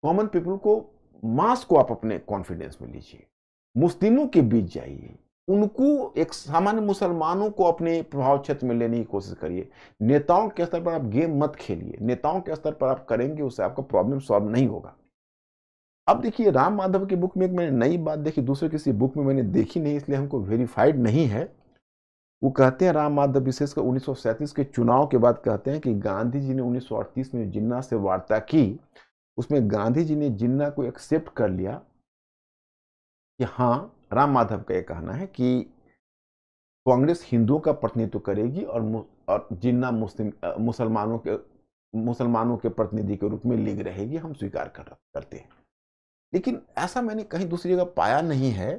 कॉमन पीपल को मास को आप अपने कॉन्फिडेंस में लीजिए मुस्लिमों के बीच जाइए उनको एक सामान्य मुसलमानों को अपने प्रभाव क्षेत्र में लेने की कोशिश करिए नेताओं के स्तर पर आप गेम मत खेलिए नेताओं के स्तर पर आप करेंगे उससे आपका प्रॉब्लम सॉल्व नहीं होगा अब देखिए राम माधव की बुक में एक मैंने नई बात देखी दूसरे किसी बुक में मैंने देखी नहीं इसलिए हमको वेरीफाइड नहीं है वो कहते हैं राम माधव विशेषकर उन्नीस के चुनाव के बाद कहते हैं कि गांधी जी ने उन्नीस में जिन्ना से वार्ता की उसमें गांधी जी ने जिन्ना को एक्सेप्ट कर लिया कि हाँ राम माधव का यह कहना है कि कांग्रेस हिंदुओं का प्रतिनिधित्व करेगी और और जिन्ना मुस्लिम मुसलमानों के मुसलमानों के प्रतिनिधि के रूप में लीग रहेगी हम स्वीकार कर करते हैं लेकिन ऐसा मैंने कहीं दूसरी जगह पाया नहीं है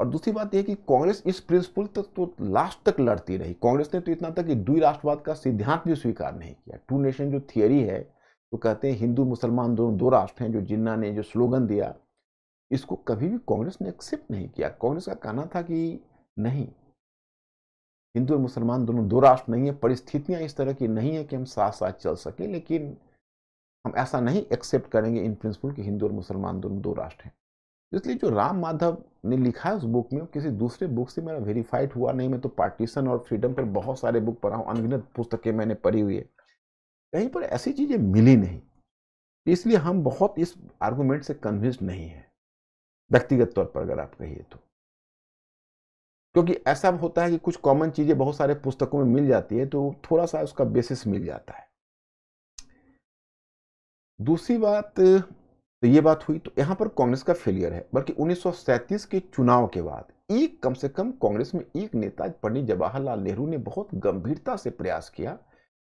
और दूसरी बात यह कि कांग्रेस इस प्रिंसिपल तक तो लास्ट तक लड़ती रही कांग्रेस ने तो इतना तक कि दुई राष्ट्रवाद का सिद्धांत भी स्वीकार नहीं किया टू नेशन जो थियरी है तो कहते हैं हिंदू मुसलमान दोनों दो राष्ट्र हैं जो जिन्ना ने जो स्लोगन दिया इसको कभी भी कांग्रेस ने एक्सेप्ट नहीं किया कांग्रेस का कहना था कि नहीं हिंदू और मुसलमान दोनों दो राष्ट्र नहीं है परिस्थितियां इस तरह की नहीं है कि हम साथ साथ चल सकें लेकिन हम ऐसा नहीं एक्सेप्ट करेंगे इन प्रिंसिपल कि हिंदू और मुसलमान दोनों दो राष्ट्र हैं इसलिए जो राम माधव ने लिखा है उस बुक में किसी दूसरे बुक से मेरा वेरीफाइड हुआ नहीं मैं तो पार्टीशन और फ्रीडम पर बहुत सारे बुक पढ़ा हूँ अनगिनत पुस्तकें मैंने पढ़ी हुई है कहीं पर ऐसी चीज़ें मिली नहीं इसलिए हम बहुत इस आर्गूमेंट से कन्विंस्ड नहीं है व्यक्तिगत तौर पर अगर आप कहिए तो क्योंकि ऐसा होता है कि कुछ कॉमन चीज़ें बहुत सारे पुस्तकों में मिल जाती है तो थोड़ा सा उसका बेसिस मिल जाता है दूसरी बात तो ये बात हुई तो यहां पर कांग्रेस का फेलियर है बल्कि 1937 के चुनाव के बाद एक कम से कम कांग्रेस में एक नेता पंडित जवाहरलाल नेहरू ने बहुत गंभीरता से प्रयास किया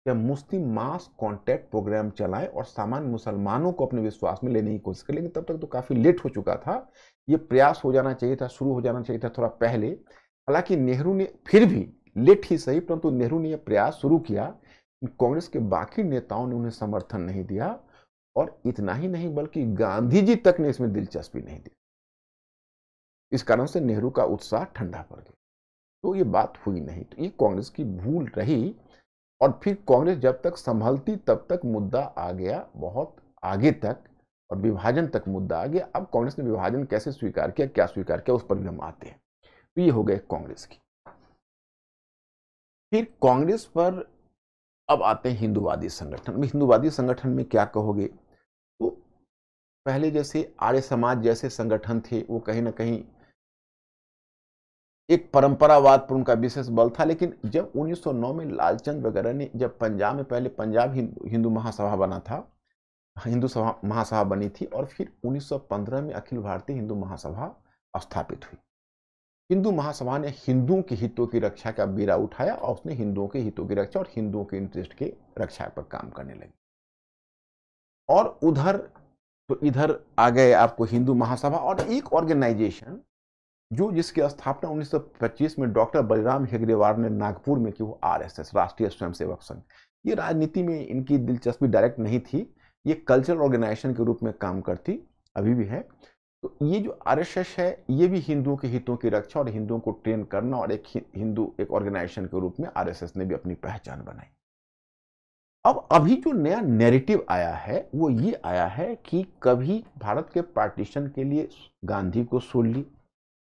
या मुस्लिम मास कॉन्टैक्ट प्रोग्राम चलाएं और सामान्य मुसलमानों को अपने विश्वास में लेने की कोशिश करें लेकिन तब तक तो काफ़ी लेट हो चुका था ये प्रयास हो जाना चाहिए था शुरू हो जाना चाहिए था थोड़ा पहले हालांकि नेहरू ने फिर भी लेट ही सही परंतु नेहरू ने यह प्रयास शुरू किया कांग्रेस के बाकी नेताओं ने उन्हें समर्थन नहीं दिया और इतना ही नहीं बल्कि गांधी जी तक ने इसमें दिलचस्पी नहीं दी इस कारण से नेहरू का उत्साह ठंडा पड़ गया तो ये बात हुई नहीं तो ये कांग्रेस की भूल रही और फिर कांग्रेस जब तक संभलती तब तक मुद्दा आ गया बहुत आगे तक और विभाजन तक मुद्दा आ गया अब कांग्रेस ने विभाजन कैसे स्वीकार किया क्या स्वीकार किया उस पर भी हम आते हैं तो ये हो गए कांग्रेस की फिर कांग्रेस पर अब आते हैं हिंदुवादी संगठन हिंदुवादी संगठन में क्या कहोगे तो पहले जैसे आर्य समाज जैसे संगठन थे वो कहीं ना कहीं एक परंपरावाद पर उनका विशेष बल था लेकिन जब 1909 में लालचंद वगैरह ने जब पंजाब में पहले पंजाब हिंदू हिंदू महासभा बना था हिंदू सभा महासभा बनी थी और फिर 1915 में अखिल भारतीय हिंदू महासभा स्थापित हुई हिंदू महासभा ने हिंदुओं के हितों की रक्षा का बीरा उठाया और उसने हिंदुओं के हितों की रक्षा और हिंदुओं के इंटरेस्ट के रक्षा पर काम करने लगी और उधर तो इधर आ गए आपको हिंदू महासभा और एक ऑर्गेनाइजेशन जो जिसकी स्थापना 1925 में डॉक्टर बलराम हेगरेवार ने नागपुर में की वो आरएसएस राष्ट्रीय स्वयंसेवक संघ ये राजनीति में इनकी दिलचस्पी डायरेक्ट नहीं थी ये कल्चरल ऑर्गेनाइजेशन के रूप में काम करती अभी भी है तो ये जो आरएसएस है ये भी हिंदुओं के हितों की रक्षा और हिंदुओं को ट्रेन करना और एक हिंदू एक ऑर्गेनाइजेशन के रूप में आर ने भी अपनी पहचान बनाई अब अभी जो नया नैरेटिव आया है वो ये आया है कि कभी भारत के पार्टीशन के लिए गांधी को सुन ली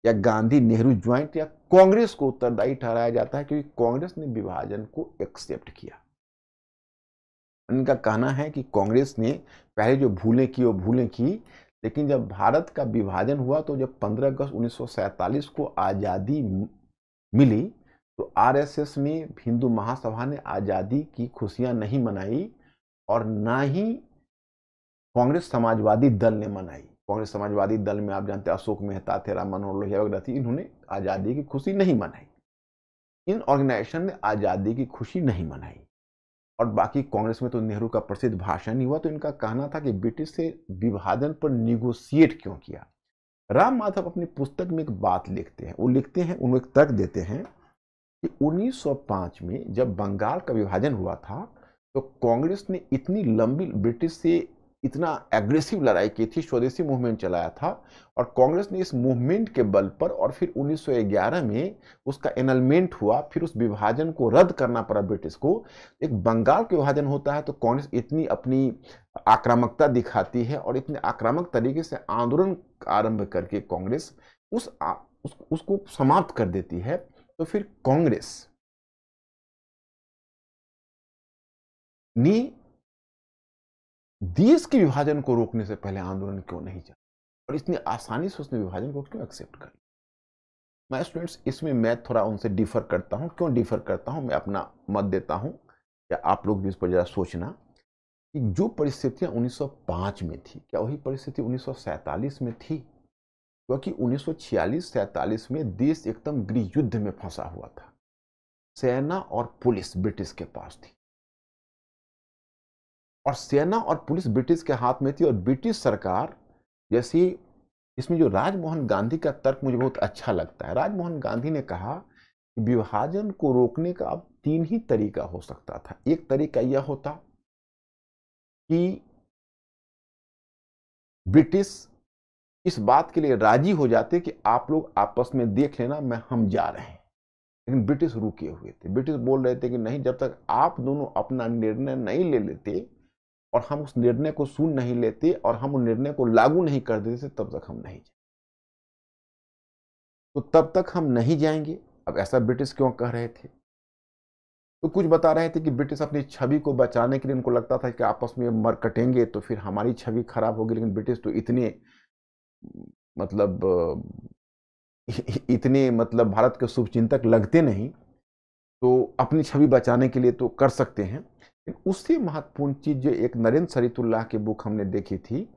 या गांधी नेहरू ज्वाइंट या कांग्रेस को उत्तरदायी ठहराया जाता है क्योंकि कांग्रेस ने विभाजन को एक्सेप्ट किया इनका कहना है कि कांग्रेस ने पहले जो भूलें की वो भूलें की लेकिन जब भारत का विभाजन हुआ तो जब 15 अगस्त उन्नीस को आज़ादी मिली तो आरएसएस ने हिंदू महासभा ने आज़ादी की खुशियां नहीं मनाई और ना ही कांग्रेस समाजवादी दल ने मनाई कांग्रेस समाजवादी दल में आप जानते अशोक मेहता थे राम मनोहर लोहिया वगैरह थी इन्होंने आज़ादी की खुशी नहीं मनाई इन ऑर्गेनाइजेशन ने आज़ादी की खुशी नहीं मनाई और बाकी कांग्रेस में तो नेहरू का प्रसिद्ध भाषण ही हुआ तो इनका कहना था कि ब्रिटिश से विभाजन पर निगोसिएट क्यों किया राम माधव अपनी पुस्तक में एक बात लिखते हैं वो लिखते हैं उन्हें एक तर्क देते हैं कि 1905 में जब बंगाल का विभाजन हुआ था तो कांग्रेस ने इतनी लंबी ब्रिटिश से इतना एग्रेसिव लड़ाई की थी स्वदेशी मूवमेंट चलाया था और कांग्रेस ने इस मूवमेंट के बल पर और फिर 1911 में उसका एनलमेंट हुआ फिर उस विभाजन को रद्द करना पड़ा ब्रिटिश को एक बंगाल के विभाजन होता है तो कांग्रेस इतनी अपनी आक्रामकता दिखाती है और इतने आक्रामक तरीके से आंदोलन आरंभ करके कांग्रेस उस, उस उसको समाप्त कर देती है तो फिर कांग्रेस ने देश के विभाजन को रोकने से पहले आंदोलन क्यों नहीं चला और इतनी आसानी से उसने विभाजन को क्यों एक्सेप्ट कर लिया मैं स्टूडेंट्स इसमें मैं थोड़ा उनसे डिफर करता हूँ क्यों डिफर करता हूँ मैं अपना मत देता हूँ या आप लोग भी इस पर ज़रा सोचना कि जो परिस्थितियाँ 1905 में थी क्या वही परिस्थिति उन्नीस में थी क्योंकि उन्नीस सौ में देश एकदम गृह युद्ध में फंसा हुआ था सेना और पुलिस ब्रिटिश के पास थी और सेना और पुलिस ब्रिटिश के हाथ में थी और ब्रिटिश सरकार जैसी इसमें जो राजमोहन गांधी का तर्क मुझे बहुत अच्छा लगता है राजमोहन गांधी ने कहा कि विभाजन को रोकने का अब तीन ही तरीका हो सकता था एक तरीका यह होता कि ब्रिटिश इस बात के लिए राजी हो जाते कि आप लोग आपस में देख लेना मैं हम जा रहे हैं लेकिन ब्रिटिश रुके हुए थे ब्रिटिश बोल रहे थे कि नहीं जब तक आप दोनों अपना निर्णय नहीं ले लेते और हम उस निर्णय को सुन नहीं लेते और हम उन निर्णय को लागू नहीं कर देते तब तक हम नहीं तो तब तक हम नहीं जाएंगे अब ऐसा ब्रिटिश क्यों कह रहे थे तो कुछ बता रहे थे कि ब्रिटिश अपनी छवि को बचाने के लिए उनको लगता था कि आपस में मर कटेंगे तो फिर हमारी छवि खराब होगी लेकिन ब्रिटिश तो इतने मतलब इतने मतलब भारत के शुभचिंतक लगते नहीं तो अपनी छवि बचाने के लिए तो कर सकते हैं उससे महत्वपूर्ण चीज़ जो एक नरेंद्र सरितुल्लाह की बुक हमने देखी थी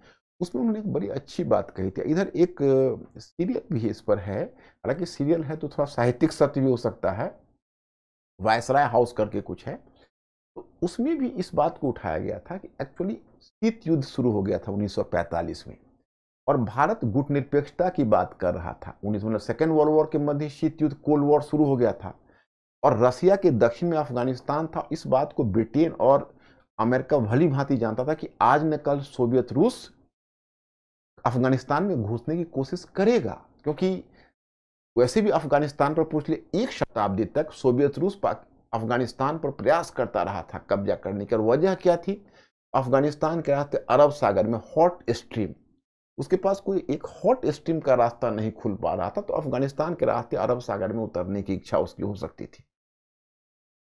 उसमें उन्होंने एक बड़ी अच्छी बात कही थी इधर एक सीरियल भी इस पर है हालांकि सीरियल है तो थोड़ा साहित्यिक सत्य भी हो सकता है वायसराय हाउस करके कुछ है तो उसमें भी इस बात को उठाया गया था कि एक्चुअली शीत युद्ध शुरू हो गया था 1945 में और भारत गुट निरपेक्षता की बात कर रहा था उन्नीस मतलब सेकेंड वर्ल्ड वॉर के मध्य शीत युद्ध कोल्ड वॉर शुरू हो गया था और रसिया के दक्षिण में अफगानिस्तान था इस बात को ब्रिटेन और अमेरिका भली भांति जानता था कि आज न कल सोवियत रूस अफगानिस्तान में घुसने की कोशिश करेगा क्योंकि वैसे भी अफगानिस्तान पर पिछले एक शताब्दी तक सोवियत रूस अफगानिस्तान पर प्रयास करता रहा था कब्जा करने की और वजह क्या थी अफगानिस्तान के रास्ते अरब सागर में हॉट स्ट्रीम उसके पास कोई एक हॉट स्ट्रीम का रास्ता नहीं खुल पा रहा था तो अफगानिस्तान के रास्ते अरब सागर में उतरने की इच्छा उसकी हो सकती थी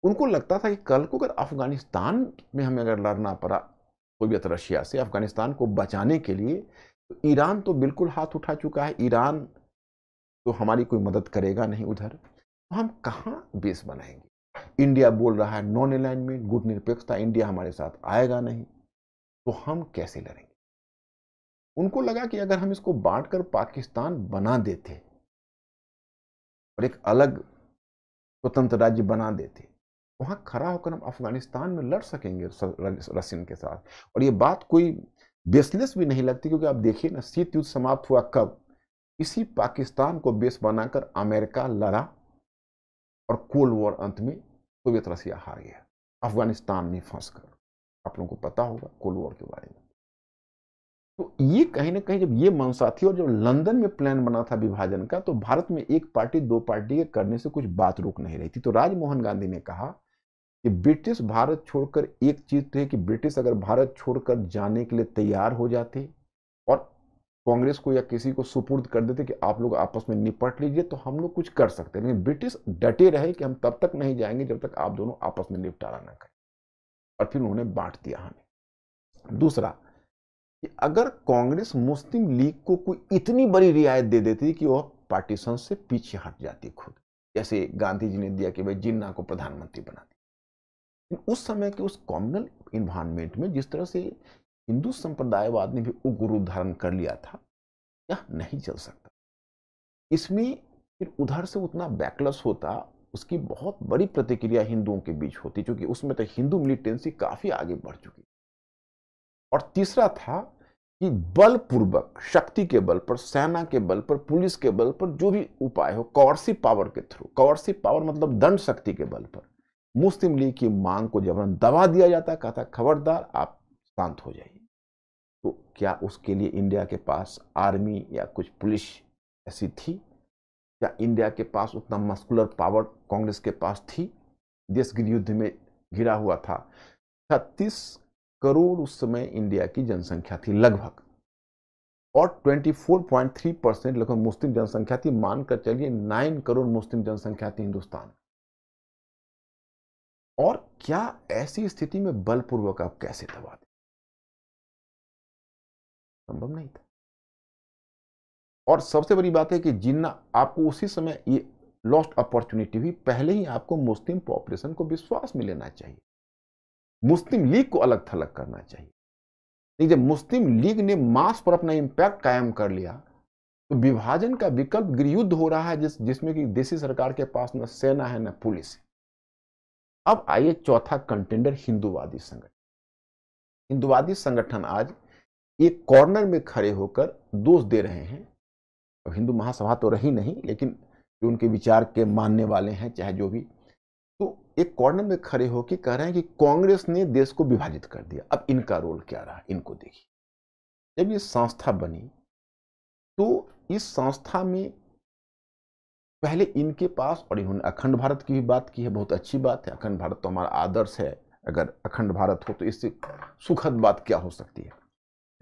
उनको लगता था कि कल को अगर अफ़गानिस्तान में हमें अगर लड़ना पड़ा सोवियत रशिया से अफ़गानिस्तान को बचाने के लिए तो ईरान तो बिल्कुल हाथ उठा चुका है ईरान तो हमारी कोई मदद करेगा नहीं उधर तो हम कहाँ बेस बनाएंगे इंडिया बोल रहा है नॉन अलाइनमेंट गुट निरपेक्षता इंडिया हमारे साथ आएगा नहीं तो हम कैसे लड़ेंगे उनको लगा कि अगर हम इसको बांट कर पाकिस्तान बना देते और एक अलग स्वतंत्र राज्य बना देते वहाँ खड़ा होकर हम अफगानिस्तान में लड़ सकेंगे रसिन के साथ और ये बात कोई बेसलेस भी नहीं लगती क्योंकि आप देखिए ना शीत युद्ध समाप्त हुआ कब इसी पाकिस्तान को बेस बनाकर अमेरिका लड़ा और कोल्ड वॉर अंत में सोवियत रसिया हार गया अफगानिस्तान में फंस कर आप लोगों को पता होगा कोल्ड वॉर के बारे में तो ये कहीं ना कहीं जब ये मनसा थी और जब लंदन में प्लान बना था विभाजन का तो भारत में एक पार्टी दो पार्टी के करने से कुछ बात रुक नहीं रही थी तो राजमोहन गांधी ने कहा कि ब्रिटिश भारत छोड़कर एक चीज तो है कि ब्रिटिश अगर भारत छोड़कर जाने के लिए तैयार हो जाते और कांग्रेस को या किसी को सुपुर्द कर देते कि आप लोग आपस में निपट लीजिए तो हम लोग कुछ कर सकते लेकिन ब्रिटिश डटे रहे कि हम तब तक नहीं जाएंगे जब तक आप दोनों आपस में निपटारा ना करें और फिर उन्होंने बांट दिया हमें दूसरा कि अगर कांग्रेस मुस्लिम लीग को कोई इतनी बड़ी रियायत दे देती कि वह पार्टीशन से पीछे हट जाती खुद जैसे गांधी जी ने दिया कि भाई जिन्ना को प्रधानमंत्री बना दिया उस समय के उस कॉम्युनल इन्वायरमेंट में जिस तरह से हिंदू संप्रदायवाद ने भी उग्र रूप धारण कर लिया था यह नहीं चल सकता इसमें फिर उधर से उतना बैकलस होता उसकी बहुत बड़ी प्रतिक्रिया हिंदुओं के बीच होती क्योंकि उसमें तो हिंदू मिलिटेंसी काफ़ी आगे बढ़ चुकी और तीसरा था कि बलपूर्वक शक्ति के बल पर सेना के बल पर पुलिस के बल पर जो भी उपाय हो कॉर्सी पावर के थ्रू कॉर्सी पावर मतलब दंड शक्ति के बल पर मुस्लिम लीग की मांग को जबरन दबा दिया जाता कहा था खबरदार आप शांत हो जाइए तो क्या उसके लिए इंडिया के पास आर्मी या कुछ पुलिस ऐसी थी क्या इंडिया के पास उतना मस्कुलर पावर कांग्रेस के पास थी देश युद्ध में घिरा हुआ था छत्तीस करोड़ उस समय इंडिया की जनसंख्या थी लगभग और 24.3 परसेंट लगभग मुस्लिम जनसंख्या थी मानकर चलिए 9 करोड़ मुस्लिम जनसंख्या थी हिंदुस्तान में और क्या ऐसी स्थिति में बलपूर्वक आप कैसे दबा दें संभव नहीं था और सबसे बड़ी बात है कि जिन्ना आपको उसी समय ये लॉस्ट अपॉर्चुनिटी हुई पहले ही आपको मुस्लिम पॉपुलेशन को विश्वास में लेना चाहिए मुस्लिम लीग को अलग थलग करना चाहिए लेकिन जब मुस्लिम लीग ने मास पर अपना इंपैक्ट कायम कर लिया तो विभाजन का विकल्प गृहयुद्ध हो रहा है जिस जिसमें कि देसी सरकार के पास न सेना है न पुलिस है अब आइए चौथा कंटेंडर हिंदुवादी संगठन हिंदुवादी संगठन आज एक कॉर्नर में खड़े होकर दोष दे रहे हैं तो हिंदू महासभा तो रही नहीं लेकिन जो उनके विचार के मानने वाले हैं चाहे जो भी तो एक कॉर्नर में खड़े होकर कह रहे हैं कि कांग्रेस ने देश को विभाजित कर दिया अब इनका रोल क्या रहा इनको देखिए जब ये संस्था बनी तो इस संस्था में पहले इनके पास और इन्होंने अखंड भारत की भी बात की है बहुत अच्छी बात है अखंड भारत तो हमारा आदर्श है अगर अखंड भारत हो तो इससे सुखद बात क्या हो सकती है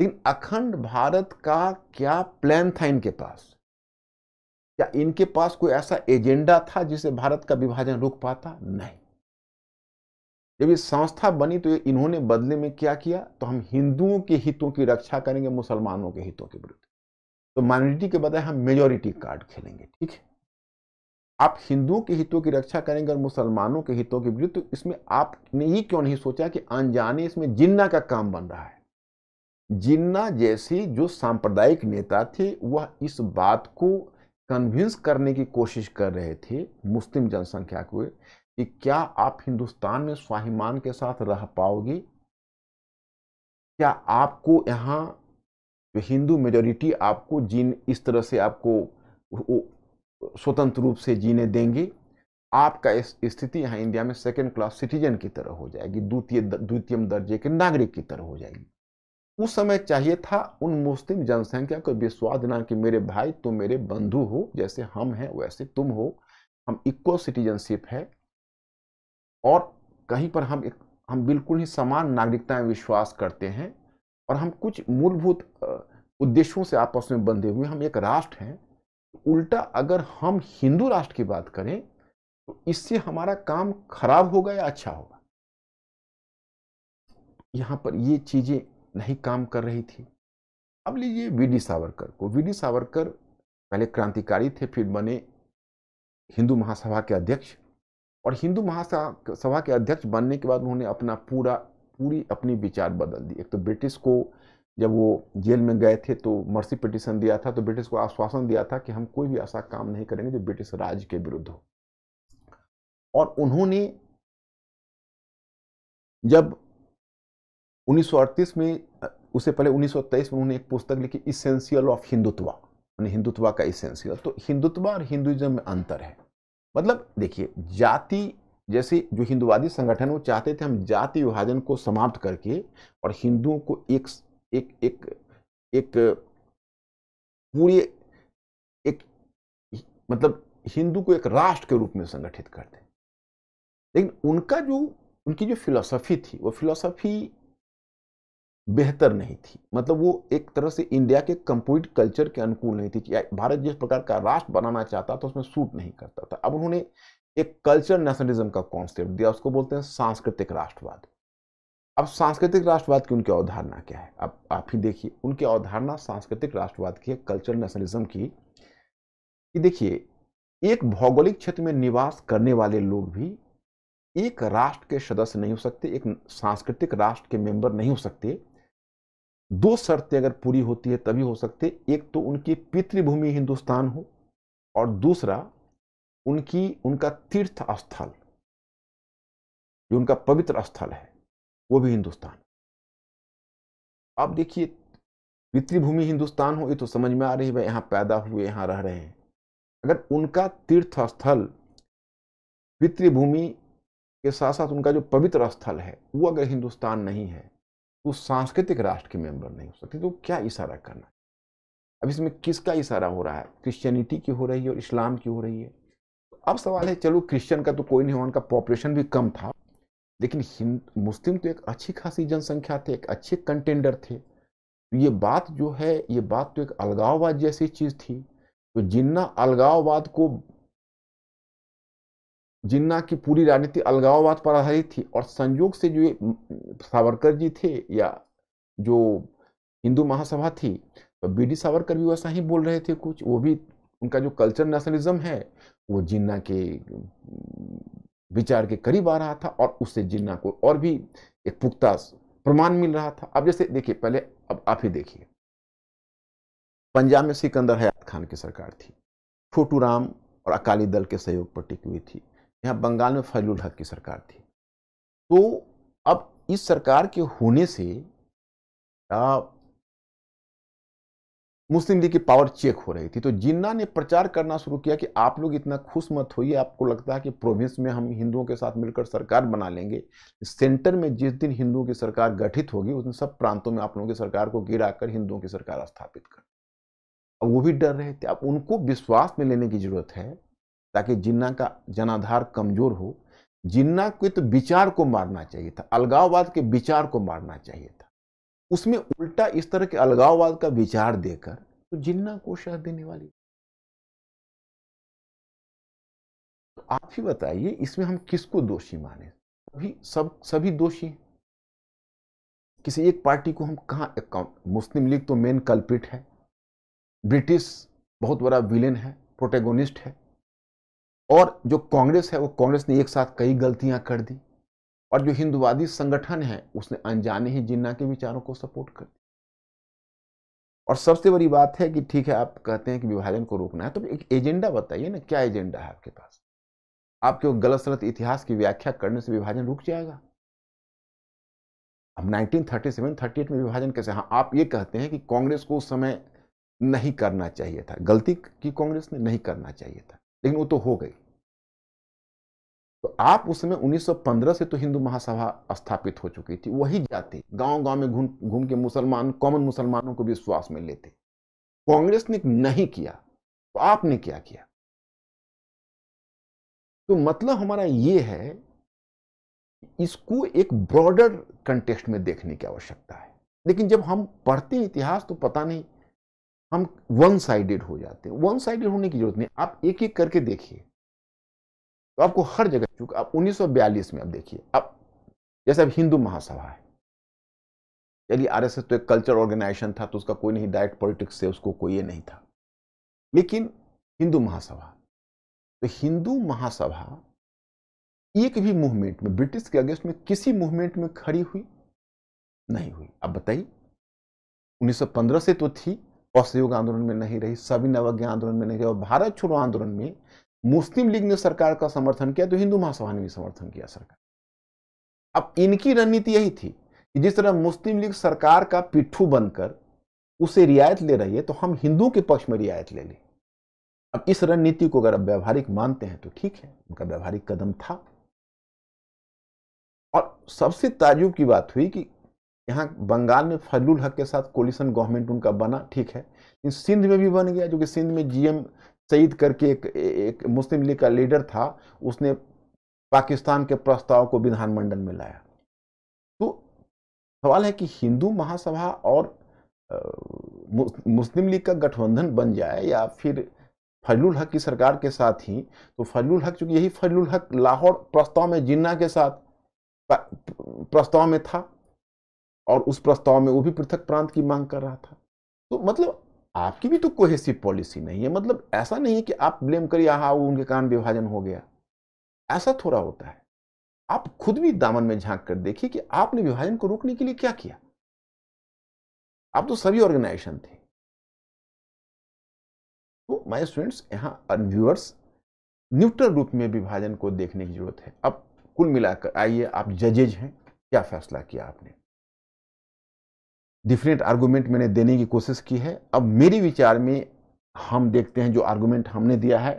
लेकिन अखंड भारत का क्या प्लान था इनके पास क्या इनके पास कोई ऐसा एजेंडा था जिसे भारत का विभाजन रुक पाता नहीं जब ये संस्था बनी तो इन्होंने बदले में क्या किया तो हम हिंदुओं के हितों की रक्षा करेंगे मुसलमानों के हितों के विरुद्ध तो माइनॉरिटी के बजाय हम मेजोरिटी कार्ड खेलेंगे ठीक है आप हिंदुओं के हितों की रक्षा करेंगे और मुसलमानों के हितों के विरुद्ध तो इसमें आपने ही क्यों नहीं सोचा कि अनजाने इसमें जिन्ना का काम बन रहा है जिन्ना जैसी जो सांप्रदायिक नेता थे वह इस बात को कन्विंस करने की कोशिश कर रहे थे मुस्लिम जनसंख्या को कि क्या आप हिंदुस्तान में स्वाभिमान के साथ रह पाओगे क्या आपको यहाँ हिंदू मेजोरिटी आपको जिन इस तरह से आपको स्वतंत्र रूप से जीने देंगे आपका स्थिति यहाँ इंडिया में सेकेंड क्लास सिटीजन की तरह हो जाएगी द्वितीय द्वितीय दर्जे के नागरिक की तरह हो जाएगी उस समय चाहिए था उन मुस्लिम जनसंख्या को विश्वास देना कि मेरे भाई तुम मेरे बंधु हो जैसे हम हैं वैसे तुम हो हम इक्वल सिटीजनशिप है और कहीं पर हम एक हम बिल्कुल ही समान नागरिकता में विश्वास करते हैं और हम कुछ मूलभूत उद्देश्यों से आपस में बंधे हुए हम एक राष्ट्र हैं उल्टा अगर हम हिंदू राष्ट्र की बात करें तो इससे हमारा काम खराब होगा या अच्छा होगा यहां पर ये चीजें नहीं काम कर रही थी अब लीजिए वीडी सावरकर को वीडी सावरकर पहले क्रांतिकारी थे फिर बने हिंदू महासभा के अध्यक्ष और हिंदू महासभा के अध्यक्ष बनने के बाद उन्होंने अपना पूरा पूरी अपनी विचार बदल दी एक तो ब्रिटिश को जब वो जेल में गए थे तो मर्सी पिटिशन दिया था तो ब्रिटिश को आश्वासन दिया था कि हम कोई भी ऐसा काम नहीं करेंगे जो ब्रिटिश राज के विरुद्ध हो और उन्होंने जब 1938 में उससे पहले 1923 में उन्होंने एक पुस्तक लिखी इसेंशियल ऑफ हिंदुत्व यानी हिंदुत्व का इसेंशियल तो हिंदुत्व और हिंदुइज्म में अंतर है मतलब देखिए जाति जैसे जो हिंदुवादी संगठन वो चाहते थे हम जाति विभाजन को समाप्त करके और हिंदुओं को एक एक एक एक पूरी एक मतलब हिंदू को एक राष्ट्र के रूप में संगठित कर दें लेकिन उनका जो उनकी जो फिलॉसफी थी वो फिलॉसफी बेहतर नहीं थी मतलब वो एक तरह से इंडिया के कंप्लीट कल्चर के अनुकूल नहीं थी कि भारत जिस प्रकार का राष्ट्र बनाना चाहता था उसमें सूट नहीं करता था अब उन्होंने एक कल्चर नेशनलिज्म का कॉन्सेप्ट दिया उसको बोलते हैं सांस्कृतिक राष्ट्रवाद अब सांस्कृतिक राष्ट्रवाद की उनकी अवधारणा क्या है अब आप ही देखिए उनकी अवधारणा सांस्कृतिक राष्ट्रवाद की है कल्चरल नेशनलिज्म की कि देखिए एक भौगोलिक क्षेत्र में निवास करने वाले लोग भी एक राष्ट्र के सदस्य नहीं हो सकते एक सांस्कृतिक राष्ट्र के मेंबर नहीं हो सकते दो शर्तें अगर पूरी होती है तभी हो सकते एक तो उनकी पितृभूमि हिंदुस्तान हो और दूसरा उनकी उनका तीर्थ स्थल जो उनका पवित्र स्थल है वो भी हिंदुस्तान आप देखिए पितृभूमि हिंदुस्तान हो ये तो समझ में आ रही है यहाँ पैदा हुए यहाँ रह रहे हैं अगर उनका तीर्थ स्थल पितृभूमि के साथ साथ उनका जो पवित्र स्थल है वो अगर हिंदुस्तान नहीं है तो सांस्कृतिक राष्ट्र के मेंबर नहीं हो सकते तो क्या इशारा करना अब इसमें किसका इशारा हो रहा है क्रिश्चियनिटी की हो रही है और इस्लाम की हो रही है अब सवाल है चलो क्रिश्चियन का तो कोई नहीं हुआ उनका पॉपुलेशन भी कम था लेकिन मुस्लिम तो एक अच्छी खासी जनसंख्या थे एक अच्छे कंटेंडर थे तो ये बात जो है ये बात तो एक अलगाववाद जैसी चीज़ थी तो जिन्ना अलगाववाद को जिन्ना की पूरी राजनीति अलगाववाद पर आधारित थी और संयोग से जो ये सावरकर जी थे या जो हिंदू महासभा थी तो बी डी सावरकर भी वैसा ही बोल रहे थे कुछ वो भी उनका जो कल्चर नेशनलिज्म है वो जिन्ना के विचार के करीब आ रहा था और उससे जिन्ना को और भी एक पुख्ता प्रमाण मिल रहा था अब जैसे देखिए पहले अब आप ही देखिए पंजाब में सिकंदर हयात खान की सरकार थी छोटू राम और अकाली दल के सहयोग पर टिकी हुई थी यहाँ बंगाल में फजलुल हक की सरकार थी तो अब इस सरकार के होने से मुस्लिम लीग की पावर चेक हो रही थी तो जिन्ना ने प्रचार करना शुरू किया कि आप लोग इतना खुश मत होइए आपको लगता है कि प्रोविंस में हम हिंदुओं के साथ मिलकर सरकार बना लेंगे सेंटर में जिस दिन हिंदुओं की सरकार गठित होगी उस दिन सब प्रांतों में आप लोगों की सरकार को गिराकर हिंदुओं की सरकार स्थापित कर अब वो भी डर रहे थे अब उनको विश्वास में लेने की जरूरत है ताकि जिन्ना का जनाधार कमजोर हो जिन्ना के तो विचार को मारना चाहिए था अलगाववाद के विचार को मारना चाहिए था उसमें उल्टा इस तरह के अलगाववाद का विचार देकर तो जिन्ना को शह देने वाली तो आप ही बताइए इसमें हम किसको दोषी माने अभी सब सभी दोषी किसी एक पार्टी को हम कहाँ मुस्लिम लीग तो मेन कल्पिट है ब्रिटिश बहुत बड़ा विलेन है प्रोटेगोनिस्ट है और जो कांग्रेस है वो कांग्रेस ने एक साथ कई गलतियां कर दी और जो हिंदुवादी संगठन है उसने अनजाने ही जिन्ना के विचारों को सपोर्ट कर दिया और सबसे बड़ी बात है कि ठीक है आप कहते हैं कि विभाजन को रोकना है तो एक एजेंडा बताइए ना क्या एजेंडा है आपके पास आपके गलत सलत इतिहास की व्याख्या करने से विभाजन रुक जाएगा अब 1937, 38 में विभाजन कैसे हाँ आप ये कहते हैं कि कांग्रेस को उस समय नहीं करना चाहिए था गलती की कांग्रेस ने नहीं करना चाहिए था लेकिन वो तो हो गई तो आप उस समय 1915 से तो हिंदू महासभा स्थापित हो चुकी थी वही जाते गांव गांव में घूम घूम के मुसलमान कॉमन मुसलमानों को विश्वास में लेते कांग्रेस ने नहीं किया तो आपने क्या किया तो मतलब हमारा ये है इसको एक ब्रॉडर कंटेक्स्ट में देखने की आवश्यकता है लेकिन जब हम पढ़ते इतिहास तो पता नहीं हम वन साइडेड हो जाते हैं वन साइडेड होने की जरूरत नहीं आप एक एक करके देखिए तो आपको हर जगह चूंकि आप 1942 में अब देखिए अब जैसे अब हिंदू महासभा है चलिए आर तो एक कल्चर ऑर्गेनाइजेशन था तो उसका कोई नहीं डायरेक्ट पॉलिटिक्स से उसको कोई ये नहीं था लेकिन हिंदू महासभा तो हिंदू महासभा एक भी मूवमेंट में ब्रिटिश के अगेंस्ट में किसी मूवमेंट में खड़ी हुई नहीं हुई अब बताइए 1915 से तो थी असहयोग आंदोलन में नहीं रही सभी नवज्ञ आंदोलन में नहीं रही और भारत छोड़ो आंदोलन में मुस्लिम लीग ने सरकार का समर्थन किया तो हिंदू महासभा ने भी समर्थन किया सरकार अब इनकी रणनीति यही थी कि जिस तरह मुस्लिम लीग सरकार का पिट्ठू बनकर उसे रियायत ले रही है तो हम हिंदू के पक्ष में रियायत ले ली अब इस रणनीति को अगर व्यवहारिक मानते हैं तो ठीक है उनका व्यवहारिक कदम था और सबसे ताजुब की बात हुई कि यहाँ बंगाल में फजलुल हक के साथ कोलिशन गवर्नमेंट उनका बना ठीक है सिंध में भी बन गया जो कि सिंध में जीएम सईद करके एक, एक मुस्लिम लीग का लीडर था उसने पाकिस्तान के प्रस्ताव को विधानमंडल में लाया तो सवाल है कि हिंदू महासभा और मुस्लिम लीग का गठबंधन बन जाए या फिर फजलुल हक की सरकार के साथ ही तो फजलुल हक चूंकि यही फजलुल हक लाहौर प्रस्ताव में जिन्ना के साथ प्रस्ताव में था और उस प्रस्ताव में वो भी पृथक प्रांत की मांग कर रहा था तो मतलब आपकी भी तो कोहेसिव पॉलिसी नहीं है मतलब ऐसा नहीं है कि आप ब्लेम करिए आ उनके कारण विभाजन हो गया ऐसा थोड़ा होता है आप खुद भी दामन में झांक कर देखिए कि आपने विभाजन को रोकने के लिए क्या किया आप तो सभी ऑर्गेनाइजेशन थे तो माय स्टूडेंट्स यहां व्यूअर्स न्यूट्रल रूप में विभाजन को देखने की जरूरत है अब कुल मिलाकर आइए आप जजेज हैं क्या फैसला किया आपने डिफरेंट आर्गूमेंट मैंने देने की कोशिश की है अब मेरे विचार में हम देखते हैं जो आर्गूमेंट हमने दिया है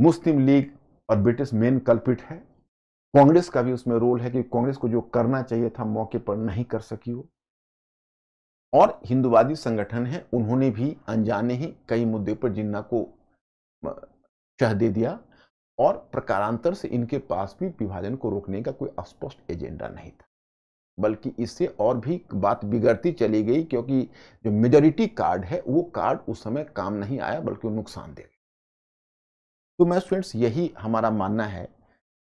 मुस्लिम लीग और ब्रिटिश मेन कल्पिट है कांग्रेस का भी उसमें रोल है कि कांग्रेस को जो करना चाहिए था मौके पर नहीं कर सकी वो और हिंदुवादी संगठन है उन्होंने भी अनजाने ही कई मुद्दे पर जिन्ना को चह दे दिया और प्रकारांतर से इनके पास भी विभाजन को रोकने का कोई स्पष्ट एजेंडा नहीं था बल्कि इससे और भी बात बिगड़ती चली गई क्योंकि जो मेजोरिटी कार्ड है वो कार्ड उस समय काम नहीं आया बल्कि वो नुकसान दे तो मैं स्टूडेंट्स यही हमारा मानना है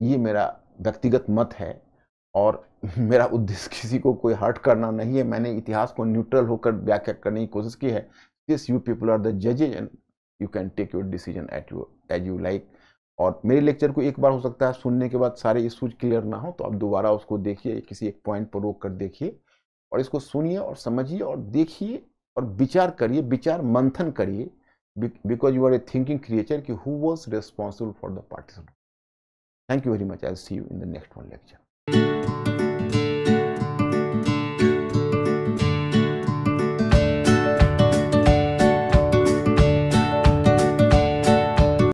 ये मेरा व्यक्तिगत मत है और मेरा उद्देश्य किसी को कोई हर्ट करना नहीं है मैंने इतिहास को न्यूट्रल होकर व्याख्या करने की कोशिश की है this you people are the जजेज and you can take your decision at you as you like और मेरे लेक्चर को एक बार हो सकता है सुनने के बाद सारे इश्यूज क्लियर ना हो तो आप दोबारा उसको देखिए किसी एक पॉइंट पर रोक कर देखिए और इसको सुनिए और समझिए और देखिए और विचार करिए विचार मंथन करिए because you are a thinking creature कि who was responsible for the participant thank you very much I see you in the next one lecture